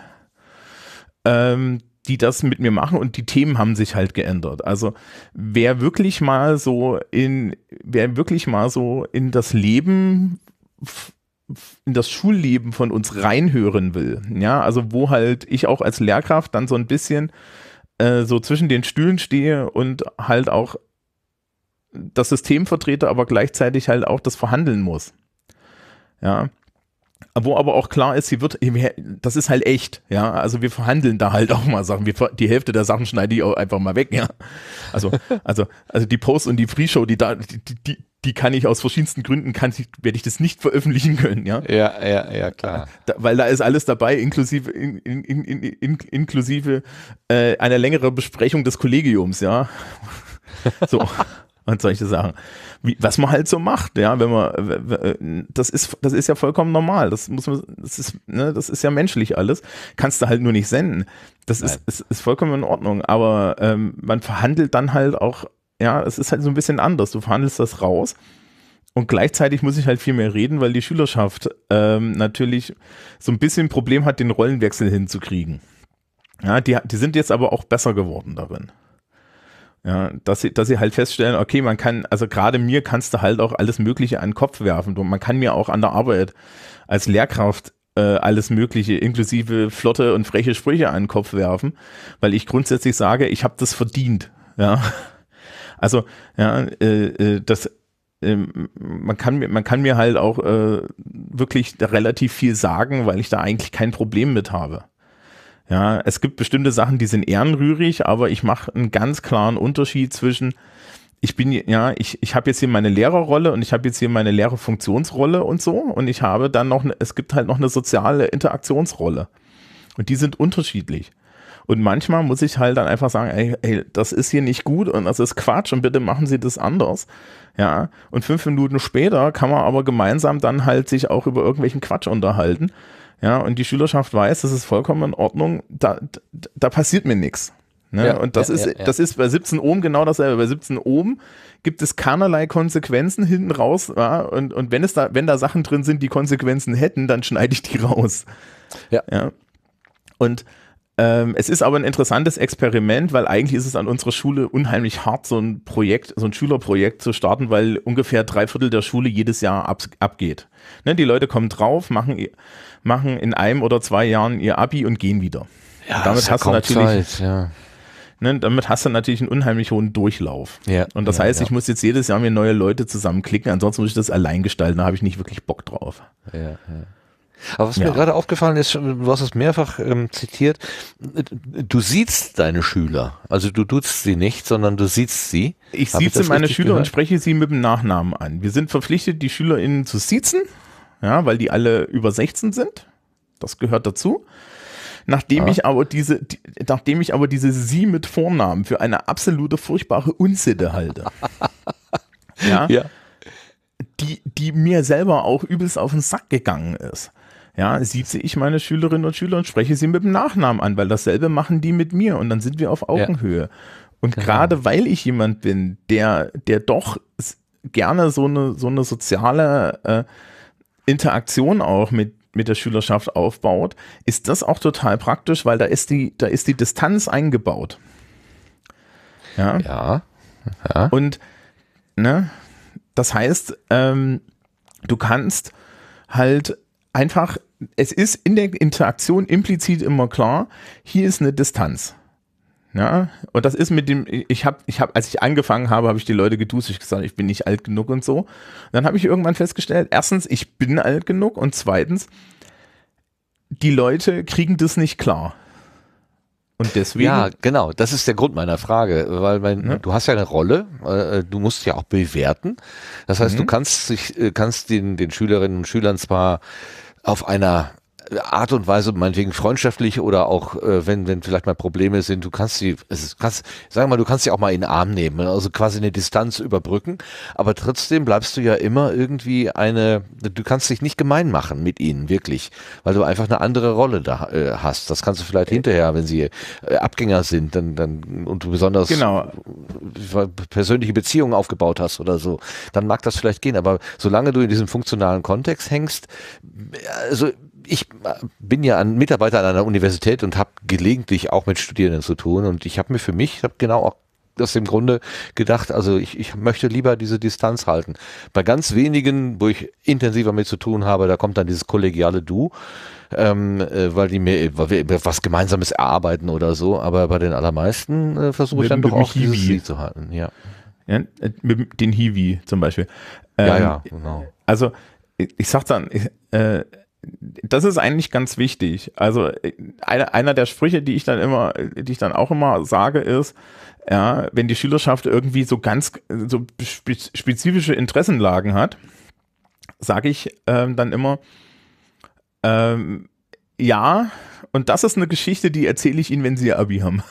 ähm, die das mit mir machen und die Themen haben sich halt geändert. Also wer wirklich mal so in, wer wirklich mal so in das Leben in das Schulleben von uns reinhören will. Ja, also wo halt ich auch als Lehrkraft dann so ein bisschen äh, so zwischen den Stühlen stehe und halt auch das System vertrete, aber gleichzeitig halt auch das verhandeln muss. Ja, wo aber auch klar ist, sie wird, das ist halt echt, ja. Also wir verhandeln da halt auch mal Sachen. Wir, die Hälfte der Sachen schneide ich auch einfach mal weg, ja. Also, also, also die Post und die Pre-Show, die da, die, die, die kann ich aus verschiedensten Gründen, kann ich, werde ich das nicht veröffentlichen können, ja. Ja, ja, ja, klar. Äh, da, weil da ist alles dabei, inklusive, in, in, in, in, inklusive äh, einer längeren Besprechung des Kollegiums, ja. So und solche Sachen. Wie, was man halt so macht, ja, wenn man, äh, das ist, das ist ja vollkommen normal. Das muss man, das ist, ne, das ist ja menschlich alles. Kannst du halt nur nicht senden. Das ist, ist, ist vollkommen in Ordnung. Aber ähm, man verhandelt dann halt auch, ja, es ist halt so ein bisschen anders. Du verhandelst das raus. Und gleichzeitig muss ich halt viel mehr reden, weil die Schülerschaft ähm, natürlich so ein bisschen ein Problem hat, den Rollenwechsel hinzukriegen. Ja, die, die sind jetzt aber auch besser geworden darin. Ja, dass sie, dass sie halt feststellen, okay, man kann, also gerade mir kannst du halt auch alles Mögliche an den Kopf werfen. Man kann mir auch an der Arbeit als Lehrkraft äh, alles Mögliche, inklusive flotte und freche Sprüche an den Kopf werfen, weil ich grundsätzlich sage, ich habe das verdient. Ja. Also, ja, äh, äh das ähm, man kann mir, man kann mir halt auch äh, wirklich relativ viel sagen, weil ich da eigentlich kein Problem mit habe. Ja, es gibt bestimmte Sachen, die sind ehrenrührig, aber ich mache einen ganz klaren Unterschied zwischen ich bin ja, ich, ich habe jetzt hier meine Lehrerrolle und ich habe jetzt hier meine Lehrerfunktionsrolle und so und ich habe dann noch ne, es gibt halt noch eine soziale Interaktionsrolle. Und die sind unterschiedlich. Und manchmal muss ich halt dann einfach sagen, ey, ey, das ist hier nicht gut und das ist Quatsch und bitte machen Sie das anders. Ja, und fünf Minuten später kann man aber gemeinsam dann halt sich auch über irgendwelchen Quatsch unterhalten. Ja, und die Schülerschaft weiß, das ist vollkommen in Ordnung, da, da, da passiert mir nichts. Ne? Ja, und das ja, ist, ja, das ist bei 17 Ohm genau dasselbe. Bei 17 Ohm gibt es keinerlei Konsequenzen hinten raus. Und, und wenn es da, wenn da Sachen drin sind, die Konsequenzen hätten, dann schneide ich die raus. Ja. Und ähm, es ist aber ein interessantes Experiment, weil eigentlich ist es an unserer Schule unheimlich hart, so ein Projekt, so ein Schülerprojekt zu starten, weil ungefähr drei Viertel der Schule jedes Jahr ab, abgeht. Ne, die Leute kommen drauf, machen, machen in einem oder zwei Jahren ihr Abi und gehen wieder. Ja, und damit ja hast du natürlich. Zeit, ja. Ne, damit hast du natürlich einen unheimlich hohen Durchlauf. Ja, und das ja, heißt, ja. ich muss jetzt jedes Jahr mir neue Leute zusammenklicken, ansonsten muss ich das allein gestalten, da habe ich nicht wirklich Bock drauf. Ja, ja. Aber was ja. mir gerade aufgefallen ist, du hast es mehrfach ähm, zitiert, du siehst deine Schüler. Also du duzt sie nicht, sondern du siehst sie. Ich sieze meine Schüler gehört? und spreche sie mit dem Nachnamen an. Wir sind verpflichtet, die SchülerInnen zu siezen, ja, weil die alle über 16 sind. Das gehört dazu. Nachdem ja. ich aber diese, die, nachdem ich aber diese sie mit Vornamen für eine absolute furchtbare Unsitte halte. ja. ja. Die, die mir selber auch übelst auf den Sack gegangen ist ja, sieze ich meine Schülerinnen und Schüler und spreche sie mit dem Nachnamen an, weil dasselbe machen die mit mir und dann sind wir auf Augenhöhe. Ja. Und genau. gerade weil ich jemand bin, der, der doch gerne so eine, so eine soziale äh, Interaktion auch mit, mit der Schülerschaft aufbaut, ist das auch total praktisch, weil da ist die, da ist die Distanz eingebaut. Ja. Ja. ja. Und ne, das heißt, ähm, du kannst halt einfach, es ist in der Interaktion implizit immer klar, hier ist eine Distanz. Ja, und das ist mit dem, ich habe, ich habe, als ich angefangen habe, habe ich die Leute geduscht, gesagt, ich bin nicht alt genug und so. Und dann habe ich irgendwann festgestellt, erstens, ich bin alt genug und zweitens, die Leute kriegen das nicht klar. Und deswegen. Ja, genau, das ist der Grund meiner Frage, weil mein, ne? du hast ja eine Rolle, äh, du musst ja auch bewerten. Das heißt, mhm. du kannst, sich, äh, kannst den, den Schülerinnen und Schülern zwar auf einer Art und Weise, meinetwegen freundschaftlich oder auch, äh, wenn, wenn vielleicht mal Probleme sind, du kannst sie, es ist, kannst, sag mal, du kannst sie auch mal in den Arm nehmen, ne? also quasi eine Distanz überbrücken, aber trotzdem bleibst du ja immer irgendwie eine, du kannst dich nicht gemein machen mit ihnen, wirklich, weil du einfach eine andere Rolle da äh, hast. Das kannst du vielleicht okay. Äh. hinterher, wenn sie äh, Abgänger sind, dann, dann, und du besonders genau. persönliche Beziehungen aufgebaut hast oder so, dann mag das vielleicht gehen, aber solange du in diesem funktionalen Kontext hängst, also ich äh, bin ja ein Mitarbeiter an einer Universität und habe gelegentlich auch mit Studierenden zu tun und ich habe mir für mich, ich habe genau auch aus dem Grunde gedacht, also ich, ich möchte lieber diese Distanz halten. Bei ganz wenigen, wo ich intensiver mit zu tun habe, da kommt dann dieses kollegiale Du, ähm, äh, weil die mir, weil wir was Gemeinsames erarbeiten oder so, aber bei den allermeisten äh, versuche ich dann doch auch Hiwi. dieses Sie zu halten, ja. ja. Äh, mit den Hiwi zum Beispiel. Ähm, ja, ja, genau. Also ich, ich sag dann, ich, äh, das ist eigentlich ganz wichtig. Also äh, einer, einer der Sprüche, die ich dann immer, die ich dann auch immer sage, ist, ja, wenn die Schülerschaft irgendwie so ganz so spezifische Interessenlagen hat, sage ich ähm, dann immer, ähm, ja, und das ist eine Geschichte, die erzähle ich Ihnen, wenn Sie Ihr Abi haben.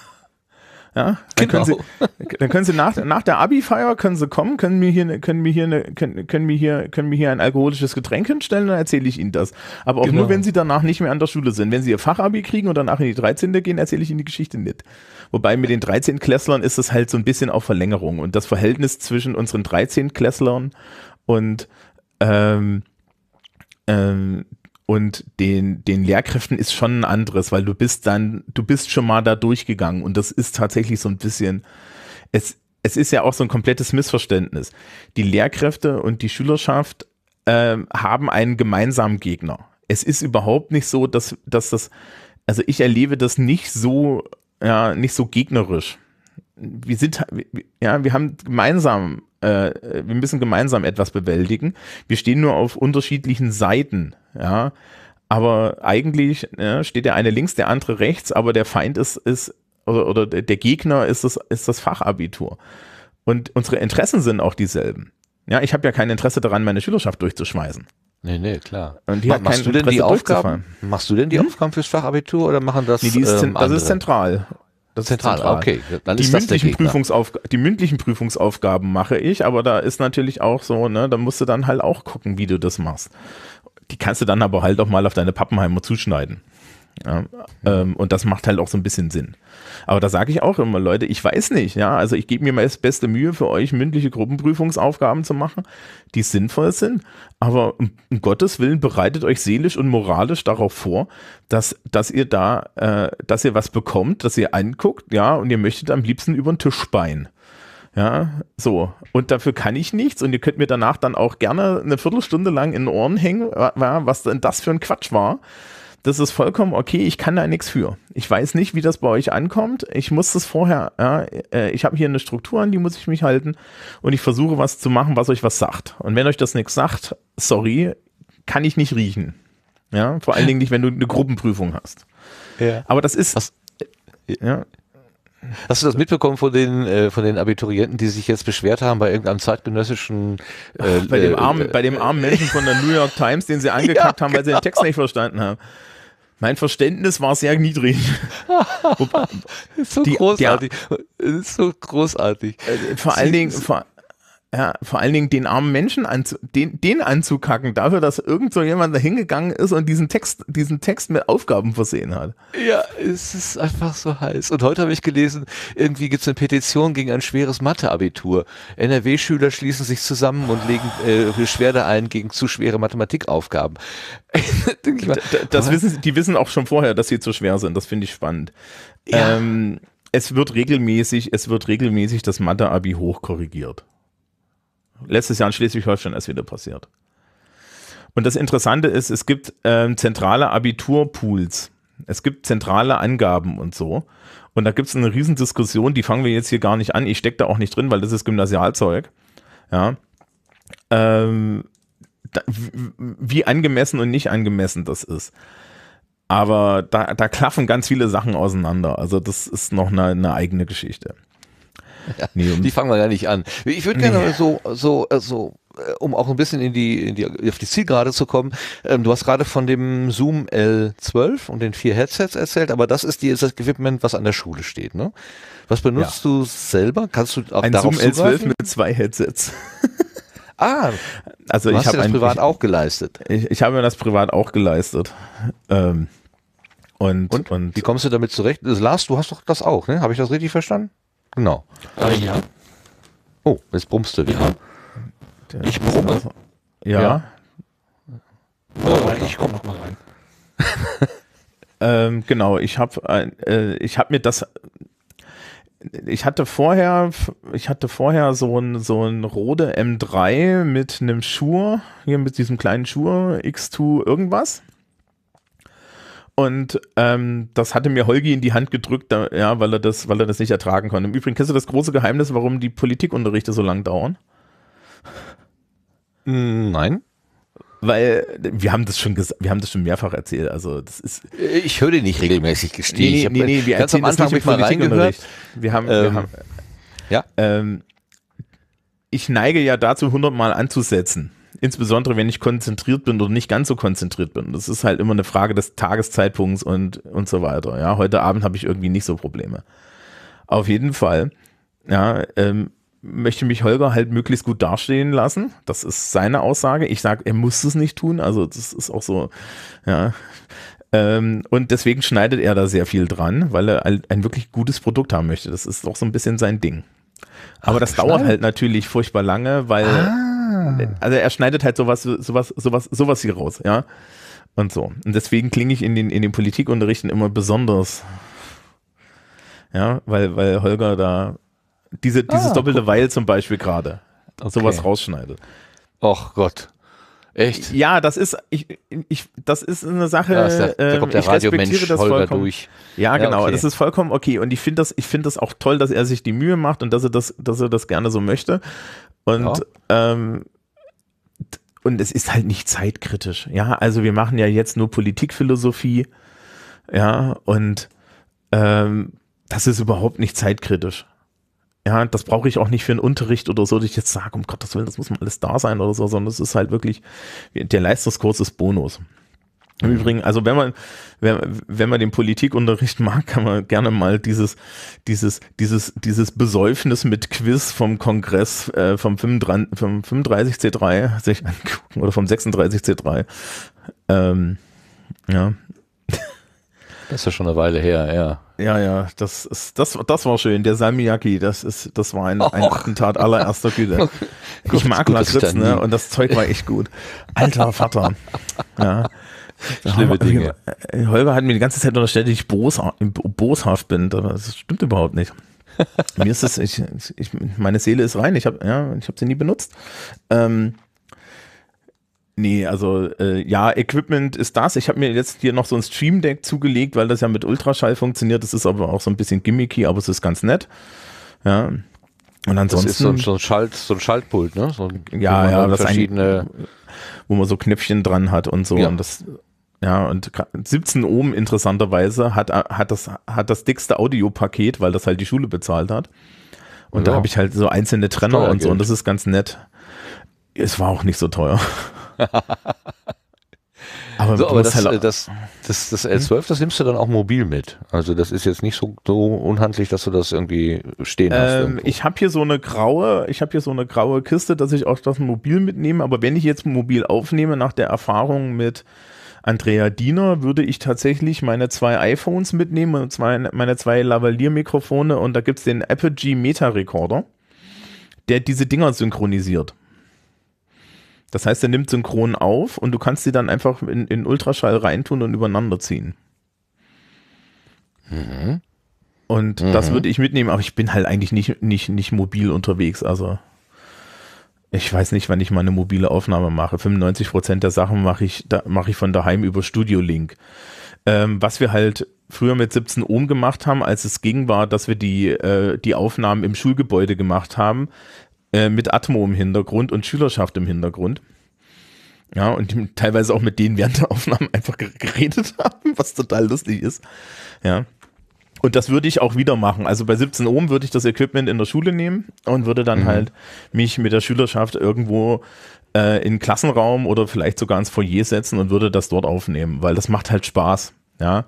Ja, dann genau. können sie, dann können sie nach, nach der Abi-Feier können sie kommen, können mir hier, ne, können mir hier, ne, können, können mir hier, können mir hier ein alkoholisches Getränk hinstellen, dann erzähle ich ihnen das. Aber auch genau. nur, wenn sie danach nicht mehr an der Schule sind. Wenn sie ihr Fachabi kriegen und danach in die 13. gehen, erzähle ich ihnen die Geschichte nicht. Wobei mit den 13 Klässlern ist es halt so ein bisschen auf Verlängerung und das Verhältnis zwischen unseren 13 Klässlern und, ähm, ähm, und den, den Lehrkräften ist schon ein anderes, weil du bist dann, du bist schon mal da durchgegangen und das ist tatsächlich so ein bisschen, es, es ist ja auch so ein komplettes Missverständnis. Die Lehrkräfte und die Schülerschaft äh, haben einen gemeinsamen Gegner. Es ist überhaupt nicht so, dass, dass das, also ich erlebe das nicht so, ja, nicht so gegnerisch. Wir sind, ja, wir haben gemeinsam äh, wir müssen gemeinsam etwas bewältigen. Wir stehen nur auf unterschiedlichen Seiten, ja. Aber eigentlich ja, steht der eine links, der andere rechts, aber der Feind ist, ist oder, oder der Gegner ist das, ist das Fachabitur. Und unsere Interessen sind auch dieselben. Ja, ich habe ja kein Interesse daran, meine Schülerschaft durchzuschmeißen. Nee, nee, klar. Und die Ma machst, du denn die Aufgaben, machst du denn die hm? Aufgaben fürs Fachabitur oder machen das? Nee, ist, ähm, das ist zentral. Das zentral. zentral. Okay, dann die ist das mündlichen Prüfungsauf Die mündlichen Prüfungsaufgaben mache ich, aber da ist natürlich auch so, ne, da musst du dann halt auch gucken, wie du das machst. Die kannst du dann aber halt auch mal auf deine Pappenheimer zuschneiden. Ja, ähm, und das macht halt auch so ein bisschen Sinn. Aber da sage ich auch immer, Leute, ich weiß nicht, ja, also ich gebe mir mal das beste Mühe für euch, mündliche Gruppenprüfungsaufgaben zu machen, die sinnvoll sind, aber um Gottes Willen bereitet euch seelisch und moralisch darauf vor, dass, dass ihr da, äh, dass ihr was bekommt, dass ihr anguckt, ja, und ihr möchtet am liebsten über den Tisch speien. Ja, so. Und dafür kann ich nichts und ihr könnt mir danach dann auch gerne eine Viertelstunde lang in den Ohren hängen, was denn das für ein Quatsch war. Das ist vollkommen okay, ich kann da nichts für. Ich weiß nicht, wie das bei euch ankommt. Ich muss das vorher, ja, äh, ich habe hier eine Struktur, an die muss ich mich halten und ich versuche was zu machen, was euch was sagt. Und wenn euch das nichts sagt, sorry, kann ich nicht riechen. Ja, vor allen Dingen nicht, wenn du eine Gruppenprüfung hast. Ja. Aber das ist. Hast, ja. Hast du das mitbekommen von den äh, von den Abiturienten, die sich jetzt beschwert haben bei irgendeinem zeitgenössischen äh, bei dem äh, armen äh, bei dem armen Menschen von der New York Times, den sie angekackt ja, haben, weil genau. sie den genau. Text nicht verstanden haben? mein Verständnis war sehr niedrig. so die, großartig. Ja, so großartig. Äh, vor allen Dingen, vor, ja, vor allen Dingen den armen Menschen anzu, den, den anzukacken, dafür, dass irgend so jemand da hingegangen ist und diesen Text, diesen Text mit Aufgaben versehen hat. Ja, es ist einfach so heiß. Und heute habe ich gelesen, irgendwie gibt es eine Petition gegen ein schweres Matheabitur. NRW-Schüler schließen sich zusammen und legen äh, Beschwerde ein gegen zu schwere Mathematikaufgaben. mal, das, das wissen, sie, die wissen auch schon vorher, dass sie zu schwer sind. Das finde ich spannend. Ja. Ähm, es wird regelmäßig, es wird regelmäßig das Mathe-Abi hochkorrigiert. Letztes Jahr in Schleswig-Holstein ist wieder passiert. Und das Interessante ist, es gibt ähm, zentrale Abiturpools. Es gibt zentrale Angaben und so. Und da gibt es eine Riesendiskussion, die fangen wir jetzt hier gar nicht an. Ich stecke da auch nicht drin, weil das ist Gymnasialzeug. Ja. Ähm, da, wie angemessen und nicht angemessen das ist. Aber da, da klaffen ganz viele Sachen auseinander. Also das ist noch eine, eine eigene Geschichte. Ja, nee, die fangen wir gar nicht an. Ich würde gerne nee. so, so, äh, so, äh, um auch ein bisschen in die, in die, auf die Zielgerade zu kommen. Ähm, du hast gerade von dem Zoom L12 und den vier Headsets erzählt, aber das ist, die, ist das Equipment, was an der Schule steht, ne? Was benutzt ja. du selber? Kannst du auch Ein Zoom L12 mit zwei Headsets. Ah, also ich habe das privat ich, auch geleistet. Ich, ich, habe mir das privat auch geleistet. Ähm, und, und, und, wie kommst du damit zurecht? Lars, du hast doch das auch, ne? Habe ich das richtig verstanden? Genau. Äh, ja. Oh, jetzt brummst du wieder. Ja. Ich brumme. Ja. ja. Oh, ich komme nochmal rein. ähm, genau, ich habe äh, äh, ich habe mir das ich hatte vorher, ich hatte vorher so ein, so ein Rode M3 mit einem Shure, hier mit diesem kleinen Shure X2 irgendwas. Und ähm, das hatte mir Holgi in die Hand gedrückt, da, ja, weil er das, weil er das nicht ertragen konnte. Im Übrigen kennst du das große Geheimnis, warum die Politikunterrichte so lang dauern? Nein. Weil wir haben das schon wir haben das schon mehrfach erzählt. Also das ist. Ich höre den nicht regelmäßig gestehen. Nee, nee, nee, nee, wir ganz am Anfang habe ich mal reingehört. Wir haben, ähm, wir haben ja. Ähm, ich neige ja dazu, 100 Mal anzusetzen. Insbesondere, wenn ich konzentriert bin oder nicht ganz so konzentriert bin. Das ist halt immer eine Frage des Tageszeitpunkts und, und so weiter. Ja, heute Abend habe ich irgendwie nicht so Probleme. Auf jeden Fall, ja, ähm, möchte mich Holger halt möglichst gut dastehen lassen. Das ist seine Aussage. Ich sage, er muss es nicht tun. Also das ist auch so, ja. Ähm, und deswegen schneidet er da sehr viel dran, weil er ein, ein wirklich gutes Produkt haben möchte. Das ist auch so ein bisschen sein Ding. Aber Ach, das dauert halt natürlich furchtbar lange, weil ah Ah. Also er schneidet halt sowas, sowas, sowas, sowas hier raus, ja. Und so. Und deswegen klinge ich in den, in den Politikunterrichten immer besonders. Ja, weil, weil Holger da diese, dieses ah, doppelte Weil zum Beispiel gerade okay. sowas rausschneidet. Och Gott. Echt? Ja, das ist, ich, ich, das ist eine Sache. Ja, da, da kommt der ähm, ich respektiere das Holger vollkommen. durch. Ja, ja genau. Okay. Das ist vollkommen okay. Und ich finde das, ich finde das auch toll, dass er sich die Mühe macht und dass er das, dass er das gerne so möchte. Und ja. ähm, und es ist halt nicht zeitkritisch. Ja, also wir machen ja jetzt nur Politikphilosophie. Ja, und ähm, das ist überhaupt nicht zeitkritisch. Ja, das brauche ich auch nicht für einen Unterricht oder so, dass ich jetzt sage, um Gottes Willen, das muss man alles da sein oder so, sondern es ist halt wirklich, der Leistungskurs ist Bonus. Im Übrigen, also wenn man, wenn, wenn man den Politikunterricht mag, kann man gerne mal dieses, dieses, dieses, dieses Besäufnis mit Quiz vom Kongress äh, vom 35, 35C3 sich angucken oder vom 36C3. Ähm, ja. Das ist ja schon eine Weile her, ja. Ja, ja, das ist, das, das war schön, der Salmiakki, das ist, das war ein, ein Attentat allererster Güte. ich mag gut, Lakritz, ne? Und das Zeug war echt gut. Alter Vater. Ja. Schlimme Dinge. Äh, Holger hat mir die ganze Zeit unterstellt, dass ich boshaft bin, das stimmt überhaupt nicht. mir ist das, ich, ich, meine Seele ist rein, ich habe ja, hab sie nie benutzt. Ähm, Nee, also äh, ja, Equipment ist das. Ich habe mir jetzt hier noch so ein Stream Deck zugelegt, weil das ja mit Ultraschall funktioniert. Das ist aber auch so ein bisschen gimmicky, aber es ist ganz nett. Ja. Und ansonsten. Das ist so ein, Schalt, so ein Schaltpult, ne? So ein, ja, ja, das verschiedene. Ein, wo man so Knöpfchen dran hat und so. Ja. Und das ja, und 17 Ohm interessanterweise hat, äh, hat, das, hat das dickste Audiopaket, weil das halt die Schule bezahlt hat. Und ja. da habe ich halt so einzelne Trenner Steuergeld. und so und das ist ganz nett. Es war auch nicht so teuer. aber, so, aber das, halt äh, das, das, das, hm? L12, das nimmst du dann auch mobil mit. Also das ist jetzt nicht so, so unhandlich, dass du das irgendwie stehen hast. Ähm, ich habe hier so eine graue, ich habe hier so eine graue Kiste, dass ich auch das mobil mitnehme, aber wenn ich jetzt mobil aufnehme, nach der Erfahrung mit Andrea Diener würde ich tatsächlich meine zwei iPhones mitnehmen und zwei, meine zwei Lavalier-Mikrofone und da gibt es den Apogee Meta Recorder, der diese Dinger synchronisiert. Das heißt, er nimmt synchron auf und du kannst sie dann einfach in, in Ultraschall reintun und übereinander ziehen. Mhm. Und mhm. das würde ich mitnehmen, aber ich bin halt eigentlich nicht, nicht, nicht mobil unterwegs, also ich weiß nicht, wann ich mal eine mobile Aufnahme mache. 95 Prozent der Sachen mache ich, da, mache ich von daheim über Studio Link. Ähm, was wir halt früher mit 17 Ohm gemacht haben, als es ging, war, dass wir die, äh, die Aufnahmen im Schulgebäude gemacht haben, äh, mit Atmo im Hintergrund und Schülerschaft im Hintergrund. Ja, und teilweise auch mit denen während der Aufnahmen einfach geredet haben, was total lustig ist. Ja. Und das würde ich auch wieder machen. Also bei 17 Ohm würde ich das Equipment in der Schule nehmen und würde dann mhm. halt mich mit der Schülerschaft irgendwo äh, in Klassenraum oder vielleicht sogar ins Foyer setzen und würde das dort aufnehmen, weil das macht halt Spaß. Ja.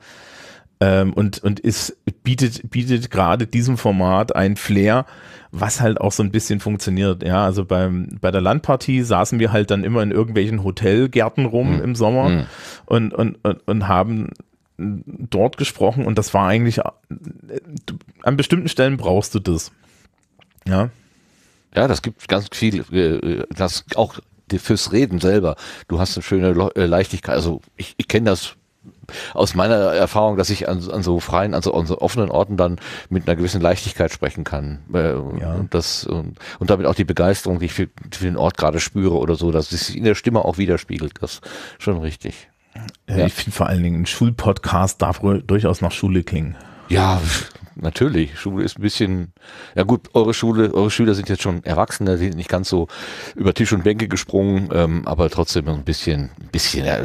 Ähm, und und es bietet, bietet gerade diesem Format ein Flair, was halt auch so ein bisschen funktioniert. Ja, also beim, bei der Landpartie saßen wir halt dann immer in irgendwelchen Hotelgärten rum mhm. im Sommer mhm. und, und, und, und haben dort gesprochen und das war eigentlich äh, an bestimmten Stellen brauchst du das. Ja. Ja, das gibt ganz viel, äh, das auch fürs Reden selber. Du hast eine schöne äh, Leichtigkeit. Also ich, ich kenne das aus meiner Erfahrung, dass ich an, an so freien, also an so, offenen Orten dann mit einer gewissen Leichtigkeit sprechen kann. ja. und, das, und, und, damit auch die Begeisterung, die ich für, für den Ort gerade spüre oder so, dass es in der Stimme auch widerspiegelt. Das ist schon richtig. Äh, ja. Ich finde vor allen Dingen, ein Schulpodcast darf durchaus nach Schule klingen. Ja, natürlich. Schule ist ein bisschen, ja gut, eure Schule, eure Schüler sind jetzt schon Erwachsene, sind nicht ganz so über Tisch und Bänke gesprungen, ähm, aber trotzdem ein bisschen, ein bisschen, ja,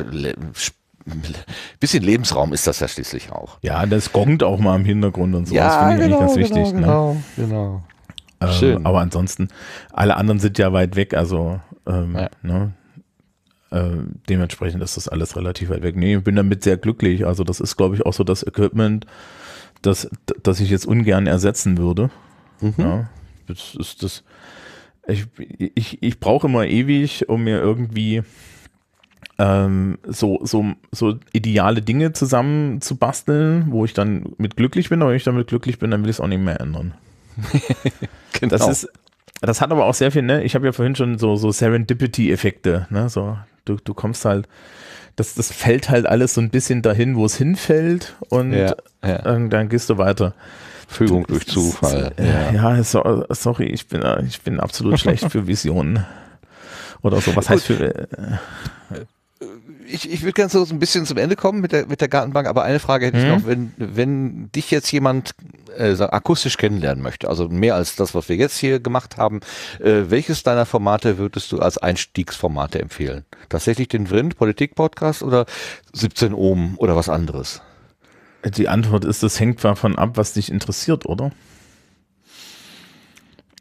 bisschen Lebensraum ist das ja schließlich auch. Ja, das gongt auch mal im Hintergrund und so. Ja, das finde ich genau, eigentlich ganz genau, wichtig. Ne? Genau, ne? genau. Ähm, Schön. Aber ansonsten, alle anderen sind ja weit weg, also ähm, ja. Ne? Äh, dementsprechend ist das alles relativ weit weg. Nee, ich bin damit sehr glücklich. Also das ist, glaube ich, auch so das Equipment, das, das ich jetzt ungern ersetzen würde. Mhm. Ja, das ist das. Ich, ich, ich brauche immer ewig, um mir irgendwie ähm, so, so, so ideale Dinge zusammen zu basteln, wo ich dann mit glücklich bin, aber wenn ich damit glücklich bin, dann will ich es auch nicht mehr ändern. genau. Das ist, das hat aber auch sehr viel, ne? Ich habe ja vorhin schon so, so Serendipity-Effekte, ne? So, du, du kommst halt, das, das fällt halt alles so ein bisschen dahin, wo es hinfällt und ja, ja. Dann, dann gehst du weiter. Fügung durch Zufall. Äh, ja, ja so, sorry, ich bin, äh, ich bin absolut schlecht für Visionen. Oder so. Was heißt für. Äh, ich, ich würde gerne so ein bisschen zum Ende kommen mit der, mit der Gartenbank, aber eine Frage hätte mhm. ich noch, wenn, wenn dich jetzt jemand äh, akustisch kennenlernen möchte, also mehr als das, was wir jetzt hier gemacht haben, äh, welches deiner Formate würdest du als Einstiegsformate empfehlen? Tatsächlich den Vrind, Politik-Podcast oder 17 Ohm oder was anderes? Die Antwort ist, das hängt davon ab, was dich interessiert, oder?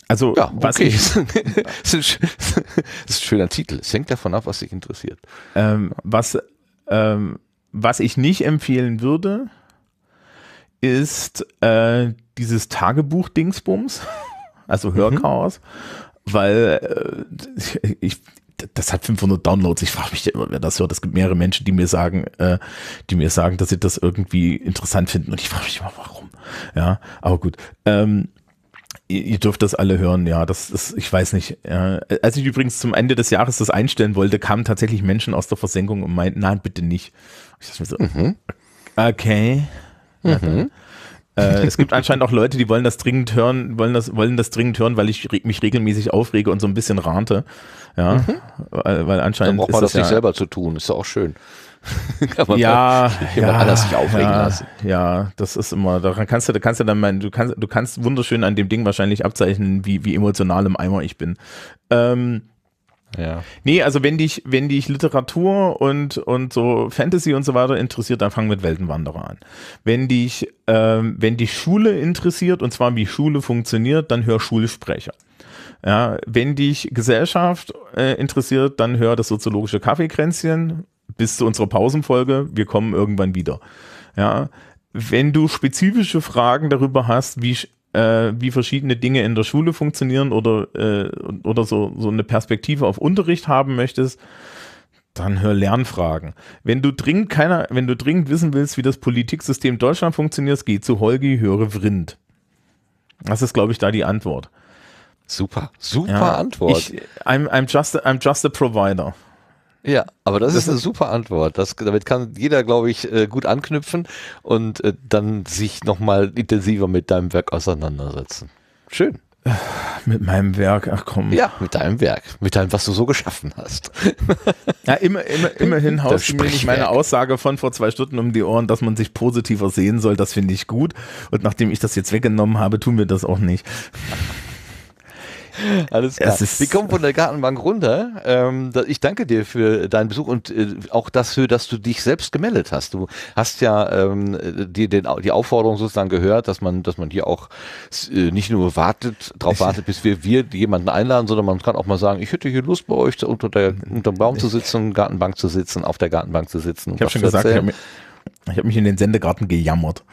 Also, ja, was okay. ich, das, ist ein, das ist ein schöner Titel. Es hängt davon ab, was dich interessiert. Ähm, was, ähm, was ich nicht empfehlen würde, ist äh, dieses Tagebuch-Dingsbums, also mhm. Hörchaos, mhm. weil äh, ich, das hat 500 Downloads. Ich frage mich ja immer, wer das hört. Es gibt mehrere Menschen, die mir sagen, äh, die mir sagen, dass sie das irgendwie interessant finden. Und ich frage mich immer, warum. Ja, aber gut. Ähm, Ihr dürft das alle hören, ja. Das ist, ich weiß nicht. Ja. Als ich übrigens zum Ende des Jahres das einstellen wollte, kamen tatsächlich Menschen aus der Versenkung und meinten, nein, bitte nicht. Ich dachte mir so, mhm. okay. Mhm. äh, es gibt anscheinend auch Leute, die wollen das dringend hören, wollen das, wollen das dringend hören, weil ich re mich regelmäßig aufrege und so ein bisschen rante. Ja. Mhm. Weil, weil, anscheinend. Dann braucht man das, das ja, nicht selber zu tun, ist ja auch schön. kann man ja, da, ja, anders sich aufregen ja, lassen. Ja, das ist immer, daran kannst du, da kannst du dann meinen, du kannst, du kannst wunderschön an dem Ding wahrscheinlich abzeichnen, wie, wie emotional im Eimer ich bin. Ähm, ja. Nee, also wenn dich, wenn dich Literatur und, und so Fantasy und so weiter interessiert, dann fang mit Weltenwanderer an. Wenn dich, ähm, wenn dich Schule interessiert, und zwar wie Schule funktioniert, dann hör Schulsprecher. Ja, wenn dich Gesellschaft äh, interessiert, dann hör das soziologische Kaffeekränzchen bis zu unserer Pausenfolge, wir kommen irgendwann wieder. Ja, wenn du spezifische Fragen darüber hast, wie äh, wie verschiedene Dinge in der Schule funktionieren oder, äh, oder so, so eine Perspektive auf Unterricht haben möchtest, dann hör Lernfragen. Wenn du dringend keiner, wenn du dringend wissen willst, wie das Politiksystem Deutschland funktioniert, geh zu Holgi, höre Vrind. Das ist, glaube ich, da die Antwort. Super, super ja, Antwort. Ich, I'm, I'm, just, I'm just a provider. Ja, aber das, das ist eine super Antwort. Das, damit kann jeder, glaube ich, äh, gut anknüpfen und äh, dann sich nochmal intensiver mit deinem Werk auseinandersetzen. Schön. Äh, mit meinem Werk, ach komm. Ja, mit deinem Werk, mit deinem, was du so geschaffen hast. Ja, immer, immer, immerhin haust du mir nicht meine Aussage von vor zwei Stunden um die Ohren, dass man sich positiver sehen soll, das finde ich gut. Und nachdem ich das jetzt weggenommen habe, tun wir das auch nicht. Alles klar. Wir kommen von der Gartenbank runter. Ähm, ich danke dir für deinen Besuch und äh, auch dafür, dass du dich selbst gemeldet hast. Du hast ja ähm, die, den, die Aufforderung sozusagen gehört, dass man, dass man hier auch äh, nicht nur wartet, darauf wartet, bis wir, wir jemanden einladen, sondern man kann auch mal sagen, ich hätte hier Lust bei euch unter der, unterm Baum zu sitzen, Gartenbank zu sitzen, auf der Gartenbank zu sitzen. Ich habe schon gesagt, ich habe mir, ich habe mich in den Sendegarten gejammert.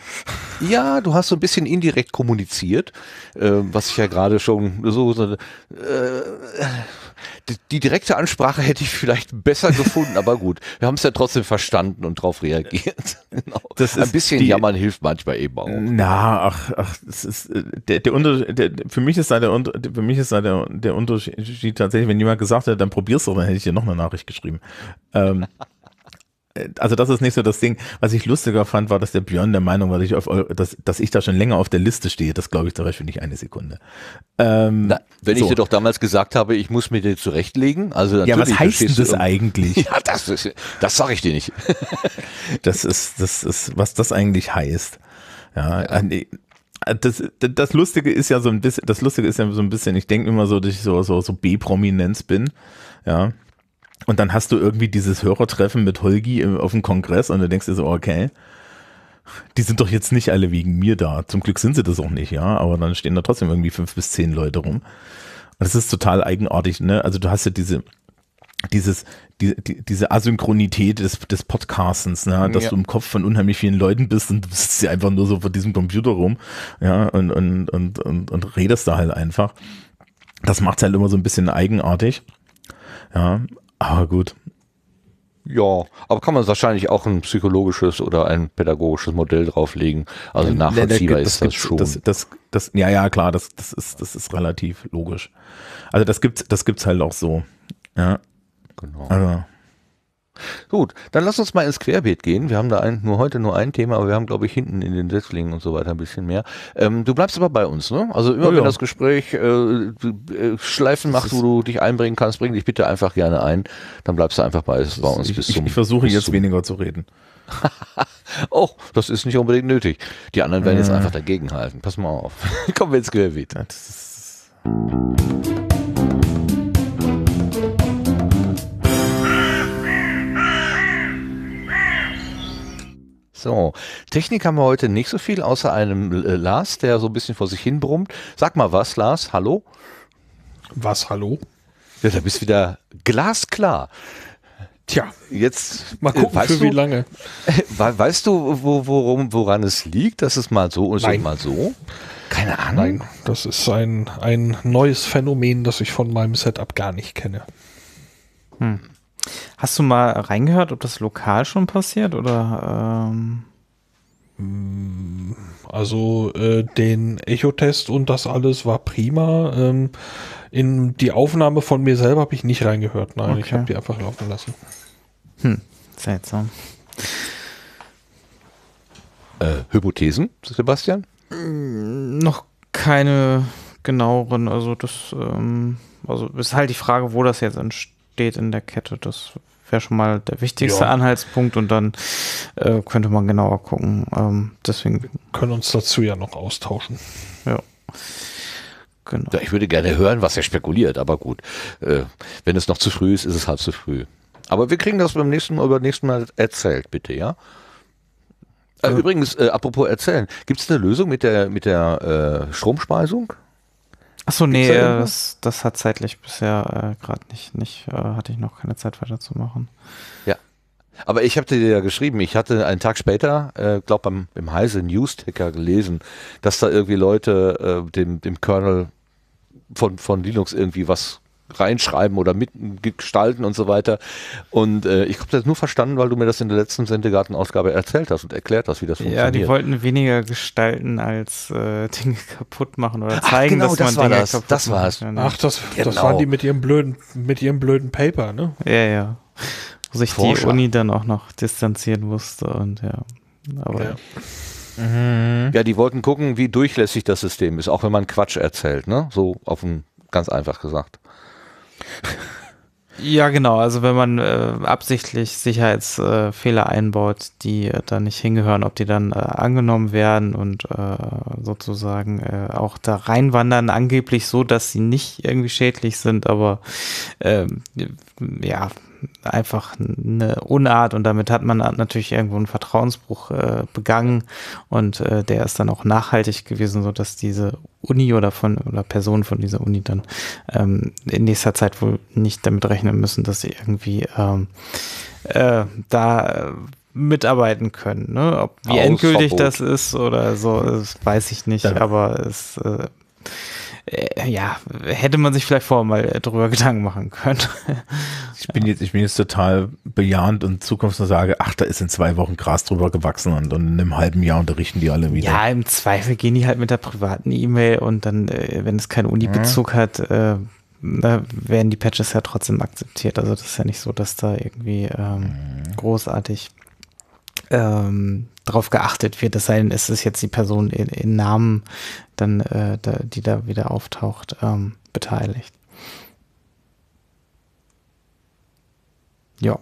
Ja, du hast so ein bisschen indirekt kommuniziert, äh, was ich ja gerade schon so. so äh, die, die, direkte Ansprache hätte ich vielleicht besser gefunden, aber gut, wir haben es ja trotzdem verstanden und darauf reagiert. genau. das ist ein bisschen die, jammern hilft manchmal eben auch. Na, ach, ach, das ist äh, der, der Unterschied. Der, für mich ist da der für mich ist da der, der Unterschied tatsächlich, wenn jemand gesagt hätte, dann probier's doch, dann hätte ich dir noch eine Nachricht geschrieben. Ähm, also das ist nicht so das Ding. Was ich lustiger fand, war, dass der Björn der Meinung war, dass ich, auf, dass, dass ich da schon länger auf der Liste stehe. Das glaube ich zum Beispiel nicht eine Sekunde. Ähm, Na, wenn so. ich dir doch damals gesagt habe, ich muss mir den zurechtlegen. Also ja, was heißt denn das eigentlich? ja, das, ist, das sage ich dir nicht. das ist, das ist, was das eigentlich heißt. Ja, ja. Nee, das, das Lustige ist ja so ein bisschen, das Lustige ist ja so ein bisschen, ich denke immer so, dass ich so, so, so B-Prominenz bin. Ja. Und dann hast du irgendwie dieses Hörertreffen mit Holgi auf dem Kongress und du denkst dir so, okay, die sind doch jetzt nicht alle wegen mir da. Zum Glück sind sie das auch nicht, ja, aber dann stehen da trotzdem irgendwie fünf bis zehn Leute rum. Und das ist total eigenartig, ne? Also du hast ja diese, dieses, die, die, diese Asynchronität des, des Podcastens, ne? Mhm, dass ja. du im Kopf von unheimlich vielen Leuten bist und du sitzt ja einfach nur so vor diesem Computer rum, ja, und, und, und, und, und redest da halt einfach. Das macht es halt immer so ein bisschen eigenartig. Ja, aber gut. Ja, aber kann man wahrscheinlich auch ein psychologisches oder ein pädagogisches Modell drauflegen. Also nachvollziehbar ist das schon. Das, das, das, ja, ja, klar, das, das, ist, das ist relativ logisch. Also das gibt's, das gibt's halt auch so. Ja. Genau. Also, Gut, dann lass uns mal ins Querbeet gehen. Wir haben da ein, nur heute nur ein Thema, aber wir haben, glaube ich, hinten in den Setzlingen und so weiter ein bisschen mehr. Ähm, du bleibst aber bei uns, ne? Also immer oh, wenn ja. das Gespräch äh, äh Schleifen macht, wo du dich einbringen kannst, bring dich bitte einfach gerne ein. Dann bleibst du einfach bei, bei uns ich, bis zum. Ich, versuche jetzt zum, weniger zu reden. oh, das ist nicht unbedingt nötig. Die anderen werden äh. jetzt einfach dagegenhalten. Pass mal auf. Kommen wir ins Querbeet. Das ist So, Technik haben wir heute nicht so viel, außer einem äh, Lars, der so ein bisschen vor sich hin brummt. Sag mal was, Lars, hallo? Was, hallo? Ja, da bist wieder glasklar. Tja, jetzt mal äh, gucken, weißt für du, wie lange. Weißt du, wo, worum, woran es liegt, dass es mal so ist Nein. und mal so? Keine Ahnung. Nein, das ist ein, ein neues Phänomen, das ich von meinem Setup gar nicht kenne. Hm. Hast du mal reingehört, ob das lokal schon passiert oder? Ähm hm, also äh, den Echo-Test und das alles war prima. Ähm, in die Aufnahme von mir selber habe ich nicht reingehört. Nein, okay. ich habe die einfach laufen lassen. Hm, seltsam. Äh, Hypothesen, Sebastian? Hm, noch keine genaueren. Also das, ähm, also ist halt die Frage, wo das jetzt entsteht steht in der Kette. Das wäre schon mal der wichtigste ja. Anhaltspunkt und dann äh, könnte man genauer gucken. Ähm, deswegen. Wir können uns dazu ja noch austauschen. Ja. Genau. Ja, ich würde gerne hören, was er spekuliert, aber gut. Äh, wenn es noch zu früh ist, ist es halb zu früh. Aber wir kriegen das beim nächsten Mal, beim nächsten Mal erzählt, bitte, ja? Äh, äh. übrigens, äh, apropos erzählen, gibt es eine Lösung mit der, mit der äh, Stromspeisung? Achso, nee, da äh, das, das, hat zeitlich bisher äh, gerade nicht, nicht äh, hatte ich noch keine Zeit weiterzumachen. Ja. Aber ich habe dir ja geschrieben, ich hatte einen Tag später, äh, glaube beim im Heise News-Ticker gelesen, dass da irgendwie Leute äh, dem, dem Kernel von, von Linux irgendwie was reinschreiben oder mitgestalten und so weiter. Und äh, ich habe das nur verstanden, weil du mir das in der letzten Sendegarten-Ausgabe erzählt hast und erklärt hast, wie das funktioniert. Ja, die wollten weniger gestalten als äh, Dinge kaputt machen oder zeigen, Ach, genau, dass das man war Dinge das. kaputt das war's. Macht. Ach, das, genau. das waren die mit ihrem blöden, mit ihrem blöden Paper, ne? Ja, ja. Wo sich Forscher. die Uni dann auch noch distanzieren musste und ja. Aber ja. Mhm. ja, die wollten gucken, wie durchlässig das System ist, auch wenn man Quatsch erzählt, ne? So auf dem ganz einfach gesagt. Ja, genau. Also wenn man äh, absichtlich Sicherheitsfehler einbaut, die äh, da nicht hingehören, ob die dann äh, angenommen werden und äh, sozusagen äh, auch da reinwandern, angeblich so, dass sie nicht irgendwie schädlich sind, aber ähm, ja, einfach eine Unart und damit hat man natürlich irgendwo einen Vertrauensbruch äh, begangen und der ist dann auch nachhaltig gewesen, sodass diese Uni oder von oder Personen von dieser Uni dann ähm, in nächster Zeit wohl nicht damit rechnen müssen, dass sie irgendwie ähm, äh, da äh, mitarbeiten können. Ne? Ob, wie endgültig das ist oder so, das weiß ich nicht, ja. aber es äh, äh, ja, hätte man sich vielleicht vorher mal drüber Gedanken machen können. ich bin jetzt, ich bin jetzt total bejahend und Zukunft und sage, ach, da ist in zwei Wochen Gras drüber gewachsen und, und in einem halben Jahr unterrichten die alle wieder. Ja, im Zweifel gehen die halt mit der privaten E-Mail und dann, äh, wenn es keinen Uni-Bezug ja. Mhm. hat, äh, da werden die Patches ja trotzdem akzeptiert. Also das ist ja nicht so, dass da irgendwie ähm, mhm. großartig ähm, darauf geachtet wird. Das sei denn, es ist jetzt die Person in, in Namen, dann, äh, da, die da wieder auftaucht, ähm, beteiligt. Ja.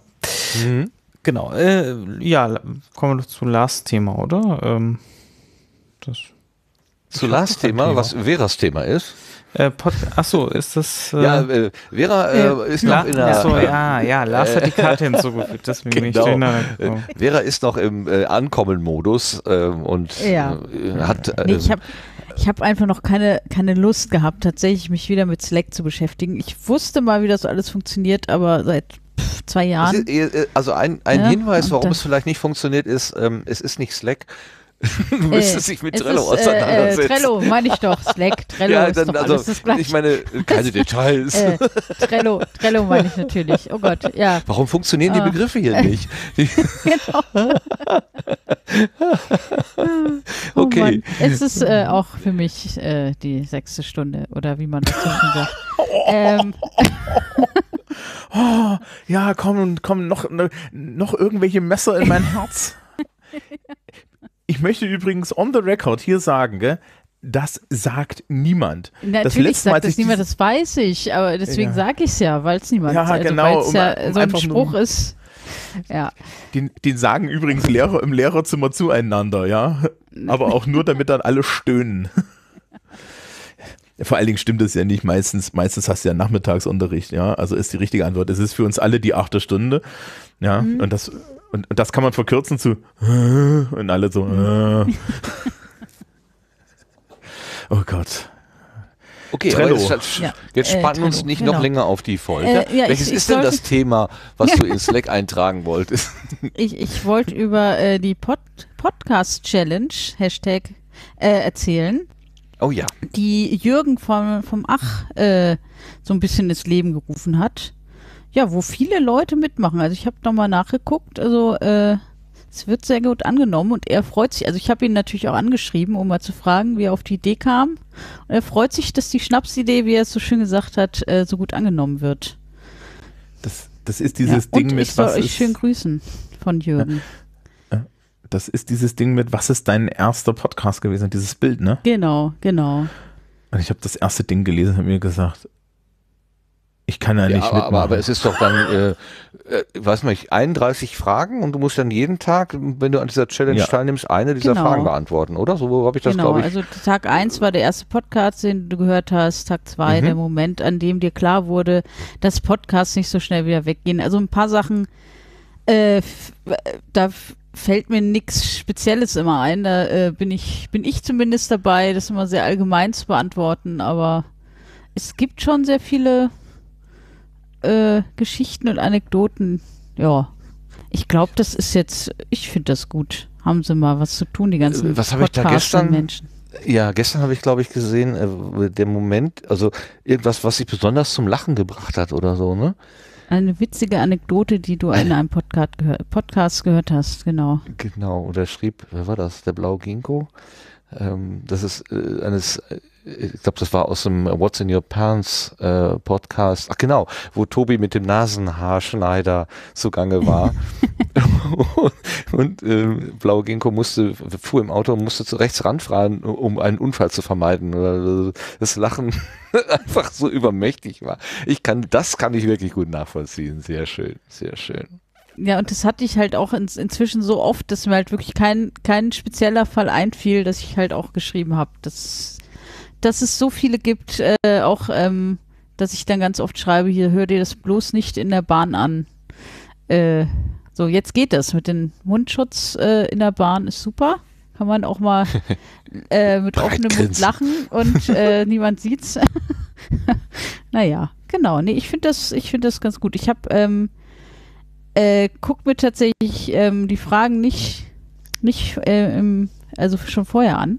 Mhm. Genau. Äh, ja, kommen wir zu Lars Thema, oder? Ähm, das zu Lars Thema, Thema, was Veras Thema ist? Äh, Pod Achso, ist das. Äh, ja, äh, Vera äh, äh ist noch in der. Achso, äh, ja, ja, Lars hat die Karte hinzugefügt, so deswegen genau. bin ich genau. Vera ist noch im Ankommen-Modus ähm, und ja. hat. Nee, ich habe ich hab einfach noch keine, keine Lust gehabt, tatsächlich mich wieder mit Slack zu beschäftigen. Ich wusste mal, wie das alles funktioniert, aber seit zwei Jahren. also ein, ein ja, Hinweis, warum es vielleicht nicht funktioniert, ist, ähm, es ist nicht Slack du äh, müsstest dich mit Trello ist, äh, äh, auseinandersetzen. Äh, Trello, meine ich doch. Slack, Trello ja, dann, ist doch also, alles das Gleiche. Ich meine, keine Details. äh, Trello, Trello meine ich natürlich. Oh Gott, ja. Warum funktionieren die ah. Begriffe hier nicht? genau. okay. Oh es ist äh, auch für mich äh, die sechste Stunde oder wie man dazwischen sagt. ähm. oh, ja, kommen, kommen noch, noch irgendwelche Messer in mein Herz. Ich möchte übrigens on the record hier sagen, gell, das sagt niemand. Natürlich das letzte sagt Mal, das niemand, das weiß ich, aber deswegen ja. sage ich es ja, weil es niemand sagt. ja, also, genau, um, ja um so ein Spruch ist. Ja. Den, den, sagen übrigens Lehrer im Lehrerzimmer zueinander, ja. Aber auch nur, damit dann alle stöhnen. Vor allen Dingen stimmt es ja nicht meistens. Meistens hast du ja Nachmittagsunterricht, ja. Also ist die richtige Antwort. Es ist für uns alle die achte Stunde. Ja. Mhm. Und das und, und das kann man verkürzen zu äh, und alle so. Äh. oh Gott. Okay, Trello. aber jetzt, halt ja. jetzt spannen äh, uns nicht genau. noch länger auf die Folge. Äh, ja, Welches ich, ich ist denn das Thema, was du in Slack eintragen wolltest? Ich, ich wollte über äh, die Pod Podcast Challenge Hashtag äh, erzählen. Oh ja. Die Jürgen vom, vom Ach so ein bisschen ins Leben gerufen hat ja, wo viele Leute mitmachen. Also ich habe nochmal nachgeguckt, also äh, es wird sehr gut angenommen und er freut sich, also ich habe ihn natürlich auch angeschrieben, um mal zu fragen, wie er auf die Idee kam. Und er freut sich, dass die Schnapsidee, wie er es so schön gesagt hat, äh, so gut angenommen wird. Das, das ist dieses ja, Ding und mit. Ich soll was euch schön grüßen von Jürgen. Das ist dieses Ding mit, was ist dein erster Podcast gewesen? Dieses Bild, ne? Genau, genau. Und ich habe das erste Ding gelesen und mir gesagt, ich kann ja, nicht aber, mitmachen. Aber, aber es ist doch dann, äh, äh, weiß nicht, 31 Fragen und du musst dann jeden Tag, wenn du an dieser Challenge ja. teilnimmst, eine dieser genau. Fragen beantworten, oder? So habe ich das, genau. glaube ich. Also Tag 1 war der erste Podcast, den du gehört hast, Tag 2 mhm. der Moment, an dem dir klar wurde, dass Podcasts nicht so schnell wieder weggehen. Also ein paar Sachen, äh, da fällt mir nichts Spezielles immer ein. Da äh, bin ich, bin ich zumindest dabei, das immer sehr allgemein zu beantworten, aber es gibt schon sehr viele äh, Geschichten und Anekdoten. Ja, ich glaube, das ist jetzt, ich finde das gut. Haben sie mal was zu tun, die ganzen was habe ich da gestern? Menschen. Ja, gestern habe ich, glaube ich, gesehen, äh, der Moment, also irgendwas, was sich besonders zum Lachen gebracht hat oder so, ne? Eine witzige Anekdote, die du in einem Podcast, gehör Podcast gehört hast, genau. Genau, und er schrieb, wer war das? Der Blau Ginkgo? Ähm, das ist äh, eines, äh, ich glaube, das war aus dem What's in Your Pants äh, Podcast. Ach genau, wo Tobi mit dem Nasenhaarschneider zugange war. und ähm, Blaue Ginkgo musste, fuhr im Auto und musste zu rechts ranfahren, um einen Unfall zu vermeiden. das Lachen einfach so übermächtig war. Ich kann, das kann ich wirklich gut nachvollziehen. Sehr schön, sehr schön. Ja, und das hatte ich halt auch in, inzwischen so oft, dass mir halt wirklich kein, kein spezieller Fall einfiel, dass ich halt auch geschrieben habe, dass, dass es so viele gibt, äh, auch ähm, dass ich dann ganz oft schreibe, hier hör dir das bloß nicht in der Bahn an. Äh, so, jetzt geht das mit dem Mundschutz äh, in der Bahn, ist super. Kann man auch mal äh, mit offenem Mund lachen und äh, niemand sieht's. naja, genau. Nee, ich finde das, ich das ganz gut. Ich habe ähm, äh, gucke mir tatsächlich ähm, die Fragen nicht, nicht äh, im, also schon vorher an.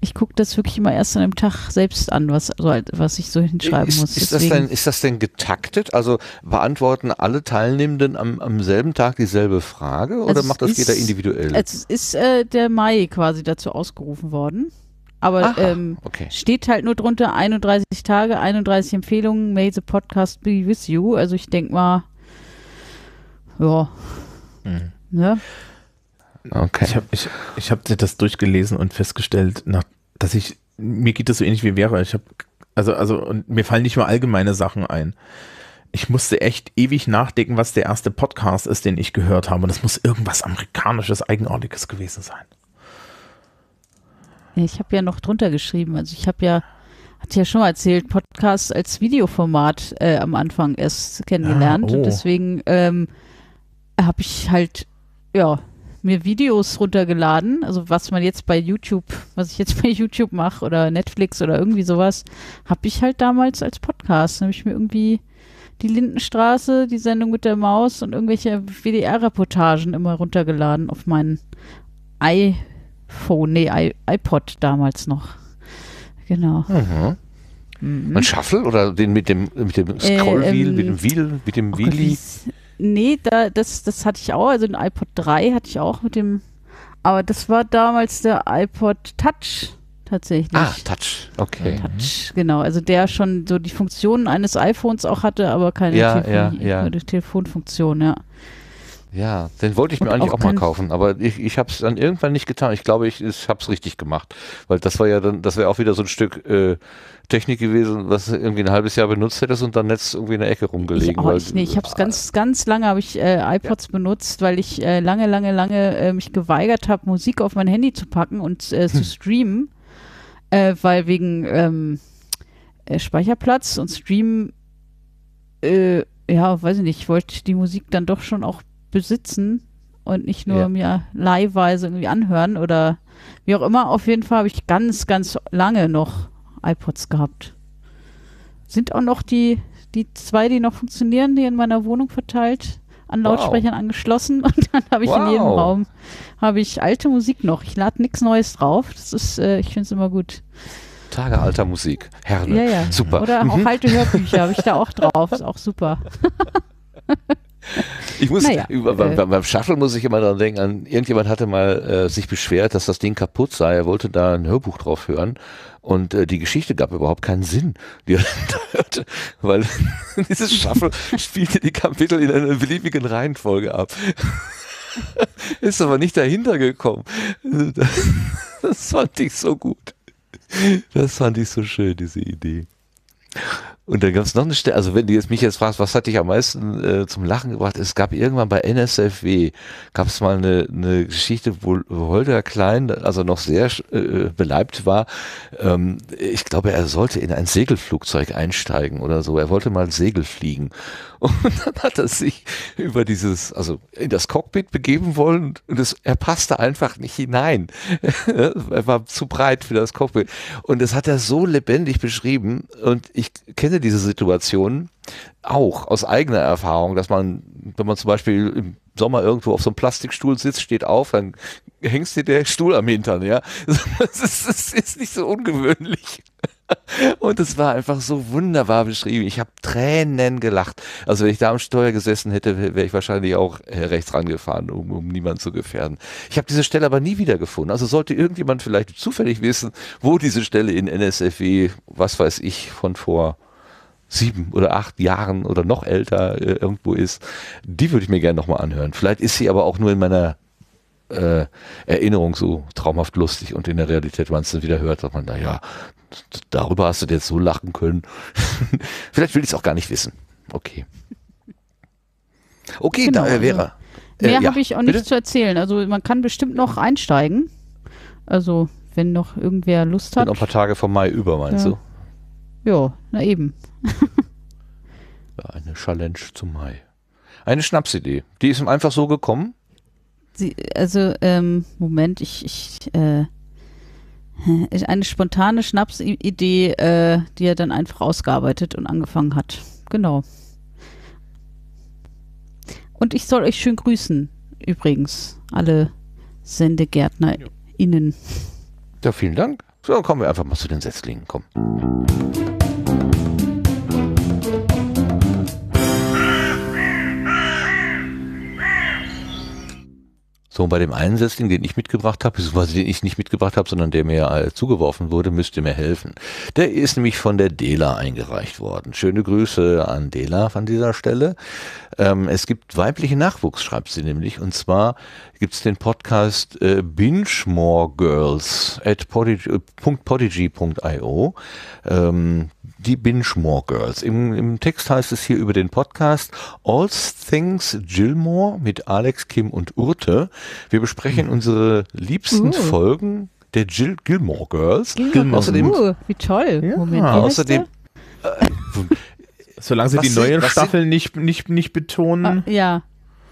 Ich gucke das wirklich immer erst an einem Tag selbst an, was, also, halt, was ich so hinschreiben ist, muss. Ist das, denn, ist das, denn, getaktet? Also beantworten alle Teilnehmenden am, am selben Tag dieselbe Frage oder also macht das ist, jeder individuell? Also es ist äh, der Mai quasi dazu ausgerufen worden. Aber Aha, ähm, okay. steht halt nur drunter 31 Tage, 31 Empfehlungen, May the Podcast be with you. Also ich denke mal, ja. Mhm. ja. Ne? Okay. Ich habe ich, ich hab das durchgelesen und festgestellt, nach, dass ich, mir geht das so ähnlich wie wäre. Ich habe, also, also, und mir fallen nicht mal allgemeine Sachen ein. Ich musste echt ewig nachdenken, was der erste Podcast ist, den ich gehört habe. Und das muss irgendwas amerikanisches, eigenartiges gewesen sein. ich habe ja noch drunter geschrieben. Also ich habe ja, hat ja schon mal erzählt, Podcast als Videoformat äh, am Anfang erst ah, kennengelernt. Ja, oh. Und deswegen ähm, habe ich halt, ja, mir Videos runtergeladen, also was man jetzt bei YouTube, was ich jetzt bei YouTube mache oder Netflix oder irgendwie sowas, habe ich halt damals als Podcast, habe ich mir irgendwie die Lindenstraße, die Sendung mit der Maus und irgendwelche WDR-Reportagen immer runtergeladen auf meinen iPhone, nee, iPod damals noch. Genau. Mhm. Mhm. Ein Shuffle oder den mit dem mit dem äh, Scrollwheel, äh, ähm, mit dem Wheel, mit dem Wheelie? Oh Gott, Nee, da, das, das hatte ich auch. Also den iPod 3 hatte ich auch mit dem. Aber das war damals der iPod Touch tatsächlich. Ah, Touch, okay. Touch, mhm. genau. Also der schon so die Funktionen eines iPhones auch hatte, aber keine ja, Telefon ja, ja. Telefonfunktion, ja. Ja, den wollte ich mir Und eigentlich auch, auch mal kaufen, aber ich, ich habe es dann irgendwann nicht getan. Ich glaube, ich, ich habe es richtig gemacht, weil das war ja dann, das wäre auch wieder so ein Stück äh, Technik gewesen, was irgendwie ein halbes Jahr benutzt hättest und dann jetzt irgendwie in der Ecke rumgelegen. Ich, oh, weil, ich, nee, ich habe es ah. ganz, ganz lange habe ich äh, iPods ja. benutzt, weil ich äh, lange, lange, lange äh, mich geweigert habe, Musik auf mein Handy zu packen und äh, hm. zu streamen, äh, weil wegen ähm, äh, Speicherplatz und Stream, ja, weiß ich nicht, ich wollte die Musik dann doch schon auch besitzen und nicht nur ja. mir leihweise irgendwie anhören oder wie auch immer. Auf jeden Fall habe ich ganz, ganz lange noch iPods gehabt. Sind auch noch die, die zwei, die noch funktionieren, die in meiner Wohnung verteilt an Lautsprechern wow. angeschlossen und dann habe ich wow. in jedem Raum habe ich alte Musik noch. Ich lade nichts Neues drauf. Das ist, äh, ich finde es immer gut. Tage alter Musik, Herne. Ja, ja. Super. Oder mhm. auch alte Hörbücher habe ich da auch drauf. Ist auch super. Ich muss, naja, beim, äh, beim Shuffle muss ich immer daran denken, an, irgendjemand hatte mal äh, sich beschwert, dass das Ding kaputt sei. Er wollte da ein Hörbuch drauf hören und äh, die Geschichte gab überhaupt keinen Sinn, die er da hörte, weil dieses Shuffle spielte die Kapitel in einer beliebigen Reihenfolge ab. Ist aber nicht dahinter gekommen. Das fand ich so gut. Das fand ich so schön, diese Idee. Und dann gab es noch eine Stelle, also wenn du jetzt mich jetzt fragst, was hat dich am meisten äh, zum Lachen gebracht? Es gab irgendwann bei NSFW, gab es mal eine, eine Geschichte, wo Holger Klein, also noch sehr äh, beleibt war. Ähm, ich glaube, er sollte in ein Segelflugzeug einsteigen oder so. Er wollte mal Segel fliegen. Und dann hat er sich über dieses, also in das Cockpit begeben wollen und es, er passte einfach nicht hinein. er war zu breit für das Cockpit. Und das hat er so lebendig beschrieben und ich kenne kenne diese Situation auch aus eigener Erfahrung, dass man, wenn man zum Beispiel im Sommer irgendwo auf so einem Plastikstuhl sitzt, steht auf, dann hängst dir der Stuhl am Hintern, ja. Das ist, das ist nicht so ungewöhnlich. Und es war einfach so wunderbar beschrieben. Ich habe Tränen gelacht. Also wenn ich da am Steuer gesessen hätte, wäre ich wahrscheinlich auch äh, rechts rangefahren, um, um niemanden zu gefährden. Ich habe diese Stelle aber nie wieder gefunden. Also sollte irgendjemand vielleicht zufällig wissen, wo diese Stelle in NSFW, was weiß ich, von vor sieben oder acht Jahren oder noch älter äh, irgendwo ist, die würde ich mir gerne nochmal anhören. Vielleicht ist sie aber auch nur in meiner äh, Erinnerung so traumhaft lustig und in der Realität, wenn man es dann wieder hört, sagt man, naja, darüber hast du jetzt so lachen können. Vielleicht will ich es auch gar nicht wissen. Okay. Okay, genau, da äh, Also, mehr ja, habe ich auch bitte? nicht zu erzählen. Also man kann bestimmt noch einsteigen. Also wenn noch irgendwer Lust hat. Bin noch ein paar Tage vom Mai über, meinst ja. du? Ja, na eben. Eine Challenge zum Mai. Eine Schnapsidee. Die ist ihm einfach so gekommen? Sie, also, ähm, Moment, ich, ich, äh, eine spontane Schnapsidee, äh, die er dann einfach ausgearbeitet und angefangen hat. Genau. Und ich soll euch schön grüßen, übrigens, alle SendegärtnerInnen. Ja, vielen Dank. So, kommen wir einfach mal zu den Setzlingen. Komm. So, bei dem Einsetzling, den ich mitgebracht habe, beziehungsweise den ich nicht mitgebracht habe, sondern der mir äh, zugeworfen wurde, müsste mir helfen. Der ist nämlich von der Dela eingereicht worden. Schöne Grüße an Dela an dieser Stelle. Ähm, es gibt weiblichen Nachwuchs, schreibt sie nämlich, und zwar gibt es den Podcast äh, Girls at podigy.io. Ähm, die More Girls. Im, Im Text heißt es hier über den Podcast All Things Gilmore mit Alex, Kim und Urte. Wir besprechen mhm. unsere liebsten uh. Folgen der Gil Gilmore Girls. Gilmore. Außerdem, uh, wie toll. Ja. Moment, wie außerdem. Äh, Solange sie was die neuen Staffeln nicht, nicht, nicht betonen. Ah, ja.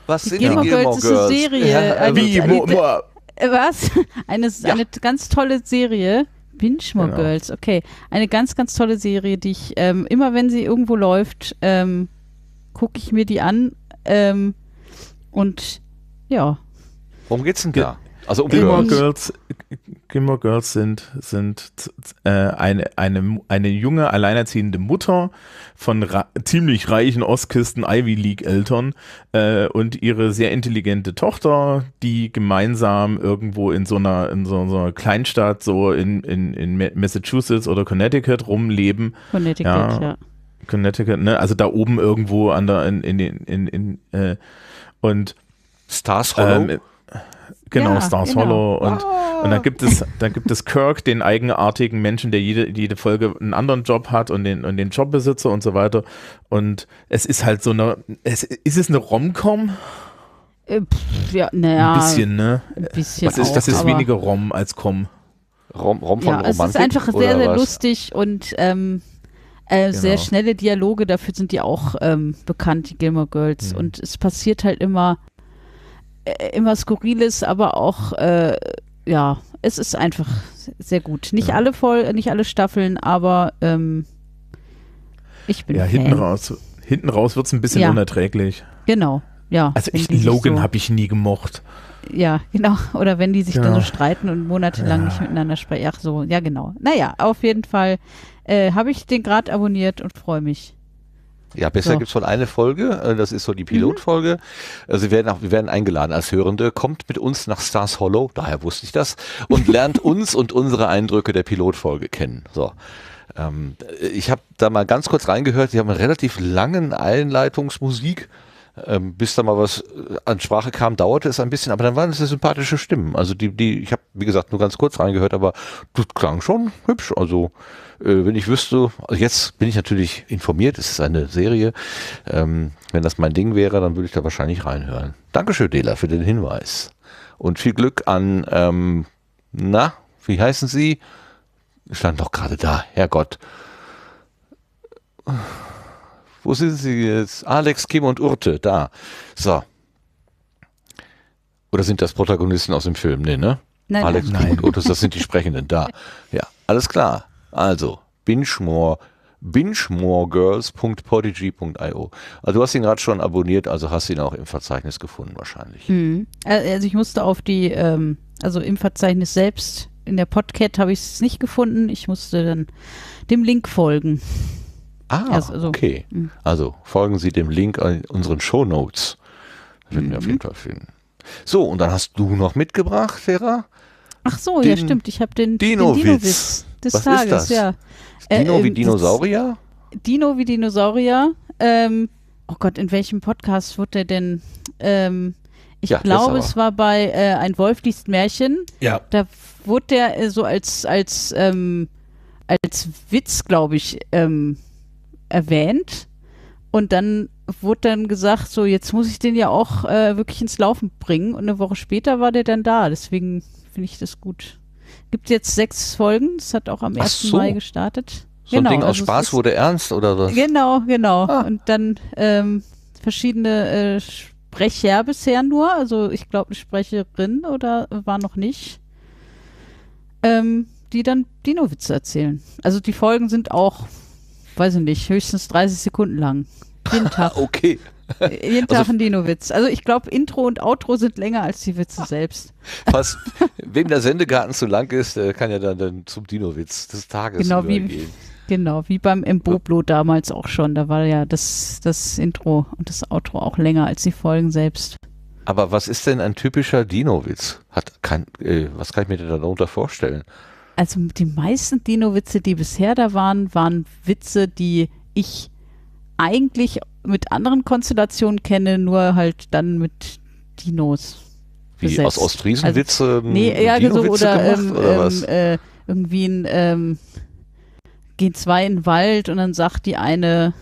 Was sind die Gilmore, Gilmore Girls? Girls? Ist eine Serie. Äh, eine, Wie? Äh, eine, Mo, Was? Eine, ja. eine ganz tolle Serie. Binchmore genau. Girls, okay. Eine ganz, ganz tolle Serie, die ich ähm, immer, wenn sie irgendwo läuft, ähm, gucke ich mir die an. Ähm, und ja. Worum geht's denn da? Also um Gilmore Girls. Gilmore Girls sind, sind äh, eine, eine, eine junge, alleinerziehende Mutter von ziemlich reichen Ostküsten Ivy League-Eltern äh, und ihre sehr intelligente Tochter, die gemeinsam irgendwo in so einer, in so, so einer Kleinstadt, so in, in, in Massachusetts oder Connecticut rumleben. Connecticut, ja. ja. Connecticut, ne? Also da oben irgendwo an der in, in, in, in äh, und Stars Hollow. Ähm, Genau, ja, Stars genau. Hollow. Und, wow. Ah. und dann gibt es, dann gibt es Kirk, den eigenartigen Menschen, der jede, jede Folge einen anderen Job hat und den, und den Jobbesitzer und so weiter. Und es ist halt so eine, es, ist es eine Rom-Com? Äh, ja, naja. Ein bisschen, ne? Ein bisschen. Was ist, auch, das ist weniger Rom als Com. Rom, Rom von ja, Romantik. Es ist einfach sehr, sehr was? lustig und ähm, äh, genau. sehr schnelle Dialoge. Dafür sind die auch ähm, bekannt, die Gilmore Girls. Mhm. Und es passiert halt immer äh, immer Skurriles, aber auch, äh, ja, es ist einfach sehr gut. Nicht ja. alle voll, nicht alle Staffeln, aber ähm, ich bin. Ja, Fan. hinten raus, hinten raus wird es ein bisschen ja. unerträglich. Genau, ja. Also ich, Logan so habe ich nie gemocht. Ja, genau. Oder wenn die sich ja. dann so streiten und monatelang nicht miteinander sprechen. Ach so, ja, genau. Naja, auf jeden Fall äh, habe ich den gerade abonniert und freue mich. Ja, bisher ja. gibt es schon eine Folge, äh, das ist so die mhm. Pilotfolge. Mhm. Äh, also wir werden, auch, wir werden eingeladen als Hörende, kommt mit uns nach Stars Hollow, daher wusste ich das, und lernt uns und unsere Eindrücke der Pilotfolge kennen. So. Ähm, ich habe da mal ganz kurz reingehört, sie haben einen relativ langen Einleitungsmusik. Ähm, bis da mal was äh, an Sprache kam, dauerte es ein bisschen, aber dann waren es sympathische Stimmen. Also die, die, ich habe, wie gesagt, nur ganz kurz reingehört, aber das klang schon hübsch. Also äh, wenn ich wüsste, also jetzt bin ich natürlich informiert, es ist eine Serie. Ähm, wenn das mein Ding wäre, dann würde ich da wahrscheinlich reinhören. Dankeschön, Dela, für den Hinweis. Und viel Glück an, ähm, na, wie heißen Sie? Ich Stand doch gerade da, Herrgott. Wo sind Sie jetzt? Alex, Kim und Urte, da. So. Oder sind das Protagonisten aus dem Film? Nee, ne? Nein, Alex, nein. Kim und Urte, das sind die Sprechenden, da. Ja, alles klar. Also, bingemore bingemoregirls.podigy.io. Also du hast ihn gerade schon abonniert, also hast ihn auch im Verzeichnis gefunden wahrscheinlich. Mhm. Also ich musste auf die, ähm, also im Verzeichnis selbst, in der Podcat habe ich es nicht gefunden. Ich musste dann dem Link folgen. Ah, also, also, okay. Mh. Hm. Also folgen Sie dem Link an unseren Show Notes. Werden mhm. wir auf jeden mhm. Fall finden. So, und dann hast du noch mitgebracht, Vera? Ach so, den ja stimmt. Ich habe den Dino-Witz. Dino des Was Tages, ist das? ja. Äh, Dino äh, wie ähm, Dinosaurier? Dino wie Dinosaurier. Ähm, oh Gott, in welchem Podcast wurde der denn? Ähm, ich ja, glaube, es war bei äh, Ein Wolf liest Märchen. Ja. Da wurde der äh, so als, als, ähm, als Witz, glaube ich, ähm, erwähnt. Und dann wurde dann gesagt, so jetzt muss ich den ja auch äh, wirklich ins Laufen bringen. Und eine Woche später war der dann da. Deswegen finde ich das gut. Gibt jetzt sechs Folgen. Das hat auch am 1. So. Mai gestartet. So genau, ein Ding aus also Spaß wurde ernst oder was? Genau, genau. Ah. Und dann ähm, verschiedene äh, Sprecher bisher nur. Also ich glaube eine Sprecherin oder war noch nicht. Ähm, die dann Dino-Witze erzählen. Also die Folgen sind auch, weiß ich nicht, höchstens 30 Sekunden lang. Jeden Tag. okay. Jeden Tag also, ein Dino-Witz. Also ich glaube, Intro und Outro sind länger als die Witze selbst. Was, wem der Sendegarten zu lang ist, der kann ja dann, dann zum Dino-Witz des Tages genau wie, gehen. Genau, wie beim Emboblo damals auch schon. Da war ja das, das Intro und das Outro auch länger als die Folgen selbst. Aber was ist denn ein typischer Dino-Witz? Hat, kann, äh, was kann ich mir denn darunter vorstellen? Also die meisten Dino-Witze, die bisher da waren, waren Witze, die ich eigentlich mit anderen Konstellationen kenne, nur halt dann mit Dinos. Wie besetzt. aus Ostfriesenwitze? Also, nee, ähm, ja, so, oder, gemacht, ähm, oder was? Ähm, äh, irgendwie ein, ähm, gehen zwei in den Wald und dann sagt die eine,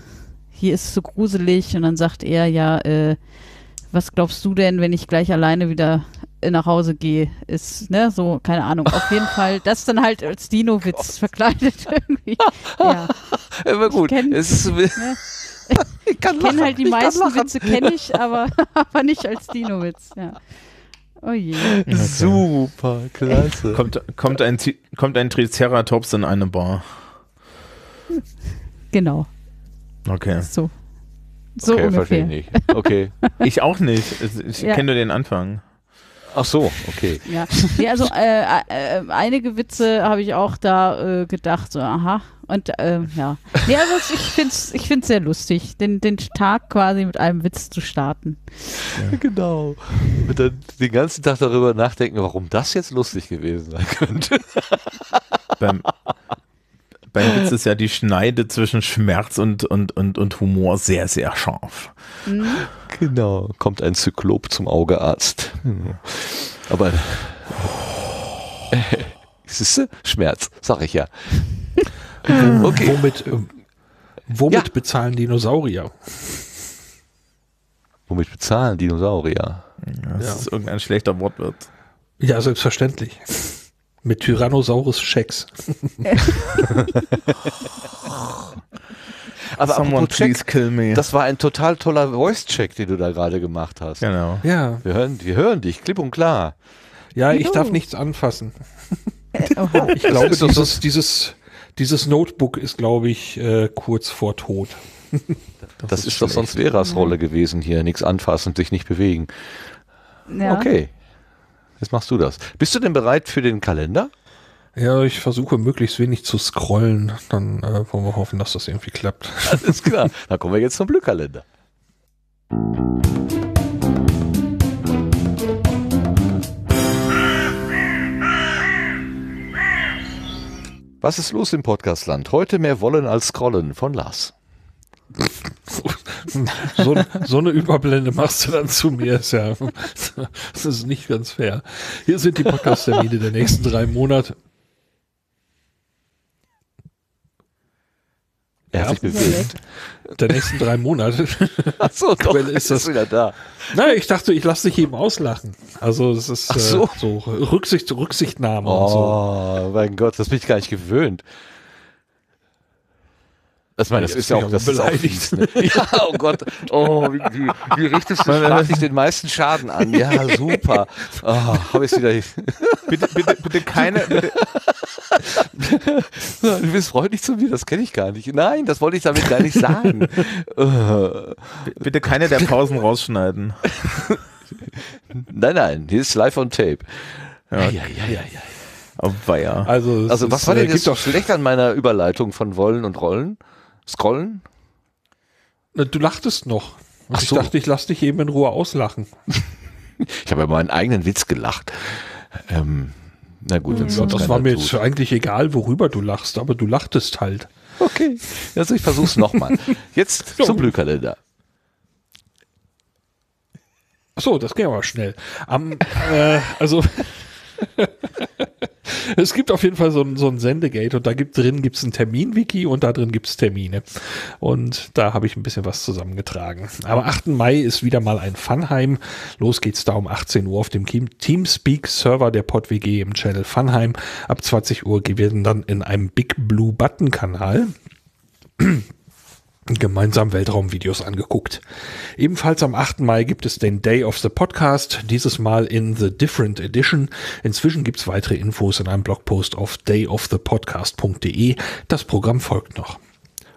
hier ist es so gruselig und dann sagt er, ja, äh, was glaubst du denn, wenn ich gleich alleine wieder äh, nach Hause gehe, ist, ne, so, keine Ahnung. Auf jeden Fall, das dann halt als Dino-Witz verkleidet irgendwie. ja. Immer gut. Kenn, es ist, ne? ich kann ich kenne halt die meisten Witze, kenne ich, aber, aber nicht als Dino-Witz. Ja. Oh je. Super, klasse. Kommt, kommt, ein, kommt ein Triceratops in eine Bar. Genau. Okay. So. So okay, ungefähr. verstehe ich nicht. Okay. ich auch nicht. Ich, ich ja. kenne nur den Anfang. Ach so, okay. Ja, nee, also äh, äh, einige Witze habe ich auch da äh, gedacht, so aha. Und ähm, ja. Nee, also ich finde es ich find's sehr lustig, den, den Tag quasi mit einem Witz zu starten. Ja. Genau. Und dann den ganzen Tag darüber nachdenken, warum das jetzt lustig gewesen sein könnte. Beim, beim Witz ist ja die Schneide zwischen Schmerz und, und, und, und Humor sehr, sehr scharf. Mhm. Genau, kommt ein Zyklop zum Augearzt. Hm. Aber oh. siehst du, Schmerz, sag ich ja. Okay. Womit, womit ja. bezahlen Dinosaurier? Womit bezahlen Dinosaurier? das ja. ist irgendein schlechter Wortwitz. Ja, selbstverständlich. Mit Tyrannosaurus Schecks. Aber Someone please Check, kill me. Das war ein total toller Voice-Check, den du da gerade gemacht hast. Genau. Ja. Wir hören, wir hören dich, klipp und klar. Ja, ich darf nichts anfassen. Äh, ich glaube, dieses, dieses, dieses Notebook ist, glaube ich, äh, kurz vor Tod. das, das ist, ist doch sonst Veras Rolle gewesen hier. Nichts anfassen, sich nicht bewegen. Ja. Okay, Jetzt machst du das. Bist du denn bereit für den Kalender? Ja, ich versuche möglichst wenig zu scrollen. Dann äh, wollen wir hoffen, dass das irgendwie klappt. Alles klar. Dann kommen wir jetzt zum Glückkalender. Was ist los im Podcastland? Heute mehr wollen als scrollen von Lars so, so, eine Überblende machst du dann zu mir, ist ja, das ist nicht ganz fair. Hier sind die Podcast-Termine der nächsten drei Monate. Er hat sich bewegt. Der nächsten drei Monate. Achso, doch, ist das wieder da. Nein, ich dachte, ich lasse dich eben auslachen. Also es ist äh, so. Äh, so Rücksicht, Rücksichtnahme. Oh, so. mein Gott, das bin ich gar nicht gewöhnt. Das meine das ist ja auch das beleidigt. Ist auch, ne? ja, oh Gott. Oh, wie, wie richtest du sprachlich den meisten Schaden an? Ja, super. Oh, habe ich wieder. bitte, bitte, bitte keine. Bitte. Du bist freundlich zu mir, das kenne ich gar nicht. Nein, das wollte ich damit gar nicht sagen. bitte keine der Pausen rausschneiden. Nein, nein, hier ist live on tape. Ja, ja, ja, ja. ja. Oh, also, also was war denn äh, jetzt so schlecht an meiner Überleitung von Wollen und Rollen? Scrollen? Äh, du lachtest noch. Und Ach ich so. dachte, ich lasse dich eben in Ruhe auslachen. ich habe ja meinen eigenen Witz gelacht. Ähm, na gut, ja, das war mir tut. jetzt eigentlich egal, worüber du lachst, aber du lachtest halt. Okay, also ich versuch's nochmal. Jetzt zum Blühkalender. So, das ging aber schnell. Um, äh, also es gibt auf jeden Fall so ein, so ein Sendegate und da gibt, drin gibt es ein Terminwiki und da drin gibt es Termine. Und da habe ich ein bisschen was zusammengetragen. Aber 8. Mai ist wieder mal ein Funheim. Los geht's da um 18 Uhr auf dem Teamspeak-Server der PodWG im Channel Funheim. Ab 20 Uhr werden dann in einem Big Blue Button-Kanal gemeinsam Weltraumvideos angeguckt. Ebenfalls am 8. Mai gibt es den Day of the Podcast, dieses Mal in The Different Edition. Inzwischen gibt's weitere Infos in einem Blogpost auf dayofthepodcast.de. Das Programm folgt noch.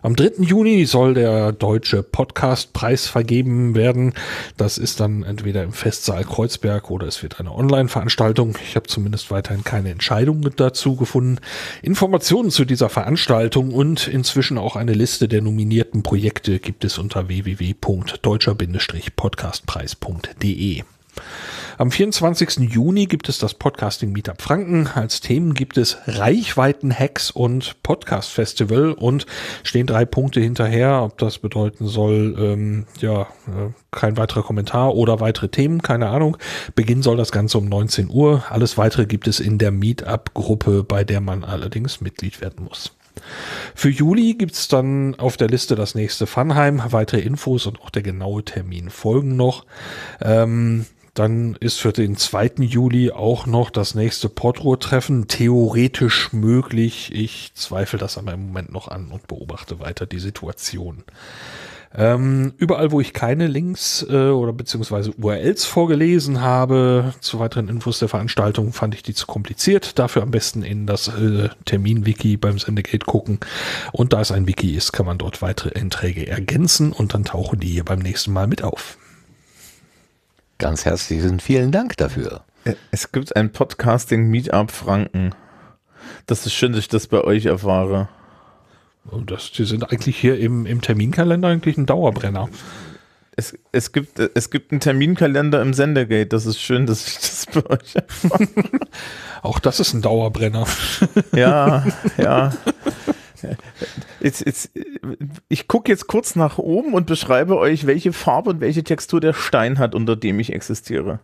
Am 3. Juni soll der Deutsche Podcastpreis vergeben werden. Das ist dann entweder im Festsaal Kreuzberg oder es wird eine Online-Veranstaltung. Ich habe zumindest weiterhin keine Entscheidung dazu gefunden. Informationen zu dieser Veranstaltung und inzwischen auch eine Liste der nominierten Projekte gibt es unter www.deutscher-podcastpreis.de. Am 24. Juni gibt es das Podcasting Meetup Franken. Als Themen gibt es Reichweiten-Hacks und Podcast-Festival und stehen drei Punkte hinterher. Ob das bedeuten soll, ähm, ja, äh, kein weiterer Kommentar oder weitere Themen, keine Ahnung. Beginn soll das Ganze um 19 Uhr. Alles weitere gibt es in der Meetup-Gruppe, bei der man allerdings Mitglied werden muss. Für Juli gibt's dann auf der Liste das nächste Funheim. Weitere Infos und auch der genaue Termin folgen noch. Ähm, dann ist für den 2. Juli auch noch das nächste Portruhr-Treffen theoretisch möglich. Ich zweifle das aber im Moment noch an und beobachte weiter die Situation. Ähm, überall, wo ich keine Links äh, oder beziehungsweise URLs vorgelesen habe zu weiteren Infos der Veranstaltung, fand ich die zu kompliziert. Dafür am besten in das äh, Termin-Wiki beim Sendegate gucken. Und da es ein Wiki ist, kann man dort weitere Einträge ergänzen und dann tauchen die hier beim nächsten Mal mit auf. Ganz herzlichen vielen Dank dafür. Äh, es gibt ein Podcasting Meetup Franken. Das ist schön, dass ich das bei euch erfahre. Und oh, das, die sind eigentlich hier im, im Terminkalender eigentlich ein Dauerbrenner. Es, es, gibt, äh, es gibt einen Terminkalender im Sendergate. Das ist schön, dass ich das bei euch erfahre. Auch das ist ein Dauerbrenner. Ja, ja. jetzt, jetzt, ich gucke jetzt kurz nach oben und beschreibe euch, welche Farbe und welche Textur der Stein hat, unter dem ich existiere.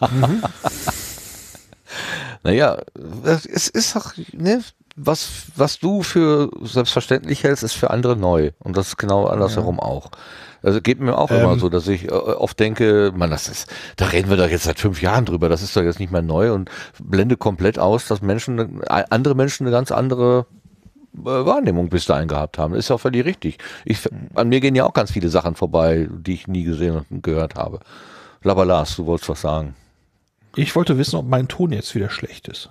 mhm. Naja, es ist doch, ne, was, was du für selbstverständlich hältst, ist für andere neu. Und das ist genau andersherum ja. auch. Also geht mir auch ähm. immer so, dass ich äh, oft denke, man, das ist, da reden wir doch jetzt seit fünf Jahren drüber, das ist doch jetzt nicht mehr neu und blende komplett aus, dass Menschen, äh, andere Menschen eine ganz andere äh, Wahrnehmung bis dahin gehabt haben. ist ja völlig richtig. Ich, an mir gehen ja auch ganz viele Sachen vorbei, die ich nie gesehen und gehört habe. Labalas, du wolltest was sagen. Ich wollte wissen, ob mein Ton jetzt wieder schlecht ist.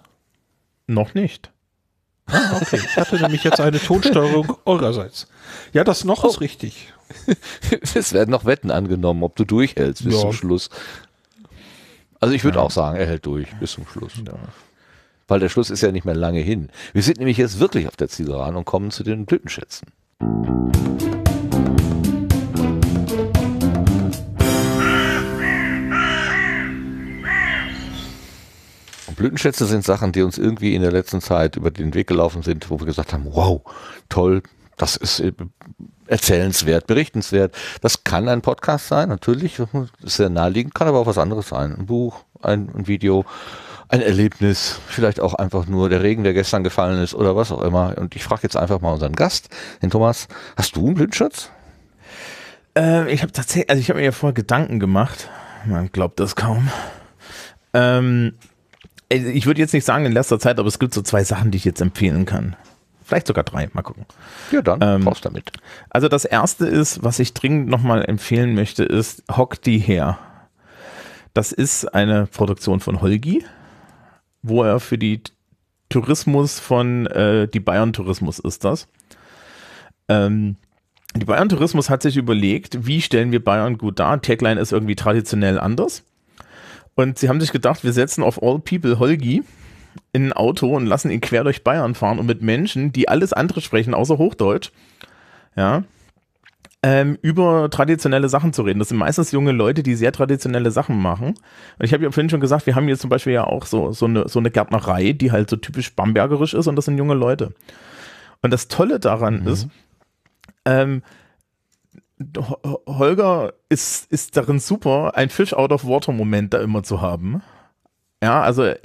Noch nicht. Ah, okay. Ich hatte nämlich jetzt eine Tonsteuerung eurerseits. Ja, das noch oh. ist richtig. es werden noch Wetten angenommen, ob du durchhältst bis ja. zum Schluss. Also ich würde ja. auch sagen, er hält durch bis zum Schluss. Ja. Weil der Schluss ist ja nicht mehr lange hin. Wir sind nämlich jetzt wirklich auf der Zielgeraden und kommen zu den Blütenschätzen. Blütenschätze sind Sachen, die uns irgendwie in der letzten Zeit über den Weg gelaufen sind, wo wir gesagt haben, wow, toll, das ist äh, erzählenswert, berichtenswert. Das kann ein Podcast sein, natürlich, ist sehr naheliegend, kann aber auch was anderes sein. Ein Buch, ein, ein Video, ein Erlebnis, vielleicht auch einfach nur der Regen, der gestern gefallen ist oder was auch immer. Und ich frage jetzt einfach mal unseren Gast, den Thomas, hast du einen Blindschutz? Ähm, ich habe tatsächlich, also ich habe mir ja vorher Gedanken gemacht. Man glaubt das kaum. Ähm, also ich würde jetzt nicht sagen in letzter Zeit, aber es gibt so zwei Sachen, die ich jetzt empfehlen kann. Vielleicht sogar drei, mal gucken. Ja, dann ähm, raus damit. Also das erste ist, was ich dringend nochmal empfehlen möchte, ist Hock die her. Das ist eine Produktion von Holgi wo er für die Tourismus von, äh, die Bayern Tourismus ist das. Ähm, die Bayern Tourismus hat sich überlegt, wie stellen wir Bayern gut dar? Tagline ist irgendwie traditionell anders. Und sie haben sich gedacht, wir setzen auf All People Holgi in ein Auto und lassen ihn quer durch Bayern fahren und mit Menschen, die alles andere sprechen, außer Hochdeutsch. Ja, ähm, über traditionelle Sachen zu reden. Das sind meistens junge Leute, die sehr traditionelle Sachen machen. Und ich habe ja vorhin schon gesagt, wir haben hier zum Beispiel ja auch so, so, eine, so eine Gärtnerei, die halt so typisch bambergerisch ist und das sind junge Leute. Und das Tolle daran mhm. ist, ähm, Holger ist, ist darin super, ein Fish-out-of-water-Moment da immer zu haben. Ja, also äh,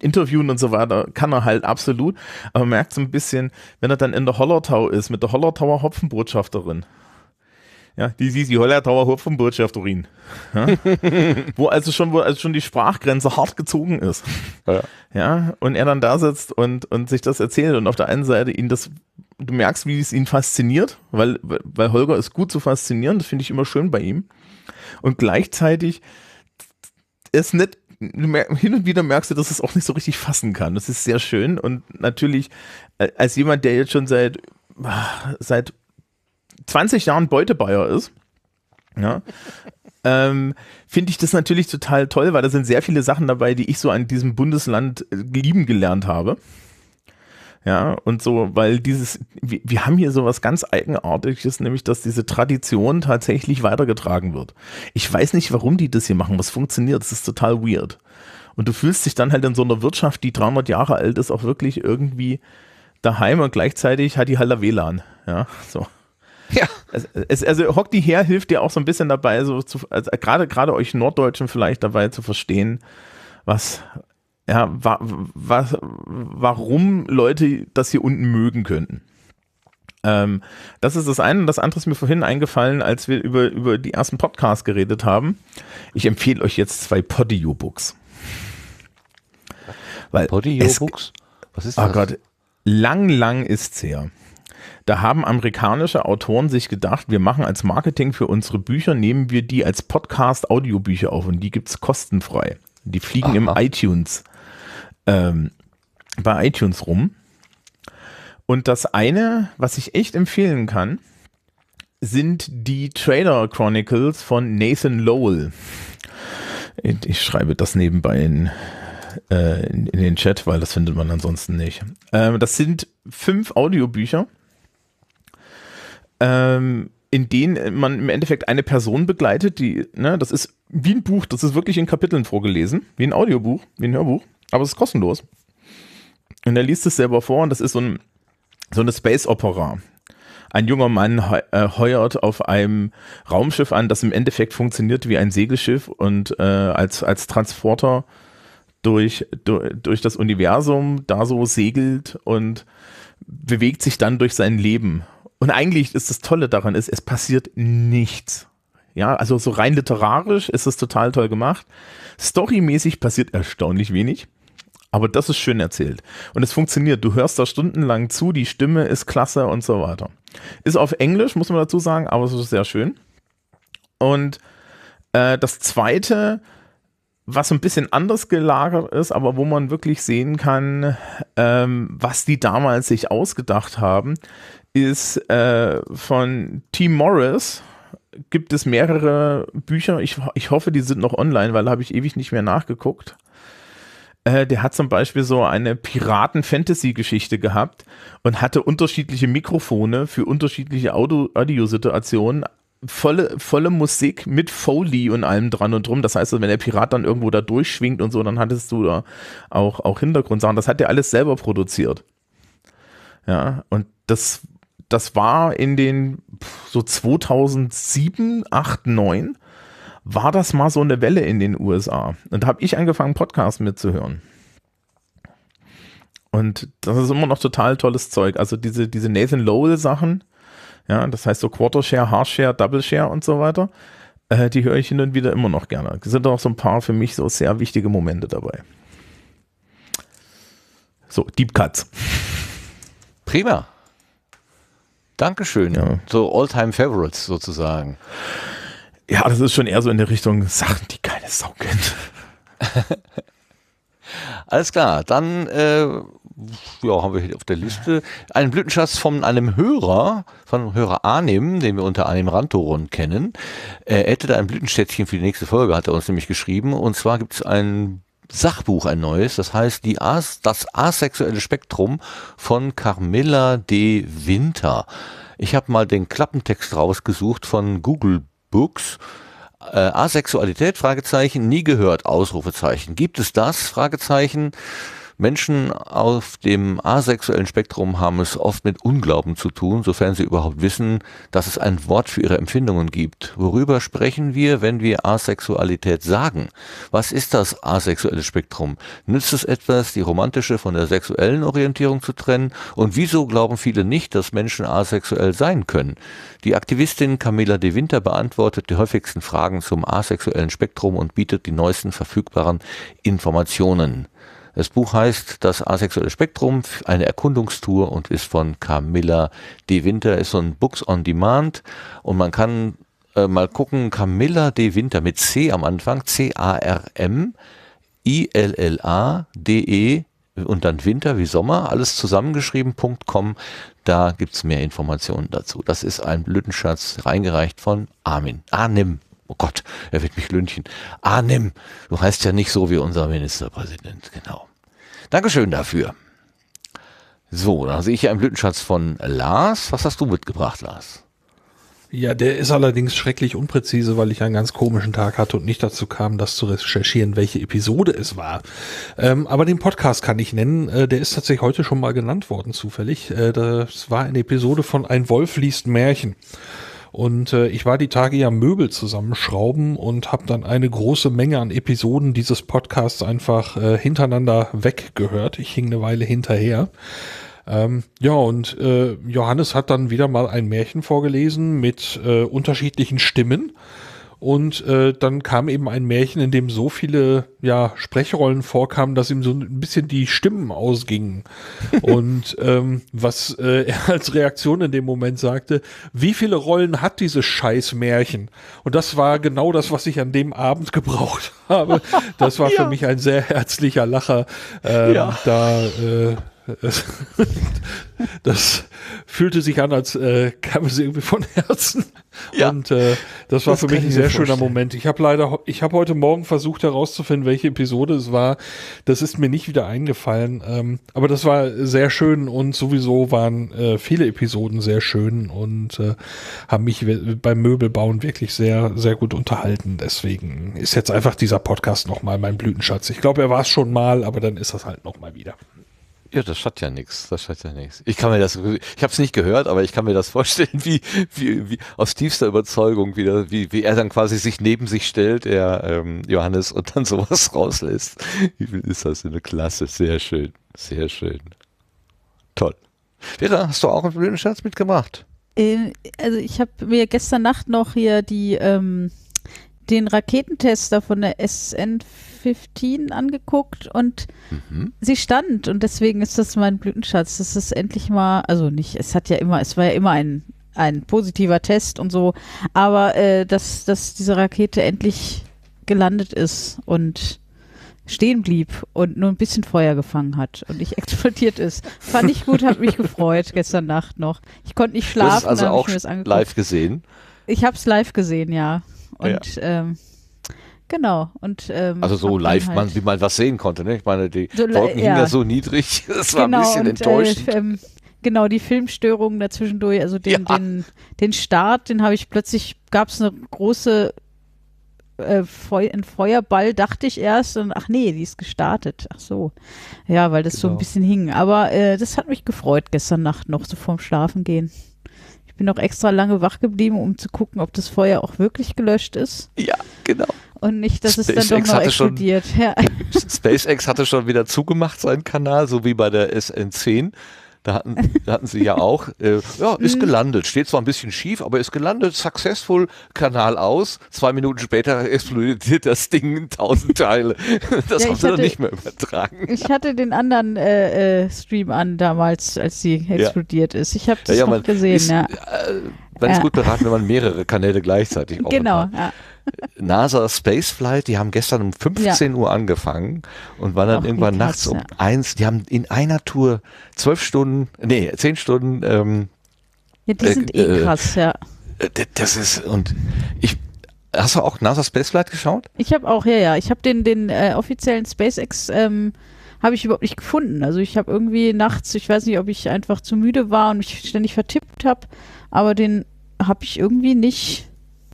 interviewen und so weiter kann er halt absolut. Aber man merkt so ein bisschen, wenn er dann in der Hollertau ist, mit der Hollertauer Hopfenbotschafterin. Ja, die Sisi Hollertauer Hof vom Botschafterin. Ja? wo also schon, wo also schon die Sprachgrenze hart gezogen ist. Ja. ja. Und er dann da sitzt und, und sich das erzählt und auf der einen Seite ihn das, du merkst, wie es ihn fasziniert, weil, weil Holger ist gut zu faszinieren, das finde ich immer schön bei ihm. Und gleichzeitig ist nicht hin und wieder merkst du, dass es auch nicht so richtig fassen kann. Das ist sehr schön und natürlich äh, als jemand, der jetzt schon seit ah, seit 20 Jahren Beutebayer ist, ja, ähm, finde ich das natürlich total toll, weil da sind sehr viele Sachen dabei, die ich so an diesem Bundesland äh, lieben gelernt habe. Ja, und so, weil dieses, wir, wir haben hier so was ganz Eigenartiges, nämlich, dass diese Tradition tatsächlich weitergetragen wird. Ich weiß nicht, warum die das hier machen, was funktioniert, das ist total weird. Und du fühlst dich dann halt in so einer Wirtschaft, die 300 Jahre alt ist, auch wirklich irgendwie daheim und gleichzeitig hat die halt WLAN. Ja, so. Ja. Es, also Hock die her hilft dir auch so ein bisschen dabei, so zu, also gerade gerade euch Norddeutschen vielleicht dabei zu verstehen, was ja wa, was warum Leute das hier unten mögen könnten. Ähm, das ist das eine und das andere ist mir vorhin eingefallen, als wir über über die ersten Podcasts geredet haben. Ich empfehle euch jetzt zwei Podio Books. Weil Podio Books? Was ist oh das? Oh Gott, lang lang ist's her. Da haben amerikanische Autoren sich gedacht, wir machen als Marketing für unsere Bücher, nehmen wir die als Podcast-Audiobücher auf und die gibt es kostenfrei. Die fliegen Aha. im iTunes, ähm, bei iTunes rum. Und das eine, was ich echt empfehlen kann, sind die Trailer Chronicles von Nathan Lowell. Ich schreibe das nebenbei in, äh, in, in, den Chat, weil das findet man ansonsten nicht. Ähm, das sind fünf Audiobücher ähm, in denen man im Endeffekt eine Person begleitet, die, ne, das ist wie ein Buch, das ist wirklich in Kapiteln vorgelesen, wie ein Audiobuch, wie ein Hörbuch, aber es ist kostenlos. Und er liest es selber vor und das ist so, ein, so eine Space-Opera. Ein junger Mann äh, heuert auf einem Raumschiff an, das im Endeffekt funktioniert wie ein Segelschiff und äh, als, als Transporter durch, durch, durch das Universum da so segelt und bewegt sich dann durch sein Leben und eigentlich ist das Tolle daran ist, es passiert nichts. Ja, also so rein literarisch ist es total toll gemacht. Storymäßig passiert erstaunlich wenig. Aber das ist schön erzählt. Und es funktioniert. Du hörst da stundenlang zu, die Stimme ist klasse und so weiter. Ist auf Englisch, muss man dazu sagen, aber es ist sehr schön. Und äh, das zweite, was ein bisschen anders gelagert ist, aber wo man wirklich sehen kann, ähm, was die damals sich ausgedacht haben, ist äh, von Tim Morris. Gibt es mehrere Bücher? Ich, ich hoffe, die sind noch online, weil da habe ich ewig nicht mehr nachgeguckt. Äh, der hat zum Beispiel so eine Piraten-Fantasy-Geschichte gehabt und hatte unterschiedliche Mikrofone für unterschiedliche Audiosituationen. Volle, volle Musik mit Foley und allem dran und drum. Das heißt, wenn der Pirat dann irgendwo da durchschwingt und so, dann hattest du da auch, auch Hintergrundsachen. Das hat der alles selber produziert. Ja, und das das war in den so 2007, 8, 9 war das mal so eine Welle in den USA. Und da habe ich angefangen, Podcasts mitzuhören. Und das ist immer noch total tolles Zeug. Also diese, diese Nathan Lowell-Sachen, ja, das heißt so Quarter Share, Quartershare, Double Share und so weiter, äh, die höre ich hin und wieder immer noch gerne. Es sind auch so ein paar für mich so sehr wichtige Momente dabei. So, Deep Cuts. Prima. Dankeschön. Ja. So All-Time-Favorites sozusagen. Ja, das ist schon eher so in der Richtung Sachen, die keine Sau kennt. Alles klar, dann äh, ja, haben wir hier auf der Liste einen Blütenschatz von einem Hörer, von Hörer Arnim, den wir unter Arnim Rantoron kennen. Er hätte da ein Blütenschätzchen für die nächste Folge, hat er uns nämlich geschrieben. Und zwar gibt es ein Sachbuch ein neues, das heißt die As das asexuelle Spektrum von Carmilla de Winter. Ich habe mal den Klappentext rausgesucht von Google Books. Äh, Asexualität, Fragezeichen, nie gehört, Ausrufezeichen. Gibt es das? Fragezeichen. Menschen auf dem asexuellen Spektrum haben es oft mit Unglauben zu tun, sofern sie überhaupt wissen, dass es ein Wort für ihre Empfindungen gibt. Worüber sprechen wir, wenn wir Asexualität sagen? Was ist das asexuelle Spektrum? Nützt es etwas, die romantische von der sexuellen Orientierung zu trennen? Und wieso glauben viele nicht, dass Menschen asexuell sein können? Die Aktivistin Camilla de Winter beantwortet die häufigsten Fragen zum asexuellen Spektrum und bietet die neuesten verfügbaren Informationen. Das Buch heißt Das asexuelle Spektrum, eine Erkundungstour und ist von Camilla De Winter, ist so ein Books on Demand und man kann äh, mal gucken, Camilla De Winter mit C am Anfang, C-A-R-M, I-L-L-A-D-E und dann Winter wie Sommer, alles zusammengeschrieben.com. Da gibt es mehr Informationen dazu. Das ist ein Blütenschatz, reingereicht von Armin. Arnim. Oh Gott, er wird mich lünchen. Arnim, du heißt ja nicht so wie unser Ministerpräsident, genau. Dankeschön dafür. So, da sehe ich hier einen Blütenschatz von Lars. Was hast du mitgebracht, Lars? Ja, der ist allerdings schrecklich unpräzise, weil ich einen ganz komischen Tag hatte und nicht dazu kam, das zu recherchieren, welche Episode es war. Ähm, aber den Podcast kann ich nennen. Äh, der ist tatsächlich heute schon mal genannt worden, zufällig. Äh, das war eine Episode von Ein Wolf liest Märchen. Und äh, ich war die Tage ja Möbel zusammenschrauben und habe dann eine große Menge an Episoden dieses Podcasts einfach äh, hintereinander weggehört. Ich hing eine Weile hinterher. Ähm, ja, und äh, Johannes hat dann wieder mal ein Märchen vorgelesen mit äh, unterschiedlichen Stimmen. Und äh, dann kam eben ein Märchen, in dem so viele ja, Sprechrollen vorkamen, dass ihm so ein bisschen die Stimmen ausgingen. und ähm, was äh, er als Reaktion in dem Moment sagte, wie viele Rollen hat dieses scheiß Märchen? Und das war genau das, was ich an dem Abend gebraucht habe. Das war ja. für mich ein sehr herzlicher Lacher. Ähm, ja. Da äh, das fühlte sich an, als äh, kam es irgendwie von Herzen. Ja, und äh, das war das für mich ein sehr schöner Moment. Ich habe leider, ich habe heute Morgen versucht herauszufinden, welche Episode es war. Das ist mir nicht wieder eingefallen. Ähm, aber das war sehr schön und sowieso waren äh, viele Episoden sehr schön und äh, haben mich beim Möbelbauen wirklich sehr, sehr gut unterhalten. Deswegen ist jetzt einfach dieser Podcast nochmal mein Blütenschatz. Ich glaube, er war es schon mal, aber dann ist das halt nochmal wieder. Ja, das hat ja nichts, das hat ja nichts. Ich kann mir das, ich habe es nicht gehört, aber ich kann mir das vorstellen, wie, wie, wie aus tiefster Überzeugung, wieder, wie, wie er dann quasi sich neben sich stellt, er ähm, Johannes und dann sowas rauslässt. Wie viel ist das in der Klasse? Sehr schön, sehr schön, toll. Vera, hast du auch einen blöden Scherz mitgemacht? Ähm, also ich habe mir gestern Nacht noch hier die ähm, den Raketentester von der SN15 angeguckt und mhm. sie stand und deswegen ist das mein Blütenschatz. Das ist endlich mal, also nicht, es hat ja immer, es war ja immer ein, ein positiver Test und so, aber äh, dass, dass diese Rakete endlich gelandet ist und stehen blieb und nur ein bisschen Feuer gefangen hat und nicht explodiert ist. Fand ich gut, hat mich gefreut gestern Nacht noch. Ich konnte nicht schlafen. Also das hast also auch live gesehen? Ich habe es live gesehen, ja. Ah, und ja. ähm, Genau. Und, ähm, also so live halt man, wie man was sehen konnte. Ne? Ich meine, die so, Wolken ja. hingen da so niedrig. Das genau, war ein genau, bisschen und, äh, enttäuschend. Äh, ähm, genau, die Filmstörungen dazwischendurch, also den, ja. den, den Start, den habe ich plötzlich, gab es eine große äh, ein Feuerball, dachte ich erst. Und, ach nee, die ist gestartet. Ach so. Ja, weil das genau. so ein genau. bisschen hing. Aber äh, das hat mich gefreut gestern Nacht noch, so vorm Schlafengehen bin auch extra lange wach geblieben, um zu gucken, ob das Feuer auch wirklich gelöscht ist. Ja, genau. Und nicht, dass SpaceX es dann doch noch explodiert. Schon, ja. SpaceX hatte schon wieder zugemacht, seinen Kanal, so wie bei der SN10. Da hatten, da hatten sie ja auch, äh, ja, ist mhm. gelandet, steht zwar ein bisschen schief, aber ist gelandet, successful, Kanal aus. Zwei Minuten später explodiert das Ding in tausend Teile. Das ja, haben sie dann nicht mehr übertragen. Ich hatte den anderen äh, äh, Stream an damals, als sie explodiert ja. ist. Ich habe das ja, ja, noch gesehen, ist, ja. Äh, man ist gut beraten, wenn man mehrere Kanäle gleichzeitig aufmacht. Genau, ja. NASA Spaceflight, die haben gestern um 15 ja. Uhr angefangen und waren dann Ach, irgendwann nachts um ja. eins, die haben in einer Tour zwölf Stunden, nee, zehn Stunden. Ähm, ja, die äh, sind eh äh, krass, ja. Äh, das ist, und ich, hast du auch NASA Spaceflight geschaut? Ich habe auch, ja, ja. Ich habe den, den äh, offiziellen SpaceX, ähm, habe ich überhaupt nicht gefunden. Also ich habe irgendwie nachts, ich weiß nicht, ob ich einfach zu müde war und mich ständig vertippt habe, aber den habe ich irgendwie nicht,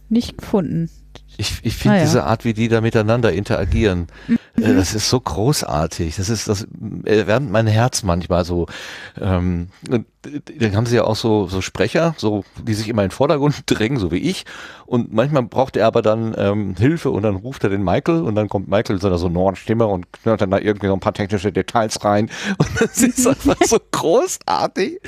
nicht gefunden. Ich, ich finde ah, ja. diese Art, wie die da miteinander interagieren, äh, das ist so großartig. Das ist, das erwärmt äh, mein Herz manchmal so. Ähm, und äh, dann haben sie ja auch so, so Sprecher, so, die sich immer in den Vordergrund drängen, so wie ich. Und manchmal braucht er aber dann ähm, Hilfe und dann ruft er den Michael und dann kommt Michael in seiner so Stimme und knallt dann da irgendwie so ein paar technische Details rein. Und das ist einfach so großartig.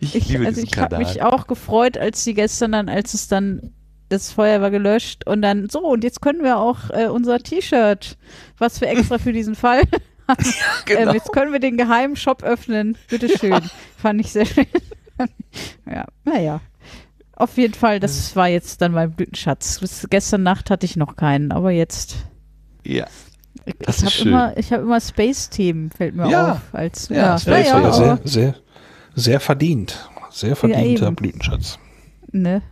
Ich, ich liebe also diesen ich Kanal. Ich habe mich auch gefreut, als sie gestern dann, als es dann das Feuer war gelöscht und dann so und jetzt können wir auch äh, unser T-Shirt, was wir extra für diesen Fall haben. Ähm, genau. ähm, jetzt können wir den geheimen Shop öffnen. Bitteschön. Ja. Fand ich sehr schön. ja, naja. Auf jeden Fall, das war jetzt dann mein Blütenschatz. Bis gestern Nacht hatte ich noch keinen, aber jetzt. Ja. Das ich habe immer, hab immer Space-Themen, fällt mir ja. auf. Als, ja, ja. Space ja, sehr, sehr, sehr verdient. Sehr verdienter ja, Blütenschatz. Ne?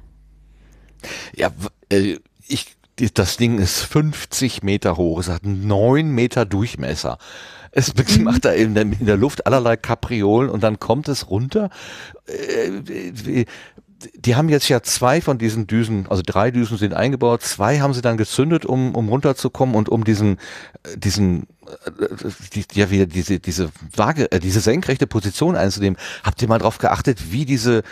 Ja, äh, ich, das Ding ist 50 Meter hoch, es hat 9 Meter Durchmesser. Es mhm. macht da in der, in der Luft allerlei Kapriolen und dann kommt es runter. Äh, äh, die haben jetzt ja zwei von diesen Düsen, also drei Düsen sind eingebaut, zwei haben sie dann gezündet, um, um runterzukommen und um diesen, äh, diesen, äh, die, ja wieder diese, diese Waage, äh, diese senkrechte Position einzunehmen. Habt ihr mal drauf geachtet, wie diese,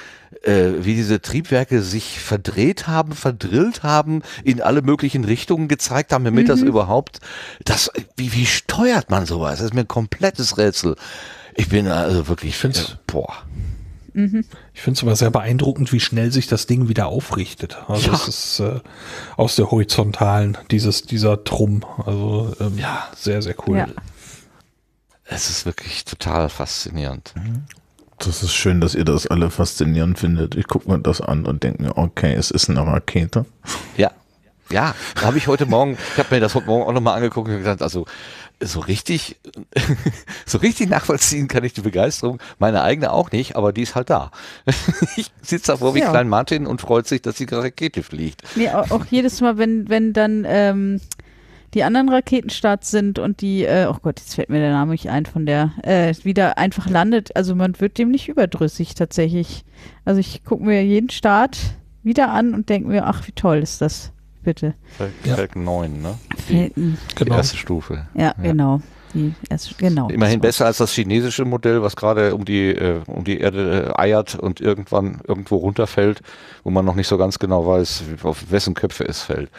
äh, wie diese Triebwerke sich verdreht haben, verdrillt haben, in alle möglichen Richtungen gezeigt haben, damit mhm. das überhaupt, das, wie, wie steuert man sowas? Das ist mir ein komplettes Rätsel. Ich bin also wirklich, ich find's, äh, boah. Mhm. Ich finde es aber sehr beeindruckend, wie schnell sich das Ding wieder aufrichtet. Also ja. es ist äh, aus der horizontalen, dieses, dieser Trumm. Also ähm, ja. sehr, sehr cool. Ja. Es ist wirklich total faszinierend. Mhm. Das ist schön, dass ihr das alle faszinierend findet. Ich gucke mir das an und denke mir, okay, es ist eine Rakete. Ja, ja, habe ich heute Morgen, ich habe mir das heute Morgen auch nochmal angeguckt und gesagt, also so richtig, so richtig nachvollziehen kann ich die Begeisterung. Meine eigene auch nicht, aber die ist halt da. ich sitze da vor wie ja. Klein Martin und freut sich, dass die Rakete fliegt. Nee, auch, auch jedes Mal, wenn, wenn dann ähm, die anderen Raketenstarts sind und die, äh, oh Gott, jetzt fällt mir der Name nicht ein von der, äh, wieder einfach landet. Also man wird dem nicht überdrüssig tatsächlich. Also ich gucke mir jeden Start wieder an und denke mir, ach, wie toll ist das bitte. Falcon, ja. 9, ne? Falcon. Die, genau. die erste Stufe. Ja, ja. genau. Erst, genau Immerhin besser als das chinesische Modell, was gerade um die, äh, um die Erde äh, eiert und irgendwann irgendwo runterfällt, wo man noch nicht so ganz genau weiß, auf wessen Köpfe es fällt.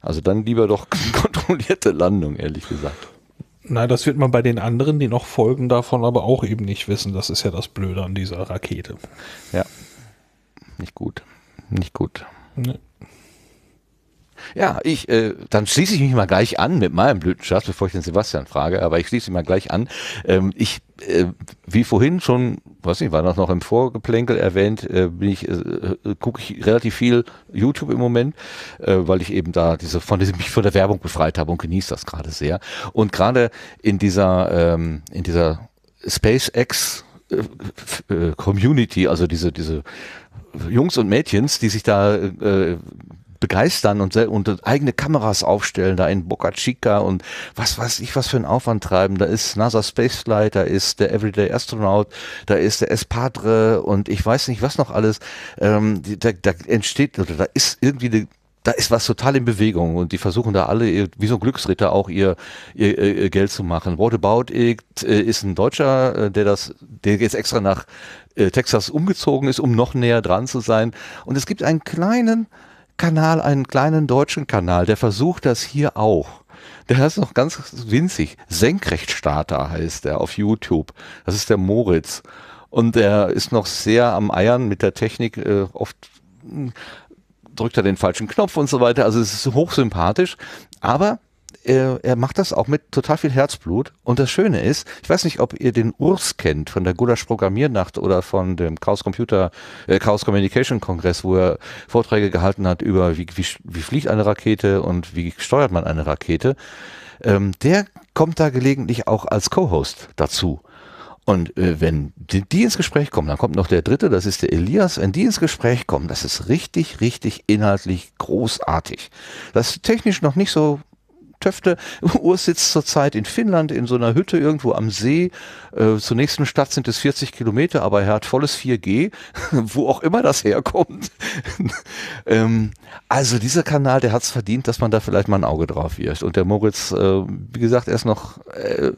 Also dann lieber doch kontrollierte Landung, ehrlich gesagt. Nein, das wird man bei den anderen, die noch folgen davon, aber auch eben nicht wissen. Das ist ja das Blöde an dieser Rakete. Ja. Nicht gut. Nicht gut. Nee. Ja, ich, äh, dann schließe ich mich mal gleich an mit meinem Blütenschatz, bevor ich den Sebastian frage, aber ich schließe mich mal gleich an. Ähm, ich, äh, wie vorhin schon, weiß nicht, war das noch im Vorgeplänkel erwähnt, äh, bin ich, äh, äh, gucke ich relativ viel YouTube im Moment, äh, weil ich eben da diese von diesem, mich von der Werbung befreit habe und genieße das gerade sehr. Und gerade in dieser, ähm, in dieser SpaceX äh, äh Community, also diese, diese Jungs und Mädchens, die sich da äh, begeistern und, und eigene Kameras aufstellen, da in Boca Chica und was weiß ich, was für ein Aufwand treiben. Da ist NASA Space Flight, da ist der Everyday Astronaut, da ist der Espadre und ich weiß nicht, was noch alles. Ähm, da, da entsteht, oder da ist irgendwie eine da ist was total in Bewegung und die versuchen da alle, wie so ein Glücksritter, auch ihr, ihr, ihr Geld zu machen. What About It äh, ist ein Deutscher, äh, der das, der jetzt extra nach äh, Texas umgezogen ist, um noch näher dran zu sein. Und es gibt einen kleinen Kanal, einen kleinen deutschen Kanal, der versucht das hier auch. Der ist noch ganz winzig. Senkrechtstarter heißt er auf YouTube. Das ist der Moritz. Und er ist noch sehr am Eiern mit der Technik. Äh, oft hm, drückt er den falschen Knopf und so weiter. Also es ist hochsympathisch. Aber äh, er macht das auch mit total viel Herzblut. Und das Schöne ist, ich weiß nicht, ob ihr den Urs kennt von der Gulasch Programmiernacht oder von dem Chaos Computer, äh, Chaos Communication Kongress, wo er Vorträge gehalten hat über wie, wie, wie fliegt eine Rakete und wie steuert man eine Rakete. Ähm, der kommt da gelegentlich auch als Co-Host dazu. Und äh, wenn die, die, ins Gespräch kommen, dann kommt noch der dritte, das ist der Elias, wenn die ins Gespräch kommen, das ist richtig, richtig inhaltlich großartig. Das ist technisch noch nicht so Töfte. Urs sitzt zurzeit in Finnland in so einer Hütte irgendwo am See. Äh, zur nächsten Stadt sind es 40 Kilometer, aber er hat volles 4G, wo auch immer das herkommt. ähm, also dieser Kanal, der hat es verdient, dass man da vielleicht mal ein Auge drauf wirft. Und der Moritz, äh, wie gesagt, er ist noch, äh,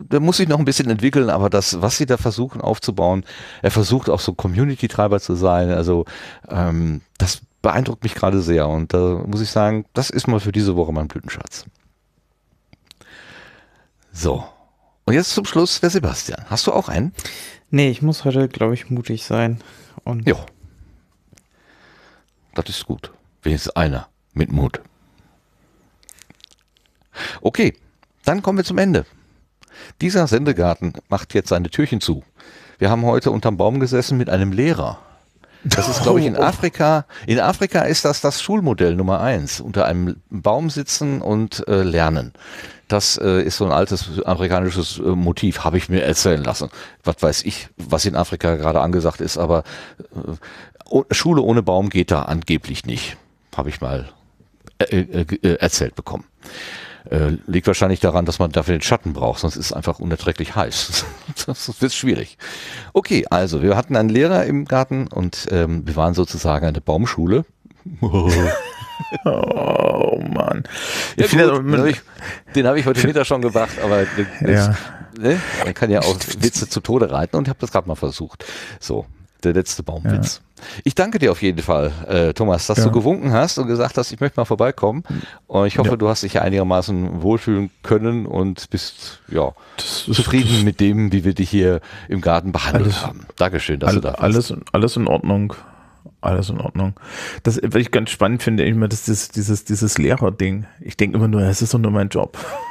der muss sich noch ein bisschen entwickeln, aber das, was sie da versuchen aufzubauen, er versucht auch so Community-Treiber zu sein. Also ähm, das beeindruckt mich gerade sehr. Und da muss ich sagen, das ist mal für diese Woche mein Blütenschatz. So. Und jetzt zum Schluss der Sebastian. Hast du auch einen? Nee, ich muss heute, glaube ich, mutig sein. Und ja. Das ist gut. Wenigstens einer mit Mut. Okay, dann kommen wir zum Ende. Dieser Sendegarten macht jetzt seine Türchen zu. Wir haben heute unterm Baum gesessen mit einem Lehrer, das ist, glaube ich, in Afrika. In Afrika ist das das Schulmodell Nummer eins. Unter einem Baum sitzen und äh, lernen. Das äh, ist so ein altes afrikanisches äh, Motiv, habe ich mir erzählen lassen. Was weiß ich, was in Afrika gerade angesagt ist, aber äh, Schule ohne Baum geht da angeblich nicht. Habe ich mal äh, äh, erzählt bekommen. Äh, liegt wahrscheinlich daran, dass man dafür den Schatten braucht, sonst ist es einfach unerträglich heiß. das ist schwierig. Okay, also wir hatten einen Lehrer im Garten und ähm, wir waren sozusagen eine Baumschule. oh Mann. Ja, gut, den habe ich, hab ich, heute Mittag schon gemacht, aber das, ja. ne? man kann ja auch Witze zu Tode reiten und ich habe das gerade mal versucht. So, der letzte Baumwitz. Ja. Ich danke dir auf jeden Fall, äh, Thomas, dass ja. du gewunken hast und gesagt hast, ich möchte mal vorbeikommen. Und ich hoffe, ja. du hast dich einigermaßen wohlfühlen können und bist ja das zufrieden ist, mit dem, wie wir dich hier im Garten behandelt alles, haben. Dankeschön, dass all, du da bist. Alles, alles in Ordnung. Alles in Ordnung. Das, was ich ganz spannend finde, immer, das, das, dieses, dieses Lehrerding. Ich denke immer nur, es ist doch nur mein Job.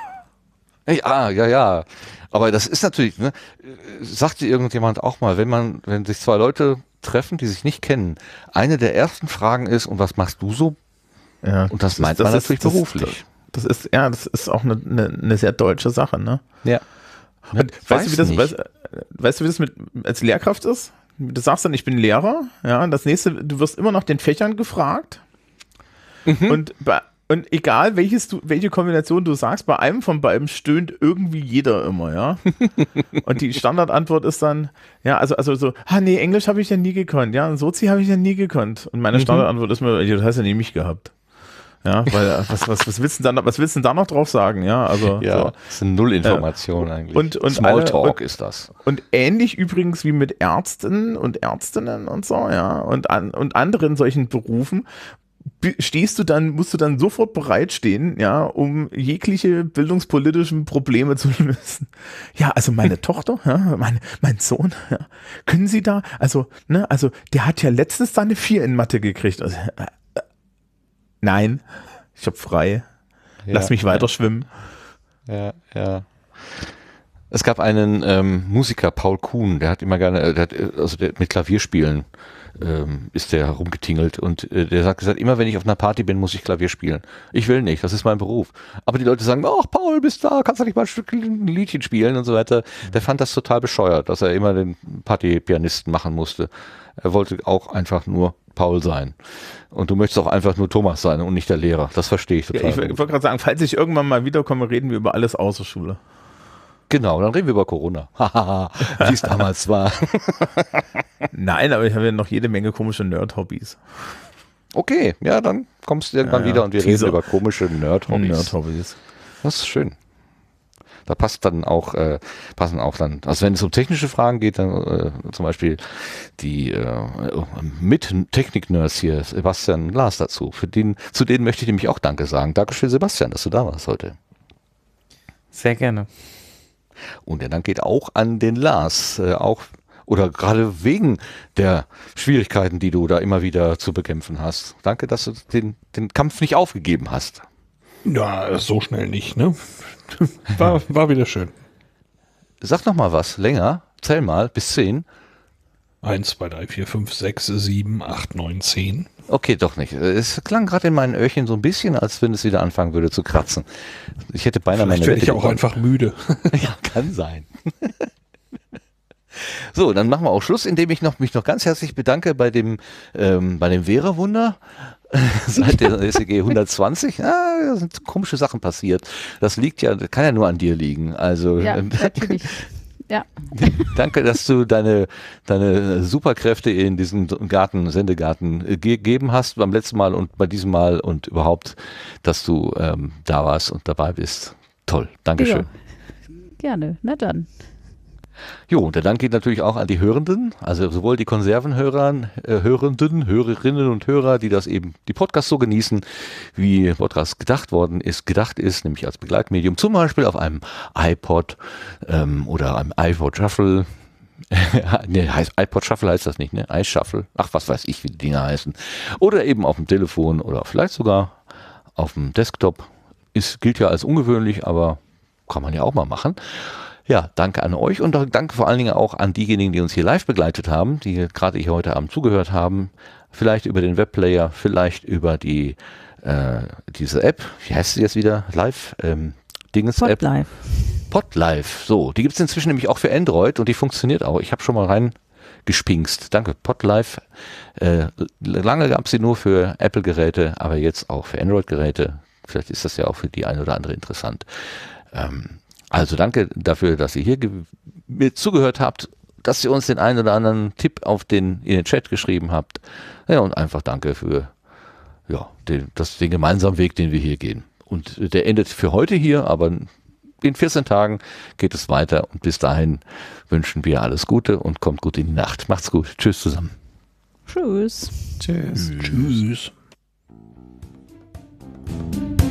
Ja, ah, ja, ja. Aber das ist natürlich, ne, dir irgendjemand auch mal, wenn man, wenn sich zwei Leute treffen, die sich nicht kennen, eine der ersten Fragen ist, und was machst du so? Ja, und das, das meint ist, man das natürlich ist, beruflich. Das, das, ist, ja, das ist auch eine, eine, eine sehr deutsche Sache, ne? Ja. ja weißt, du, wie das, weißt, weißt, du, wie das mit, als Lehrkraft ist? Du sagst dann, ich bin Lehrer, ja, das nächste, du wirst immer nach den Fächern gefragt. Mhm. Und bei und egal welches du, welche Kombination du sagst, bei einem von beiden stöhnt irgendwie jeder immer, ja. und die Standardantwort ist dann, ja, also, also so, ah nee, Englisch habe ich ja nie gekonnt, ja, und Sozi habe ich ja nie gekonnt. Und meine mhm. Standardantwort ist mir, du hast ja nie mich gehabt. Ja, weil äh, was, was, was willst du da, was willst du da noch drauf sagen? Ja, also. Ja, so. das sind Nullinformationen ja. Äh, eigentlich. Und, und Smalltalk ist das. Und ähnlich übrigens wie mit Ärzten und Ärztinnen und so, ja, und, an, und anderen solchen Berufen, stehst du dann, musst du dann sofort bereitstehen, ja, um jegliche bildungspolitischen Probleme zu lösen. Ja, also meine Tochter, ja, mein, mein Sohn, ja, können Sie da, also, ne, also der hat ja letztens seine eine 4 in Mathe gekriegt. Also, äh, äh nein, ich habe frei. Ja, Lass mich weiter schwimmen. Ja, ja. Es gab einen ähm, Musiker, Paul Kuhn, der hat immer gerne, äh, der hat, äh, also der, mit Klavierspielen äh, ähm, ist der herumgetingelt und äh, der sagt gesagt, immer wenn ich auf einer Party bin, muss ich Klavier spielen. Ich will nicht, das ist mein Beruf. Aber die Leute sagen, ach Paul, bist da, kannst du nicht mal ein Stück ein Liedchen spielen und so weiter. Mhm. Der fand das total bescheuert, dass er immer den Partypianisten machen musste. Er wollte auch einfach nur Paul sein. Und du möchtest auch einfach nur Thomas sein und nicht der Lehrer. Das verstehe ich total. Ja, ich wollte gerade sagen, falls ich irgendwann mal wiederkomme, reden wir über alles außer Schule. Genau, dann reden wir über Corona. Wie es damals war. Nein, aber ich habe ja noch jede Menge komische Nerd-Hobbys. Okay, ja, dann kommst du irgendwann ja, wieder und wir Teaser. reden über komische Nerd-Hobbys. Nerd-Hobbys. Das ist schön. Da passt dann auch, äh, passen auch dann, also wenn es um technische Fragen geht, dann äh, zum Beispiel die äh, oh, mit Technik-Nerds hier, Sebastian Lars dazu. Für den, zu denen möchte ich nämlich auch Danke sagen. Dankeschön, Sebastian, dass du da warst heute. Sehr gerne. Und der Dank geht auch an den Lars, äh, auch oder gerade wegen der Schwierigkeiten, die du da immer wieder zu bekämpfen hast. Danke, dass du den, den Kampf nicht aufgegeben hast. Ja, so schnell nicht, ne? War, war wieder schön. Sag noch mal was, länger, zähl mal, bis zehn. 1, 2, 3, 4, 5, 6, 7, 8, 9, 10. Okay, doch nicht. Es klang gerade in meinen Öhrchen so ein bisschen, als wenn es wieder anfangen würde zu kratzen. Ich hätte beinahe Vielleicht meine werde Wette ich auch gewonnen. einfach müde. ja, kann sein. so, dann machen wir auch Schluss, indem ich noch, mich noch ganz herzlich bedanke bei dem, ähm, bei dem Vera-Wunder. seit der SEG 120. Ah, sind komische Sachen passiert. Das liegt ja, kann ja nur an dir liegen. Also ja, natürlich. Ja. Danke, dass du deine, deine Superkräfte in diesem Garten, Sendegarten äh, gegeben hast beim letzten Mal und bei diesem Mal und überhaupt, dass du ähm, da warst und dabei bist. Toll. Dankeschön. Ja. Gerne. Na dann. Jo, und der Dank geht natürlich auch an die Hörenden, also sowohl die Konservenhörern, äh, Hörenden, Hörerinnen und Hörer, die das eben, die Podcasts so genießen, wie Podcast gedacht worden ist, gedacht ist, nämlich als Begleitmedium, zum Beispiel auf einem iPod ähm, oder einem iPod Shuffle, nee, heißt, iPod Shuffle heißt das nicht, ne? iShuffle. Ach, was weiß ich, wie die Dinger heißen. Oder eben auf dem Telefon oder vielleicht sogar auf dem Desktop. Ist, gilt ja als ungewöhnlich, aber kann man ja auch mal machen. Ja, danke an euch und danke vor allen Dingen auch an diejenigen, die uns hier live begleitet haben, die gerade hier heute Abend zugehört haben. Vielleicht über den Webplayer, vielleicht über die äh, diese App. Wie heißt sie jetzt wieder? Live? Ähm, Dinges Pod App. Live. Podlive. So, die gibt es inzwischen nämlich auch für Android und die funktioniert auch. Ich habe schon mal rein gespingst. Danke, Podlife. Äh, lange gab sie nur für Apple-Geräte, aber jetzt auch für Android-Geräte. Vielleicht ist das ja auch für die eine oder andere interessant. Ähm, also danke dafür, dass ihr hier mir zugehört habt, dass ihr uns den einen oder anderen Tipp auf den, in den Chat geschrieben habt. Ja, und einfach danke für ja, den, das, den gemeinsamen Weg, den wir hier gehen. Und der endet für heute hier, aber in 14 Tagen geht es weiter. Und bis dahin wünschen wir alles Gute und kommt gut in die Nacht. Macht's gut. Tschüss zusammen. Tschüss. Tschüss. Tschüss. Tschüss.